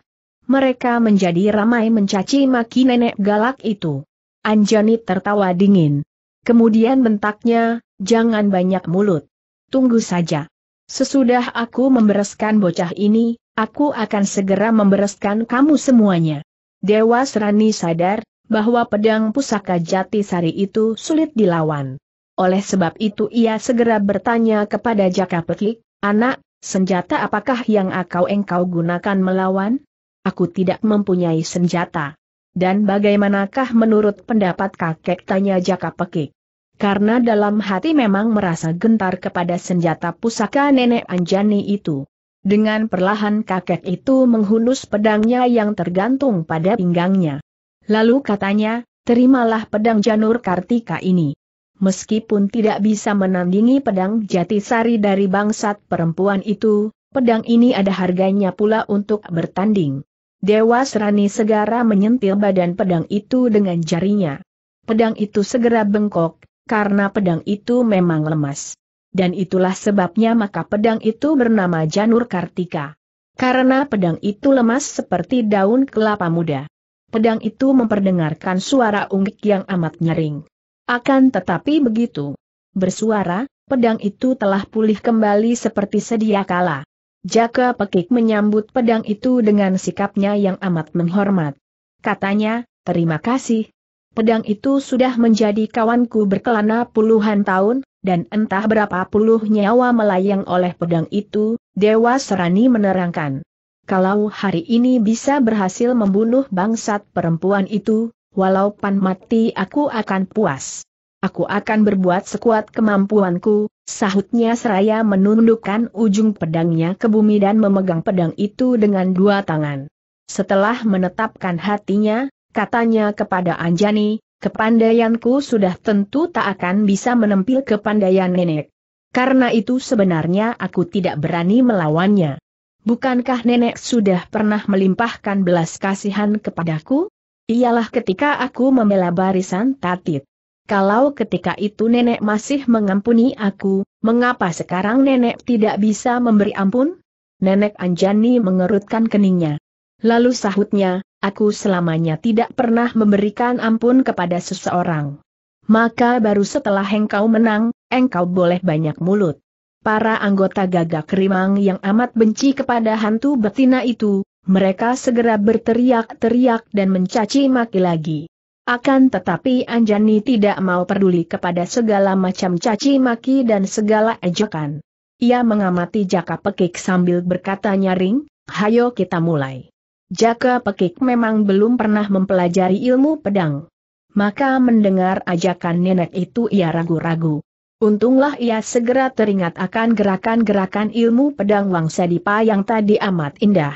mereka menjadi ramai mencaci maki nenek galak itu. Anjani tertawa dingin. Kemudian bentaknya, jangan banyak mulut. Tunggu saja. Sesudah aku membereskan bocah ini, aku akan segera membereskan kamu semuanya. Dewa Serani sadar, bahwa pedang pusaka jati sari itu sulit dilawan. Oleh sebab itu ia segera bertanya kepada Jaka Petlik, anak, senjata apakah yang akau engkau gunakan melawan? Aku tidak mempunyai senjata. Dan bagaimanakah menurut pendapat kakek tanya Jaka Pekik? Karena dalam hati memang merasa gentar kepada senjata pusaka nenek Anjani itu. Dengan perlahan kakek itu menghunus pedangnya yang tergantung pada pinggangnya. Lalu katanya, terimalah pedang Janur Kartika ini. Meskipun tidak bisa menandingi pedang Jatisari dari bangsat perempuan itu, pedang ini ada harganya pula untuk bertanding. Dewa Serani segera menyentil badan pedang itu dengan jarinya. Pedang itu segera bengkok, karena pedang itu memang lemas. Dan itulah sebabnya maka pedang itu bernama Janur Kartika. Karena pedang itu lemas seperti daun kelapa muda. Pedang itu memperdengarkan suara unggik yang amat nyering. Akan tetapi begitu bersuara, pedang itu telah pulih kembali seperti sedia kala. Jaka Pekik menyambut pedang itu dengan sikapnya yang amat menghormat. Katanya, terima kasih. Pedang itu sudah menjadi kawanku berkelana puluhan tahun, dan entah berapa puluh nyawa melayang oleh pedang itu, Dewa Serani menerangkan. Kalau hari ini bisa berhasil membunuh bangsat perempuan itu, walaupun mati aku akan puas. Aku akan berbuat sekuat kemampuanku, Sahutnya seraya menundukkan ujung pedangnya ke bumi dan memegang pedang itu dengan dua tangan. Setelah menetapkan hatinya, katanya kepada Anjani, kepandaianku sudah tentu tak akan bisa menempil kepandaian nenek. Karena itu sebenarnya aku tidak berani melawannya. Bukankah nenek sudah pernah melimpahkan belas kasihan kepadaku? Ialah ketika aku membela barisan tatit. Kalau ketika itu nenek masih mengampuni aku, mengapa sekarang nenek tidak bisa memberi ampun? Nenek Anjani mengerutkan keningnya. Lalu sahutnya, aku selamanya tidak pernah memberikan ampun kepada seseorang. Maka baru setelah engkau menang, engkau boleh banyak mulut. Para anggota gagak rimang yang amat benci kepada hantu betina itu, mereka segera berteriak-teriak dan mencaci maki lagi. Akan tetapi Anjani tidak mau peduli kepada segala macam caci maki dan segala ejekan. Ia mengamati Jaka Pekik sambil berkata nyaring, hayo kita mulai. Jaka Pekik memang belum pernah mempelajari ilmu pedang. Maka mendengar ajakan nenek itu ia ragu-ragu. Untunglah ia segera teringat akan gerakan-gerakan ilmu pedang Wangsa Dipa yang tadi amat indah.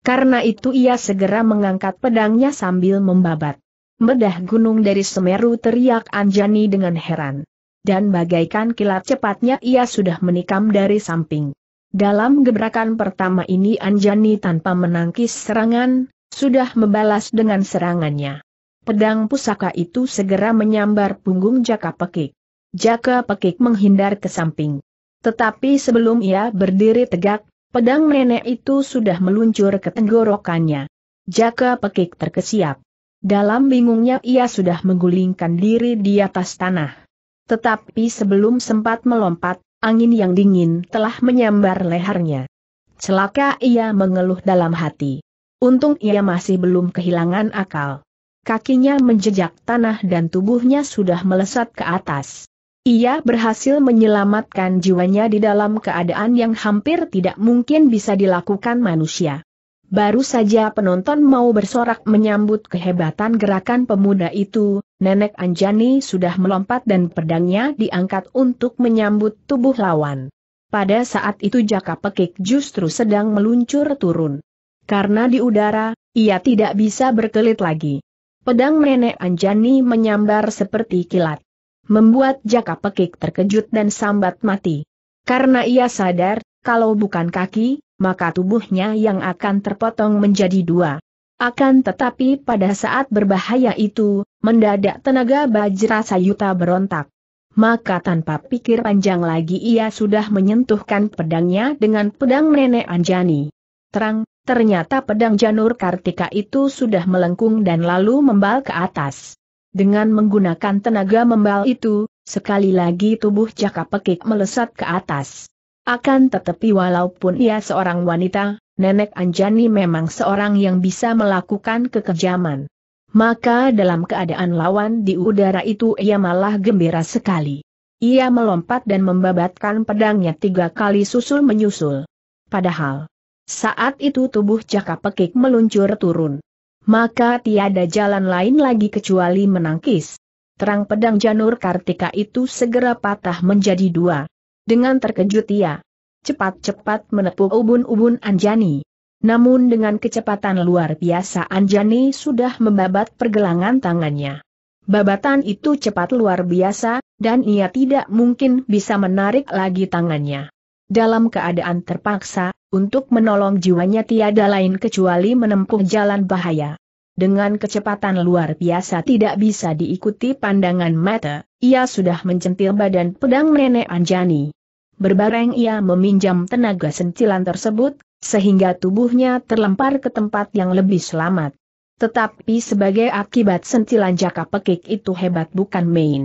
Karena itu ia segera mengangkat pedangnya sambil membabat. Medah gunung dari Semeru teriak Anjani dengan heran. Dan bagaikan kilat cepatnya ia sudah menikam dari samping. Dalam gebrakan pertama ini Anjani tanpa menangkis serangan, sudah membalas dengan serangannya. Pedang pusaka itu segera menyambar punggung Jaka Pekik. Jaka Pekik menghindar ke samping. Tetapi sebelum ia berdiri tegak, pedang nenek itu sudah meluncur ke tenggorokannya. Jaka Pekik terkesiap. Dalam bingungnya ia sudah menggulingkan diri di atas tanah. Tetapi sebelum sempat melompat, angin yang dingin telah menyambar lehernya. Celaka ia mengeluh dalam hati. Untung ia masih belum kehilangan akal. Kakinya menjejak tanah dan tubuhnya sudah melesat ke atas. Ia berhasil menyelamatkan jiwanya di dalam keadaan yang hampir tidak mungkin bisa dilakukan manusia. Baru saja penonton mau bersorak menyambut kehebatan gerakan pemuda itu, Nenek Anjani sudah melompat dan pedangnya diangkat untuk menyambut tubuh lawan. Pada saat itu Jaka Pekik justru sedang meluncur turun. Karena di udara, ia tidak bisa berkelit lagi. Pedang Nenek Anjani menyambar seperti kilat. Membuat Jaka Pekik terkejut dan sambat mati. Karena ia sadar, kalau bukan kaki, maka tubuhnya yang akan terpotong menjadi dua. Akan tetapi pada saat berbahaya itu, mendadak tenaga Bajra Sayuta berontak. Maka tanpa pikir panjang lagi ia sudah menyentuhkan pedangnya dengan pedang nenek Anjani. Terang, ternyata pedang Janur Kartika itu sudah melengkung dan lalu membal ke atas. Dengan menggunakan tenaga membal itu, sekali lagi tubuh Jaka Pekik melesat ke atas. Akan tetapi walaupun ia seorang wanita, Nenek Anjani memang seorang yang bisa melakukan kekejaman. Maka dalam keadaan lawan di udara itu ia malah gembira sekali. Ia melompat dan membabatkan pedangnya tiga kali susul-menyusul. Padahal, saat itu tubuh Jaka Pekik meluncur turun. Maka tiada jalan lain lagi kecuali menangkis. Terang pedang Janur Kartika itu segera patah menjadi dua. Dengan terkejut ia cepat-cepat menepuk ubun-ubun Anjani. Namun dengan kecepatan luar biasa Anjani sudah membabat pergelangan tangannya. Babatan itu cepat luar biasa, dan ia tidak mungkin bisa menarik lagi tangannya. Dalam keadaan terpaksa, untuk menolong jiwanya tiada lain kecuali menempuh jalan bahaya. Dengan kecepatan luar biasa tidak bisa diikuti pandangan mata, ia sudah mencentil badan pedang nenek Anjani. Berbareng ia meminjam tenaga sentilan tersebut, sehingga tubuhnya terlempar ke tempat yang lebih selamat. Tetapi sebagai akibat sentilan jaka pekik itu hebat bukan main.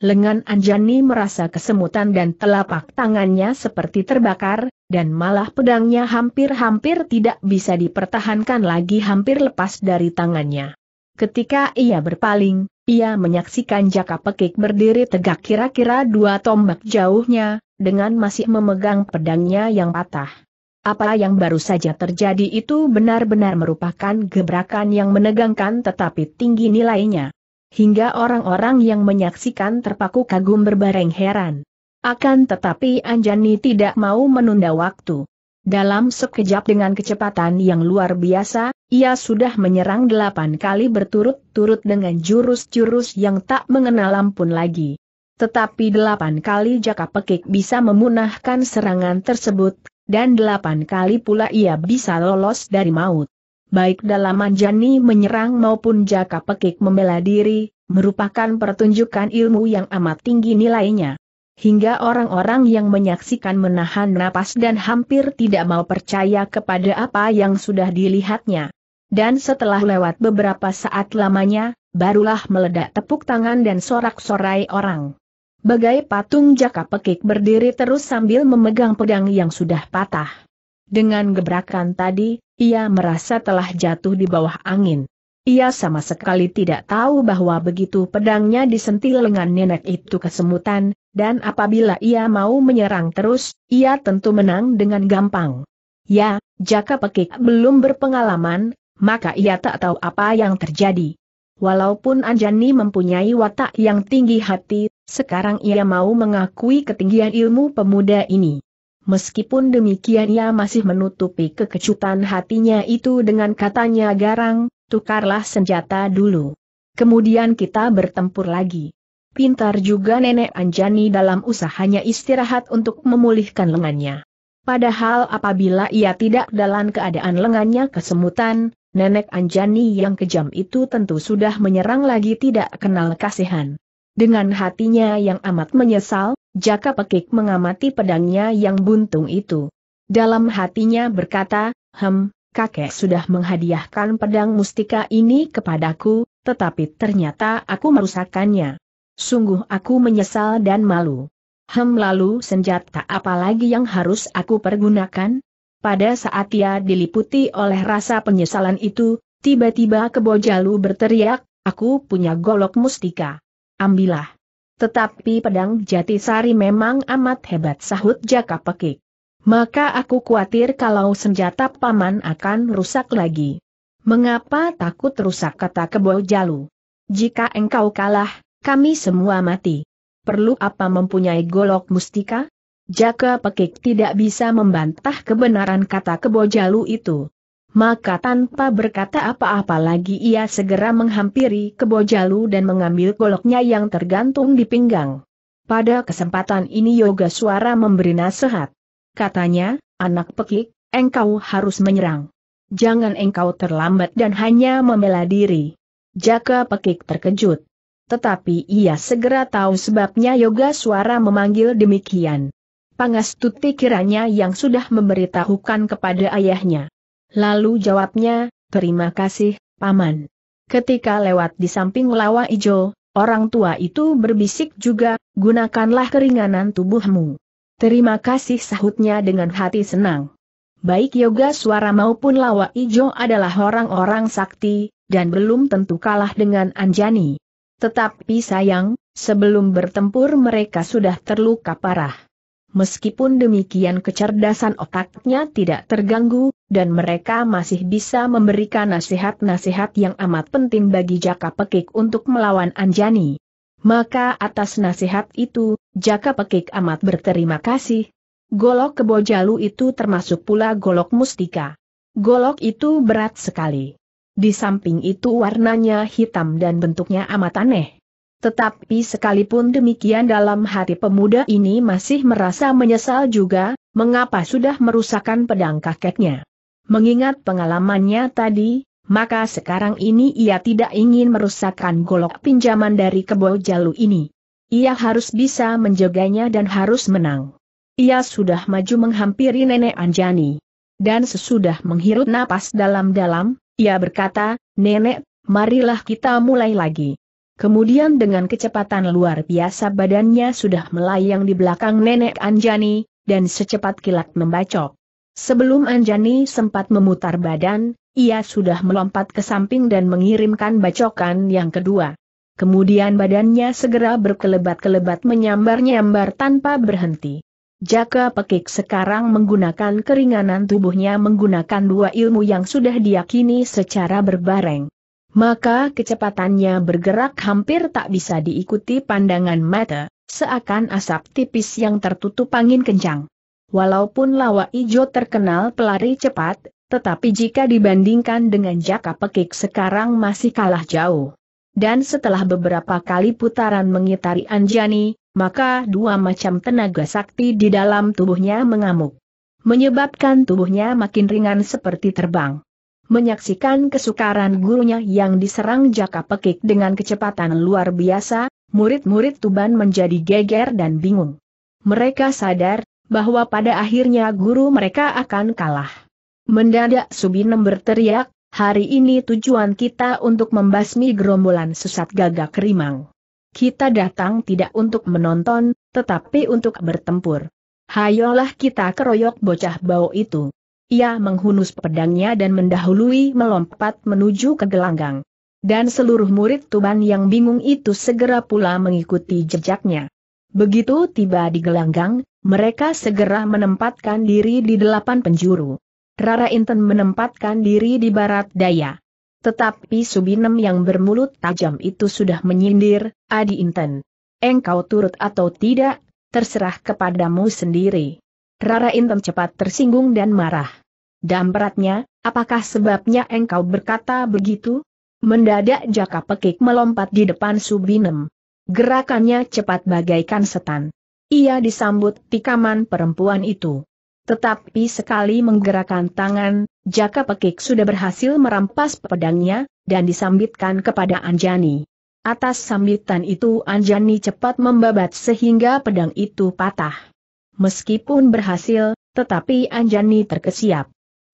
Lengan Anjani merasa kesemutan dan telapak tangannya seperti terbakar, dan malah pedangnya hampir-hampir tidak bisa dipertahankan lagi hampir lepas dari tangannya. Ketika ia berpaling, ia menyaksikan Jaka Pekik berdiri tegak kira-kira dua tombak jauhnya, dengan masih memegang pedangnya yang patah. Apa yang baru saja terjadi itu benar-benar merupakan gebrakan yang menegangkan tetapi tinggi nilainya hingga orang-orang yang menyaksikan terpaku kagum berbareng heran. Akan tetapi Anjani tidak mau menunda waktu. Dalam sekejap dengan kecepatan yang luar biasa, ia sudah menyerang delapan kali berturut-turut dengan jurus-jurus yang tak mengenal ampun lagi. Tetapi delapan kali jaka pekik bisa memunahkan serangan tersebut, dan delapan kali pula ia bisa lolos dari maut baik dalam manjani menyerang maupun jaka pekik membela diri, merupakan pertunjukan ilmu yang amat tinggi nilainya. Hingga orang-orang yang menyaksikan menahan napas dan hampir tidak mau percaya kepada apa yang sudah dilihatnya. Dan setelah lewat beberapa saat lamanya, barulah meledak tepuk tangan dan sorak-sorai orang. Bagai patung jaka pekik berdiri terus sambil memegang pedang yang sudah patah. Dengan gebrakan tadi, ia merasa telah jatuh di bawah angin. Ia sama sekali tidak tahu bahwa begitu pedangnya disentil lengan nenek itu kesemutan, dan apabila ia mau menyerang terus, ia tentu menang dengan gampang. Ya, jaka pekik belum berpengalaman, maka ia tak tahu apa yang terjadi. Walaupun Anjani mempunyai watak yang tinggi hati, sekarang ia mau mengakui ketinggian ilmu pemuda ini. Meskipun demikian ia masih menutupi kekecutan hatinya itu dengan katanya garang, tukarlah senjata dulu. Kemudian kita bertempur lagi. Pintar juga nenek Anjani dalam usahanya istirahat untuk memulihkan lengannya. Padahal apabila ia tidak dalam keadaan lengannya kesemutan, nenek Anjani yang kejam itu tentu sudah menyerang lagi tidak kenal kasihan. Dengan hatinya yang amat menyesal, Jaka Pekik mengamati pedangnya yang buntung itu. Dalam hatinya berkata, Hem, kakek sudah menghadiahkan pedang mustika ini kepadaku, tetapi ternyata aku merusakannya. Sungguh aku menyesal dan malu. Hem lalu senjata apa lagi yang harus aku pergunakan? Pada saat ia diliputi oleh rasa penyesalan itu, tiba-tiba Kebojalu berteriak, aku punya golok mustika ambillah. Tetapi pedang Jatisari memang amat hebat sahut Jaka Pekik. Maka aku khawatir kalau senjata paman akan rusak lagi. Mengapa takut rusak kata kebo jalu? Jika engkau kalah, kami semua mati. Perlu apa mempunyai golok mustika? Jaka Pekik tidak bisa membantah kebenaran kata kebo jalu itu maka tanpa berkata apa-apa lagi ia segera menghampiri Kebojalu dan mengambil goloknya yang tergantung di pinggang. Pada kesempatan ini Yoga Suara memberi nasihat. Katanya, anak pekik, engkau harus menyerang. Jangan engkau terlambat dan hanya membela diri. Jaka pekik terkejut. Tetapi ia segera tahu sebabnya Yoga Suara memanggil demikian. Pangastuti kiranya yang sudah memberitahukan kepada ayahnya. Lalu jawabnya, terima kasih, Paman. Ketika lewat di samping lawa ijo, orang tua itu berbisik juga, gunakanlah keringanan tubuhmu. Terima kasih sahutnya dengan hati senang. Baik yoga suara maupun lawa ijo adalah orang-orang sakti, dan belum tentu kalah dengan Anjani. Tetapi sayang, sebelum bertempur mereka sudah terluka parah. Meskipun demikian kecerdasan otaknya tidak terganggu, dan mereka masih bisa memberikan nasihat-nasihat yang amat penting bagi Jaka Pekik untuk melawan Anjani. Maka atas nasihat itu, Jaka Pekik amat berterima kasih. Golok kebojalu itu termasuk pula golok mustika. Golok itu berat sekali. Di samping itu warnanya hitam dan bentuknya amat aneh. Tetapi sekalipun demikian dalam hati pemuda ini masih merasa menyesal juga, mengapa sudah merusakkan pedang kakeknya. Mengingat pengalamannya tadi, maka sekarang ini ia tidak ingin merusakkan golok pinjaman dari kebo jalu ini. Ia harus bisa menjaganya dan harus menang. Ia sudah maju menghampiri nenek Anjani. Dan sesudah menghirup napas dalam-dalam, ia berkata, Nenek, marilah kita mulai lagi. Kemudian dengan kecepatan luar biasa badannya sudah melayang di belakang nenek Anjani, dan secepat kilat membacok. Sebelum Anjani sempat memutar badan, ia sudah melompat ke samping dan mengirimkan bacokan yang kedua. Kemudian badannya segera berkelebat-kelebat menyambar-nyambar tanpa berhenti. Jaka Pekik sekarang menggunakan keringanan tubuhnya menggunakan dua ilmu yang sudah diyakini secara berbareng maka kecepatannya bergerak hampir tak bisa diikuti pandangan mata, seakan asap tipis yang tertutup angin kencang. Walaupun lawa ijo terkenal pelari cepat, tetapi jika dibandingkan dengan jaka pekik sekarang masih kalah jauh. Dan setelah beberapa kali putaran mengitari Anjani, maka dua macam tenaga sakti di dalam tubuhnya mengamuk. Menyebabkan tubuhnya makin ringan seperti terbang. Menyaksikan kesukaran gurunya yang diserang jaka pekik dengan kecepatan luar biasa, murid-murid Tuban menjadi geger dan bingung. Mereka sadar, bahwa pada akhirnya guru mereka akan kalah. Mendadak Subinem berteriak, hari ini tujuan kita untuk membasmi gerombolan sesat gagak rimang. Kita datang tidak untuk menonton, tetapi untuk bertempur. Hayolah kita keroyok bocah bau itu ia menghunus pedangnya dan mendahului melompat menuju ke gelanggang. Dan seluruh murid Tuban yang bingung itu segera pula mengikuti jejaknya. Begitu tiba di gelanggang, mereka segera menempatkan diri di delapan penjuru. Rara Inten menempatkan diri di barat daya. Tetapi Subinem yang bermulut tajam itu sudah menyindir, Adi Inten. Engkau turut atau tidak, terserah kepadamu sendiri. Rara Inten cepat tersinggung dan marah. Dan beratnya, apakah sebabnya engkau berkata begitu? Mendadak Jaka Pekik melompat di depan Subinem. Gerakannya cepat bagaikan setan. Ia disambut tikaman perempuan itu. Tetapi sekali menggerakkan tangan, Jaka Pekik sudah berhasil merampas pedangnya, dan disambitkan kepada Anjani. Atas sambitan itu Anjani cepat membabat sehingga pedang itu patah. Meskipun berhasil, tetapi Anjani terkesiap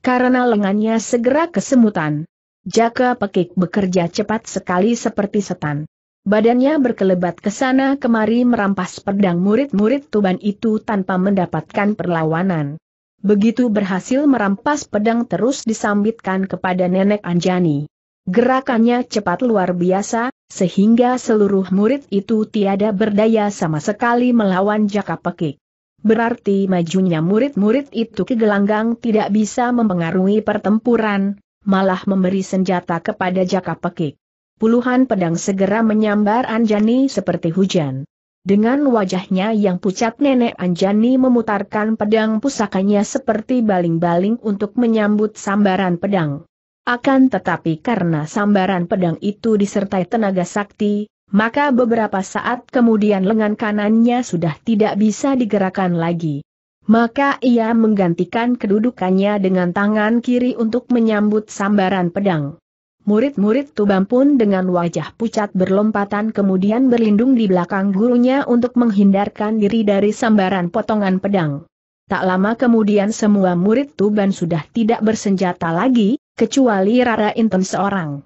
karena lengannya segera kesemutan. Jaka Pekik bekerja cepat sekali seperti setan. Badannya berkelebat ke sana kemari merampas pedang murid-murid Tuban itu tanpa mendapatkan perlawanan. Begitu berhasil merampas pedang terus disambitkan kepada Nenek Anjani. Gerakannya cepat luar biasa, sehingga seluruh murid itu tiada berdaya sama sekali melawan Jaka Pekik. Berarti majunya murid-murid itu ke gelanggang tidak bisa mempengaruhi pertempuran, malah memberi senjata kepada Jaka Pekik. Puluhan pedang segera menyambar Anjani seperti hujan. Dengan wajahnya yang pucat nenek Anjani memutarkan pedang pusakanya seperti baling-baling untuk menyambut sambaran pedang. Akan tetapi karena sambaran pedang itu disertai tenaga sakti, maka beberapa saat kemudian lengan kanannya sudah tidak bisa digerakkan lagi. Maka ia menggantikan kedudukannya dengan tangan kiri untuk menyambut sambaran pedang. Murid-murid Tuban pun dengan wajah pucat berlompatan kemudian berlindung di belakang gurunya untuk menghindarkan diri dari sambaran potongan pedang. Tak lama kemudian semua murid Tuban sudah tidak bersenjata lagi, kecuali Rara Inten seorang.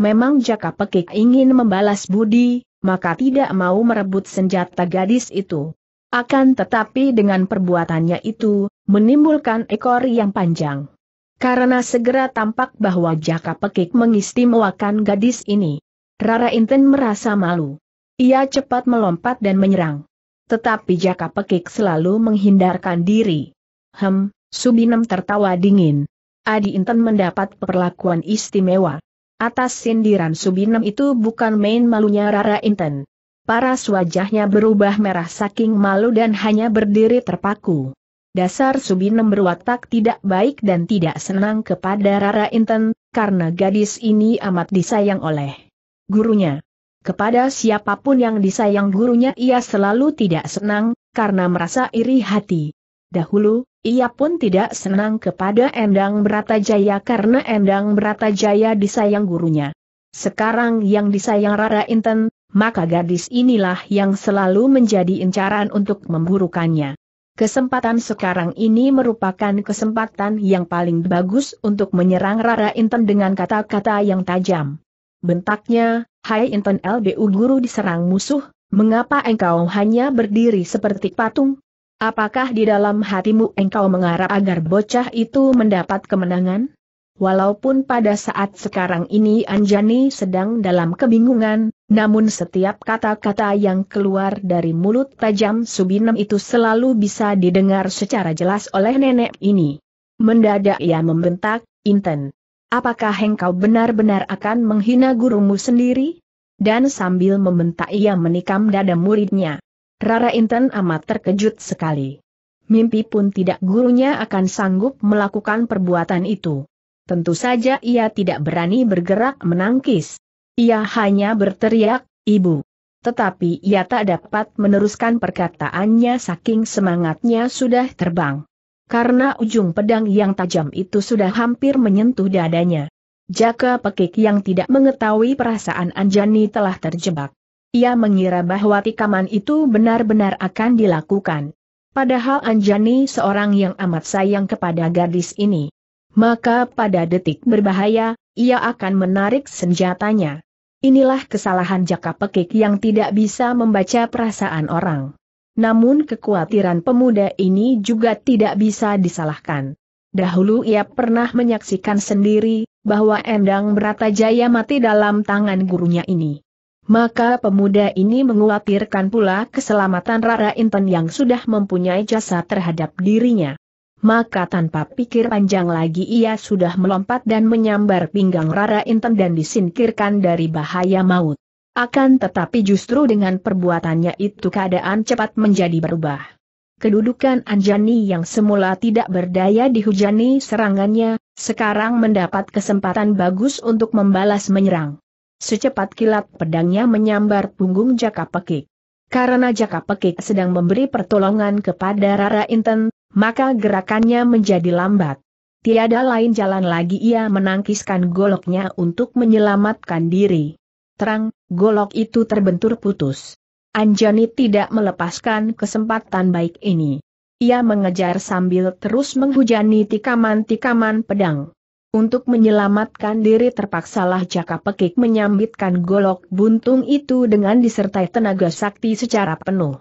Memang Jaka Pekik ingin membalas budi, maka tidak mau merebut senjata gadis itu. Akan tetapi dengan perbuatannya itu, menimbulkan ekor yang panjang. Karena segera tampak bahwa Jaka Pekik mengistimewakan gadis ini. Rara Inten merasa malu. Ia cepat melompat dan menyerang. Tetapi Jaka Pekik selalu menghindarkan diri. Hem, Subinem tertawa dingin. Adi Inten mendapat perlakuan istimewa. Atas sindiran Subinem itu bukan main malunya Rara Inten. Paras wajahnya berubah merah saking malu dan hanya berdiri terpaku. Dasar Subinem berwatak tidak baik dan tidak senang kepada Rara Inten, karena gadis ini amat disayang oleh gurunya. Kepada siapapun yang disayang gurunya ia selalu tidak senang, karena merasa iri hati. Dahulu, ia pun tidak senang kepada Endang Bratajaya karena Endang Bratajaya disayang gurunya. Sekarang yang disayang Rara Inten, maka gadis inilah yang selalu menjadi incaran untuk memburukannya. Kesempatan sekarang ini merupakan kesempatan yang paling bagus untuk menyerang Rara Inten dengan kata-kata yang tajam. Bentaknya, Hai Inten LBU guru diserang musuh, mengapa engkau hanya berdiri seperti patung? Apakah di dalam hatimu engkau mengharap agar bocah itu mendapat kemenangan? Walaupun pada saat sekarang ini Anjani sedang dalam kebingungan, namun setiap kata-kata yang keluar dari mulut tajam Subinem itu selalu bisa didengar secara jelas oleh nenek ini. Mendadak ia membentak, Inten. Apakah engkau benar-benar akan menghina gurumu sendiri? Dan sambil membentak ia menikam dada muridnya. Rara Inten amat terkejut sekali. Mimpi pun tidak gurunya akan sanggup melakukan perbuatan itu. Tentu saja ia tidak berani bergerak menangkis. Ia hanya berteriak, ibu. Tetapi ia tak dapat meneruskan perkataannya saking semangatnya sudah terbang. Karena ujung pedang yang tajam itu sudah hampir menyentuh dadanya. Jaka Pekik yang tidak mengetahui perasaan Anjani telah terjebak. Ia mengira bahwa tikaman itu benar-benar akan dilakukan. Padahal Anjani seorang yang amat sayang kepada gadis ini. Maka pada detik berbahaya, ia akan menarik senjatanya. Inilah kesalahan jaka pekik yang tidak bisa membaca perasaan orang. Namun kekhawatiran pemuda ini juga tidak bisa disalahkan. Dahulu ia pernah menyaksikan sendiri, bahwa Endang Brata Jaya mati dalam tangan gurunya ini. Maka pemuda ini menguatirkan pula keselamatan Rara Inten yang sudah mempunyai jasa terhadap dirinya. Maka tanpa pikir panjang lagi ia sudah melompat dan menyambar pinggang Rara Inten dan disingkirkan dari bahaya maut. Akan tetapi justru dengan perbuatannya itu keadaan cepat menjadi berubah. Kedudukan Anjani yang semula tidak berdaya dihujani serangannya, sekarang mendapat kesempatan bagus untuk membalas menyerang. Secepat kilat pedangnya menyambar punggung Jaka Pekik. Karena Jaka Pekik sedang memberi pertolongan kepada Rara Inten, maka gerakannya menjadi lambat. Tiada lain jalan lagi ia menangkiskan goloknya untuk menyelamatkan diri. Terang, golok itu terbentur putus. Anjani tidak melepaskan kesempatan baik ini. Ia mengejar sambil terus menghujani tikaman-tikaman pedang. Untuk menyelamatkan diri terpaksalah Jaka Pekik menyambitkan golok buntung itu dengan disertai tenaga sakti secara penuh.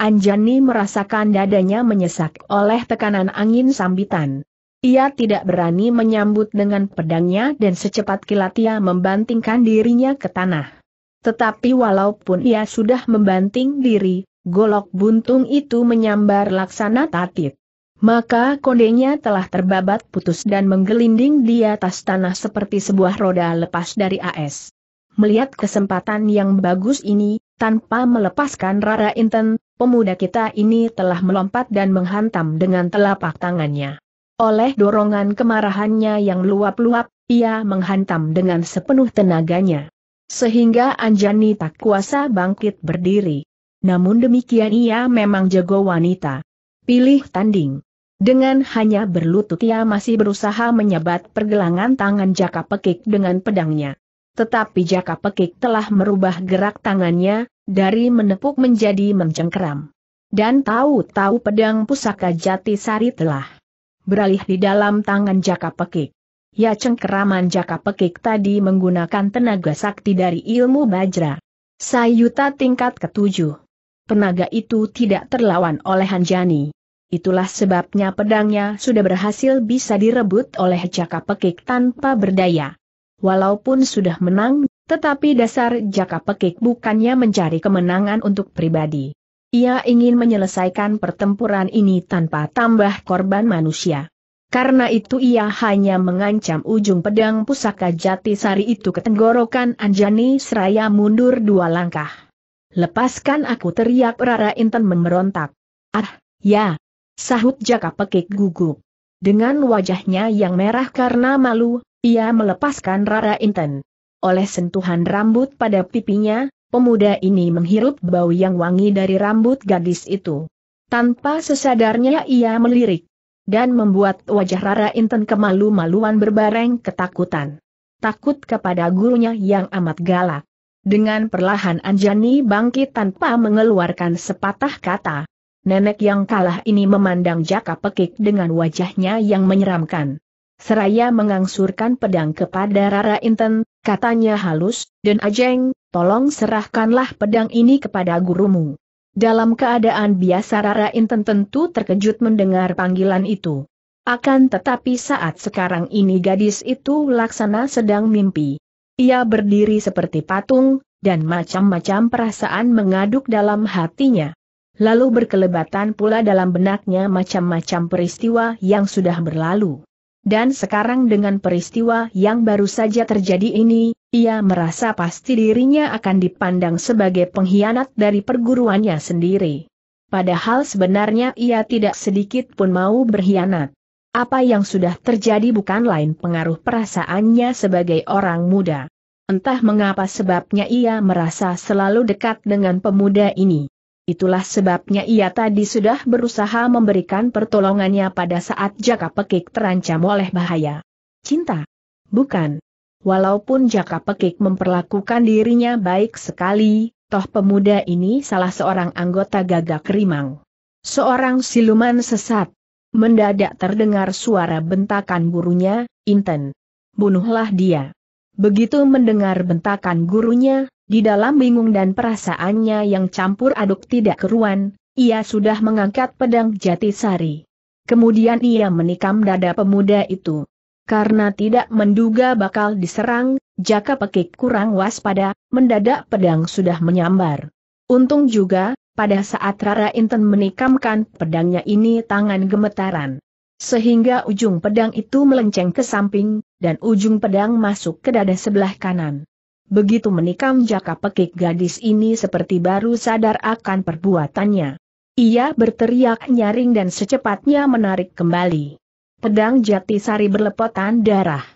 Anjani merasakan dadanya menyesak oleh tekanan angin sambitan. Ia tidak berani menyambut dengan pedangnya dan secepat kilat ia membantingkan dirinya ke tanah. Tetapi walaupun ia sudah membanting diri, golok buntung itu menyambar laksana tatit. Maka kodenya telah terbabat putus dan menggelinding di atas tanah seperti sebuah roda lepas dari AS. Melihat kesempatan yang bagus ini, tanpa melepaskan Rara Inten, pemuda kita ini telah melompat dan menghantam dengan telapak tangannya. Oleh dorongan kemarahannya yang luap-luap, ia menghantam dengan sepenuh tenaganya. Sehingga Anjani tak kuasa bangkit berdiri. Namun demikian ia memang jago wanita. Pilih tanding. Dengan hanya berlutut ia masih berusaha menyebat pergelangan tangan Jaka Pekik dengan pedangnya. Tetapi Jaka Pekik telah merubah gerak tangannya, dari menepuk menjadi mencengkeram. Dan tahu-tahu pedang pusaka jati sari telah beralih di dalam tangan Jaka Pekik. Ya cengkeraman Jaka Pekik tadi menggunakan tenaga sakti dari ilmu Bajra. Sayuta tingkat ketujuh. Penaga itu tidak terlawan oleh Hanjani. Itulah sebabnya pedangnya sudah berhasil bisa direbut oleh Jaka Pekik tanpa berdaya. Walaupun sudah menang, tetapi dasar Jaka Pekik bukannya mencari kemenangan untuk pribadi. Ia ingin menyelesaikan pertempuran ini tanpa tambah korban manusia. Karena itu ia hanya mengancam ujung pedang pusaka jati sari itu ke tenggorokan Anjani seraya mundur dua langkah. Lepaskan aku teriak Rara Inten memberontak. Ah, ya, Sahut Jaka Pekik gugup. Dengan wajahnya yang merah karena malu, ia melepaskan Rara Inten. Oleh sentuhan rambut pada pipinya, pemuda ini menghirup bau yang wangi dari rambut gadis itu. Tanpa sesadarnya ia melirik dan membuat wajah Rara Inten kemalu-maluan berbareng ketakutan. Takut kepada gurunya yang amat galak. Dengan perlahan Anjani bangkit tanpa mengeluarkan sepatah kata, nenek yang kalah ini memandang Jaka Pekik dengan wajahnya yang menyeramkan. Seraya mengangsurkan pedang kepada Rara Inten, katanya halus, dan Ajeng, tolong serahkanlah pedang ini kepada gurumu. Dalam keadaan biasa Rara Inten tentu terkejut mendengar panggilan itu. Akan tetapi saat sekarang ini gadis itu laksana sedang mimpi. Ia berdiri seperti patung, dan macam-macam perasaan mengaduk dalam hatinya lalu berkelebatan pula dalam benaknya macam-macam peristiwa yang sudah berlalu. Dan sekarang dengan peristiwa yang baru saja terjadi ini, ia merasa pasti dirinya akan dipandang sebagai pengkhianat dari perguruannya sendiri. Padahal sebenarnya ia tidak sedikit pun mau berkhianat. Apa yang sudah terjadi bukan lain pengaruh perasaannya sebagai orang muda. Entah mengapa sebabnya ia merasa selalu dekat dengan pemuda ini. Itulah sebabnya ia tadi sudah berusaha memberikan pertolongannya pada saat Jaka Pekik terancam oleh bahaya. Cinta? Bukan. Walaupun Jaka Pekik memperlakukan dirinya baik sekali, toh pemuda ini salah seorang anggota gagak rimang. Seorang siluman sesat. Mendadak terdengar suara bentakan gurunya, Inten. Bunuhlah dia. Begitu mendengar bentakan gurunya, di dalam bingung dan perasaannya yang campur aduk tidak keruan, ia sudah mengangkat pedang Jatisari. Kemudian ia menikam dada pemuda itu. Karena tidak menduga bakal diserang, Jaka Pekik kurang waspada, mendadak pedang sudah menyambar. Untung juga, pada saat Rara Inten menikamkan pedangnya ini tangan gemetaran. Sehingga ujung pedang itu melenceng ke samping, dan ujung pedang masuk ke dada sebelah kanan begitu menikam jaka pekik gadis ini seperti baru sadar akan perbuatannya. Ia berteriak nyaring dan secepatnya menarik kembali. Pedang jati sari berlepotan darah.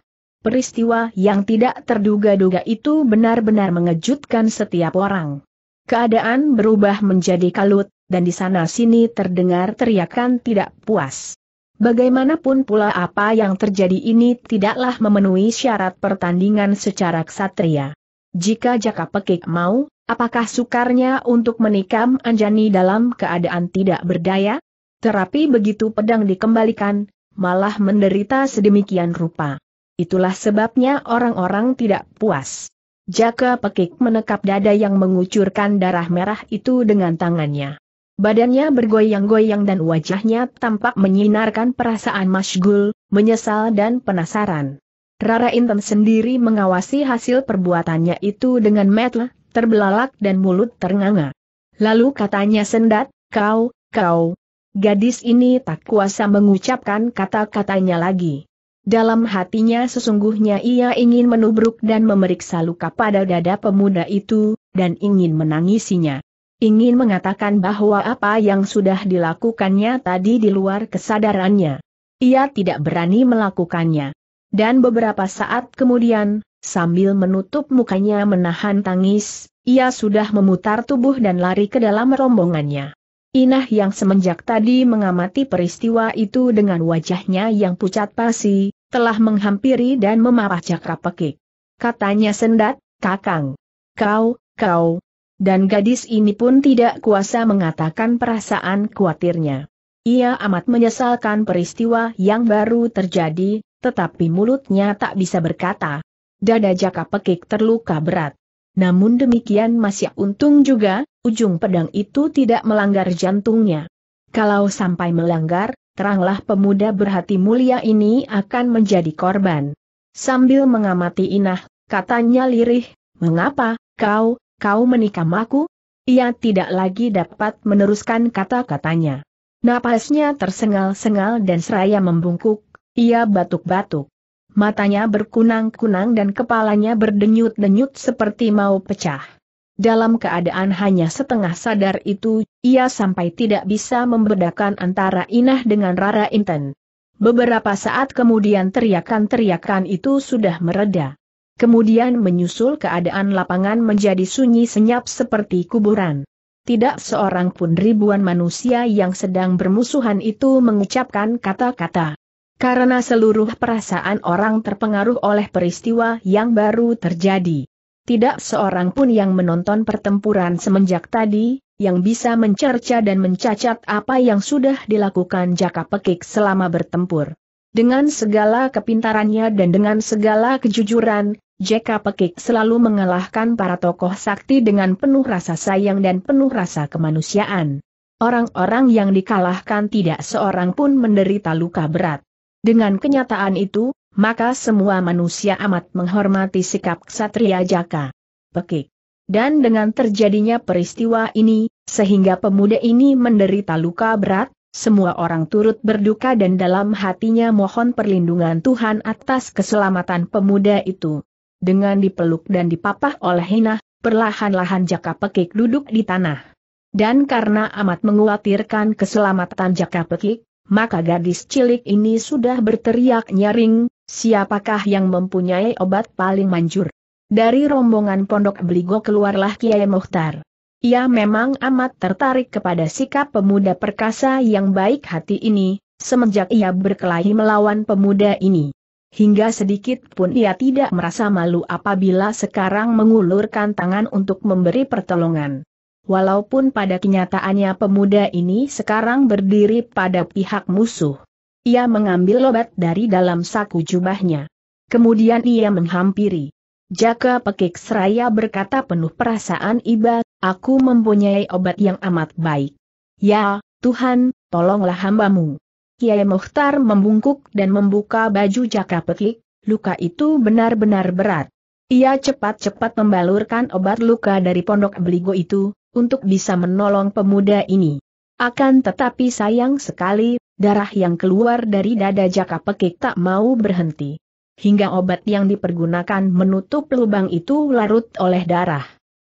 Peristiwa yang tidak terduga-duga itu benar-benar mengejutkan setiap orang. Keadaan berubah menjadi kalut, dan di sana-sini terdengar teriakan tidak puas. Bagaimanapun pula apa yang terjadi ini tidaklah memenuhi syarat pertandingan secara ksatria. Jika Jaka Pekik mau, apakah sukarnya untuk menikam Anjani dalam keadaan tidak berdaya? Terapi begitu pedang dikembalikan, malah menderita sedemikian rupa. Itulah sebabnya orang-orang tidak puas. Jaka Pekik menekap dada yang mengucurkan darah merah itu dengan tangannya. Badannya bergoyang-goyang dan wajahnya tampak menyinarkan perasaan masgul, menyesal dan penasaran. Rara Inten sendiri mengawasi hasil perbuatannya itu dengan metel, terbelalak dan mulut ternganga. Lalu katanya sendat, kau, kau. Gadis ini tak kuasa mengucapkan kata-katanya lagi. Dalam hatinya sesungguhnya ia ingin menubruk dan memeriksa luka pada dada pemuda itu, dan ingin menangisinya. Ingin mengatakan bahwa apa yang sudah dilakukannya tadi di luar kesadarannya. Ia tidak berani melakukannya. Dan beberapa saat kemudian, sambil menutup mukanya menahan tangis, ia sudah memutar tubuh dan lari ke dalam rombongannya. Inah yang semenjak tadi mengamati peristiwa itu dengan wajahnya yang pucat pasi, telah menghampiri dan memarah cakra pekik. Katanya sendat, kakang. Kau, kau. Dan gadis ini pun tidak kuasa mengatakan perasaan khawatirnya. Ia amat menyesalkan peristiwa yang baru terjadi, tetapi mulutnya tak bisa berkata. Dada Jaka Pekik terluka berat. Namun demikian masih untung juga, ujung pedang itu tidak melanggar jantungnya. Kalau sampai melanggar, teranglah pemuda berhati mulia ini akan menjadi korban. Sambil mengamati Inah, katanya lirih, mengapa, kau, kau menikam aku? Ia tidak lagi dapat meneruskan kata-katanya. Napasnya tersengal-sengal dan seraya membungkuk, ia batuk-batuk. Matanya berkunang-kunang dan kepalanya berdenyut-denyut seperti mau pecah. Dalam keadaan hanya setengah sadar itu, ia sampai tidak bisa membedakan antara Inah dengan Rara Inten. Beberapa saat kemudian teriakan-teriakan itu sudah mereda. Kemudian menyusul keadaan lapangan menjadi sunyi senyap seperti kuburan tidak seorang pun ribuan manusia yang sedang bermusuhan itu mengucapkan kata-kata. Karena seluruh perasaan orang terpengaruh oleh peristiwa yang baru terjadi. Tidak seorang pun yang menonton pertempuran semenjak tadi, yang bisa mencerca dan mencacat apa yang sudah dilakukan Jaka Pekik selama bertempur. Dengan segala kepintarannya dan dengan segala kejujuran, J.K. Pekik selalu mengalahkan para tokoh sakti dengan penuh rasa sayang dan penuh rasa kemanusiaan. Orang-orang yang dikalahkan tidak seorang pun menderita luka berat. Dengan kenyataan itu, maka semua manusia amat menghormati sikap ksatria Jaka Pekik. Dan dengan terjadinya peristiwa ini, sehingga pemuda ini menderita luka berat, semua orang turut berduka dan dalam hatinya mohon perlindungan Tuhan atas keselamatan pemuda itu dengan dipeluk dan dipapah oleh Hina, perlahan-lahan Jaka Pekik duduk di tanah. Dan karena amat mengkhawatirkan keselamatan Jaka Pekik, maka gadis cilik ini sudah berteriak nyaring, siapakah yang mempunyai obat paling manjur. Dari rombongan pondok Beligo keluarlah Kiai Mohtar. Ia memang amat tertarik kepada sikap pemuda perkasa yang baik hati ini, semenjak ia berkelahi melawan pemuda ini hingga sedikit pun ia tidak merasa malu apabila sekarang mengulurkan tangan untuk memberi pertolongan. Walaupun pada kenyataannya pemuda ini sekarang berdiri pada pihak musuh. Ia mengambil obat dari dalam saku jubahnya. Kemudian ia menghampiri. Jaka Pekik Seraya berkata penuh perasaan iba, aku mempunyai obat yang amat baik. Ya, Tuhan, tolonglah hambamu. Kiai Mohtar membungkuk dan membuka baju jaka pekik, luka itu benar-benar berat. Ia cepat-cepat membalurkan obat luka dari pondok beligo itu, untuk bisa menolong pemuda ini. Akan tetapi sayang sekali, darah yang keluar dari dada jaka pekik tak mau berhenti. Hingga obat yang dipergunakan menutup lubang itu larut oleh darah.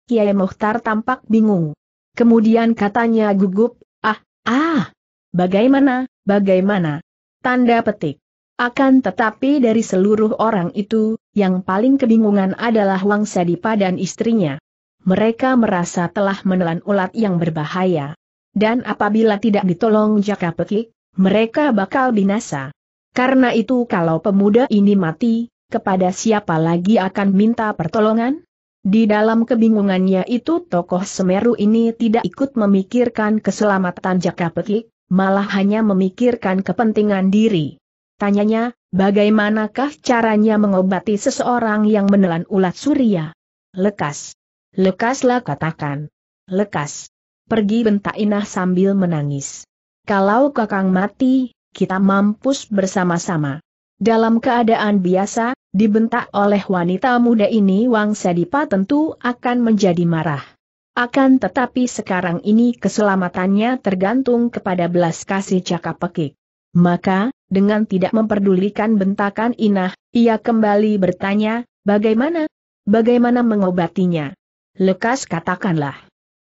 Kiai Mohtar tampak bingung. Kemudian katanya gugup, ah, ah, bagaimana, Bagaimana? Tanda petik. Akan tetapi dari seluruh orang itu, yang paling kebingungan adalah Wang Sadipa dan istrinya. Mereka merasa telah menelan ulat yang berbahaya. Dan apabila tidak ditolong Jaka Petik, mereka bakal binasa. Karena itu kalau pemuda ini mati, kepada siapa lagi akan minta pertolongan? Di dalam kebingungannya itu tokoh Semeru ini tidak ikut memikirkan keselamatan Jaka Petik, malah hanya memikirkan kepentingan diri. Tanyanya, bagaimanakah caranya mengobati seseorang yang menelan ulat surya? Lekas. Lekaslah katakan. Lekas. Pergi bentak Inah sambil menangis. Kalau kakang mati, kita mampus bersama-sama. Dalam keadaan biasa, dibentak oleh wanita muda ini Wang Sadipa tentu akan menjadi marah. Akan tetapi sekarang ini keselamatannya tergantung kepada belas kasih cakap pekik. Maka, dengan tidak memperdulikan bentakan Inah, ia kembali bertanya, bagaimana? Bagaimana mengobatinya? Lekas katakanlah.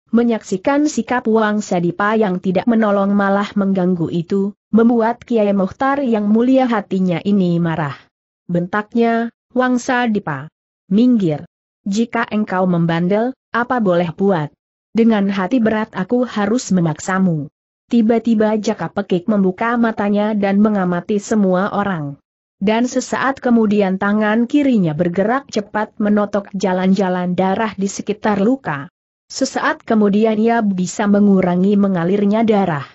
Menyaksikan sikap Wang Sadipa yang tidak menolong malah mengganggu itu, membuat Kiai Mohtar yang mulia hatinya ini marah. Bentaknya, Wang Sadipa. Minggir. Jika engkau membandel, apa boleh buat? Dengan hati berat aku harus memaksamu. Tiba-tiba Jaka Pekik membuka matanya dan mengamati semua orang. Dan sesaat kemudian tangan kirinya bergerak cepat menotok jalan-jalan darah di sekitar luka. Sesaat kemudian ia bisa mengurangi mengalirnya darah.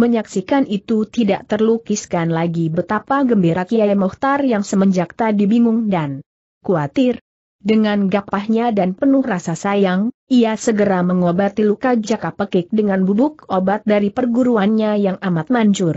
Menyaksikan itu tidak terlukiskan lagi betapa gembira Kiai Mohtar yang semenjak tadi bingung dan khawatir. Dengan gapahnya dan penuh rasa sayang, ia segera mengobati luka jaka pekik dengan bubuk obat dari perguruannya yang amat manjur.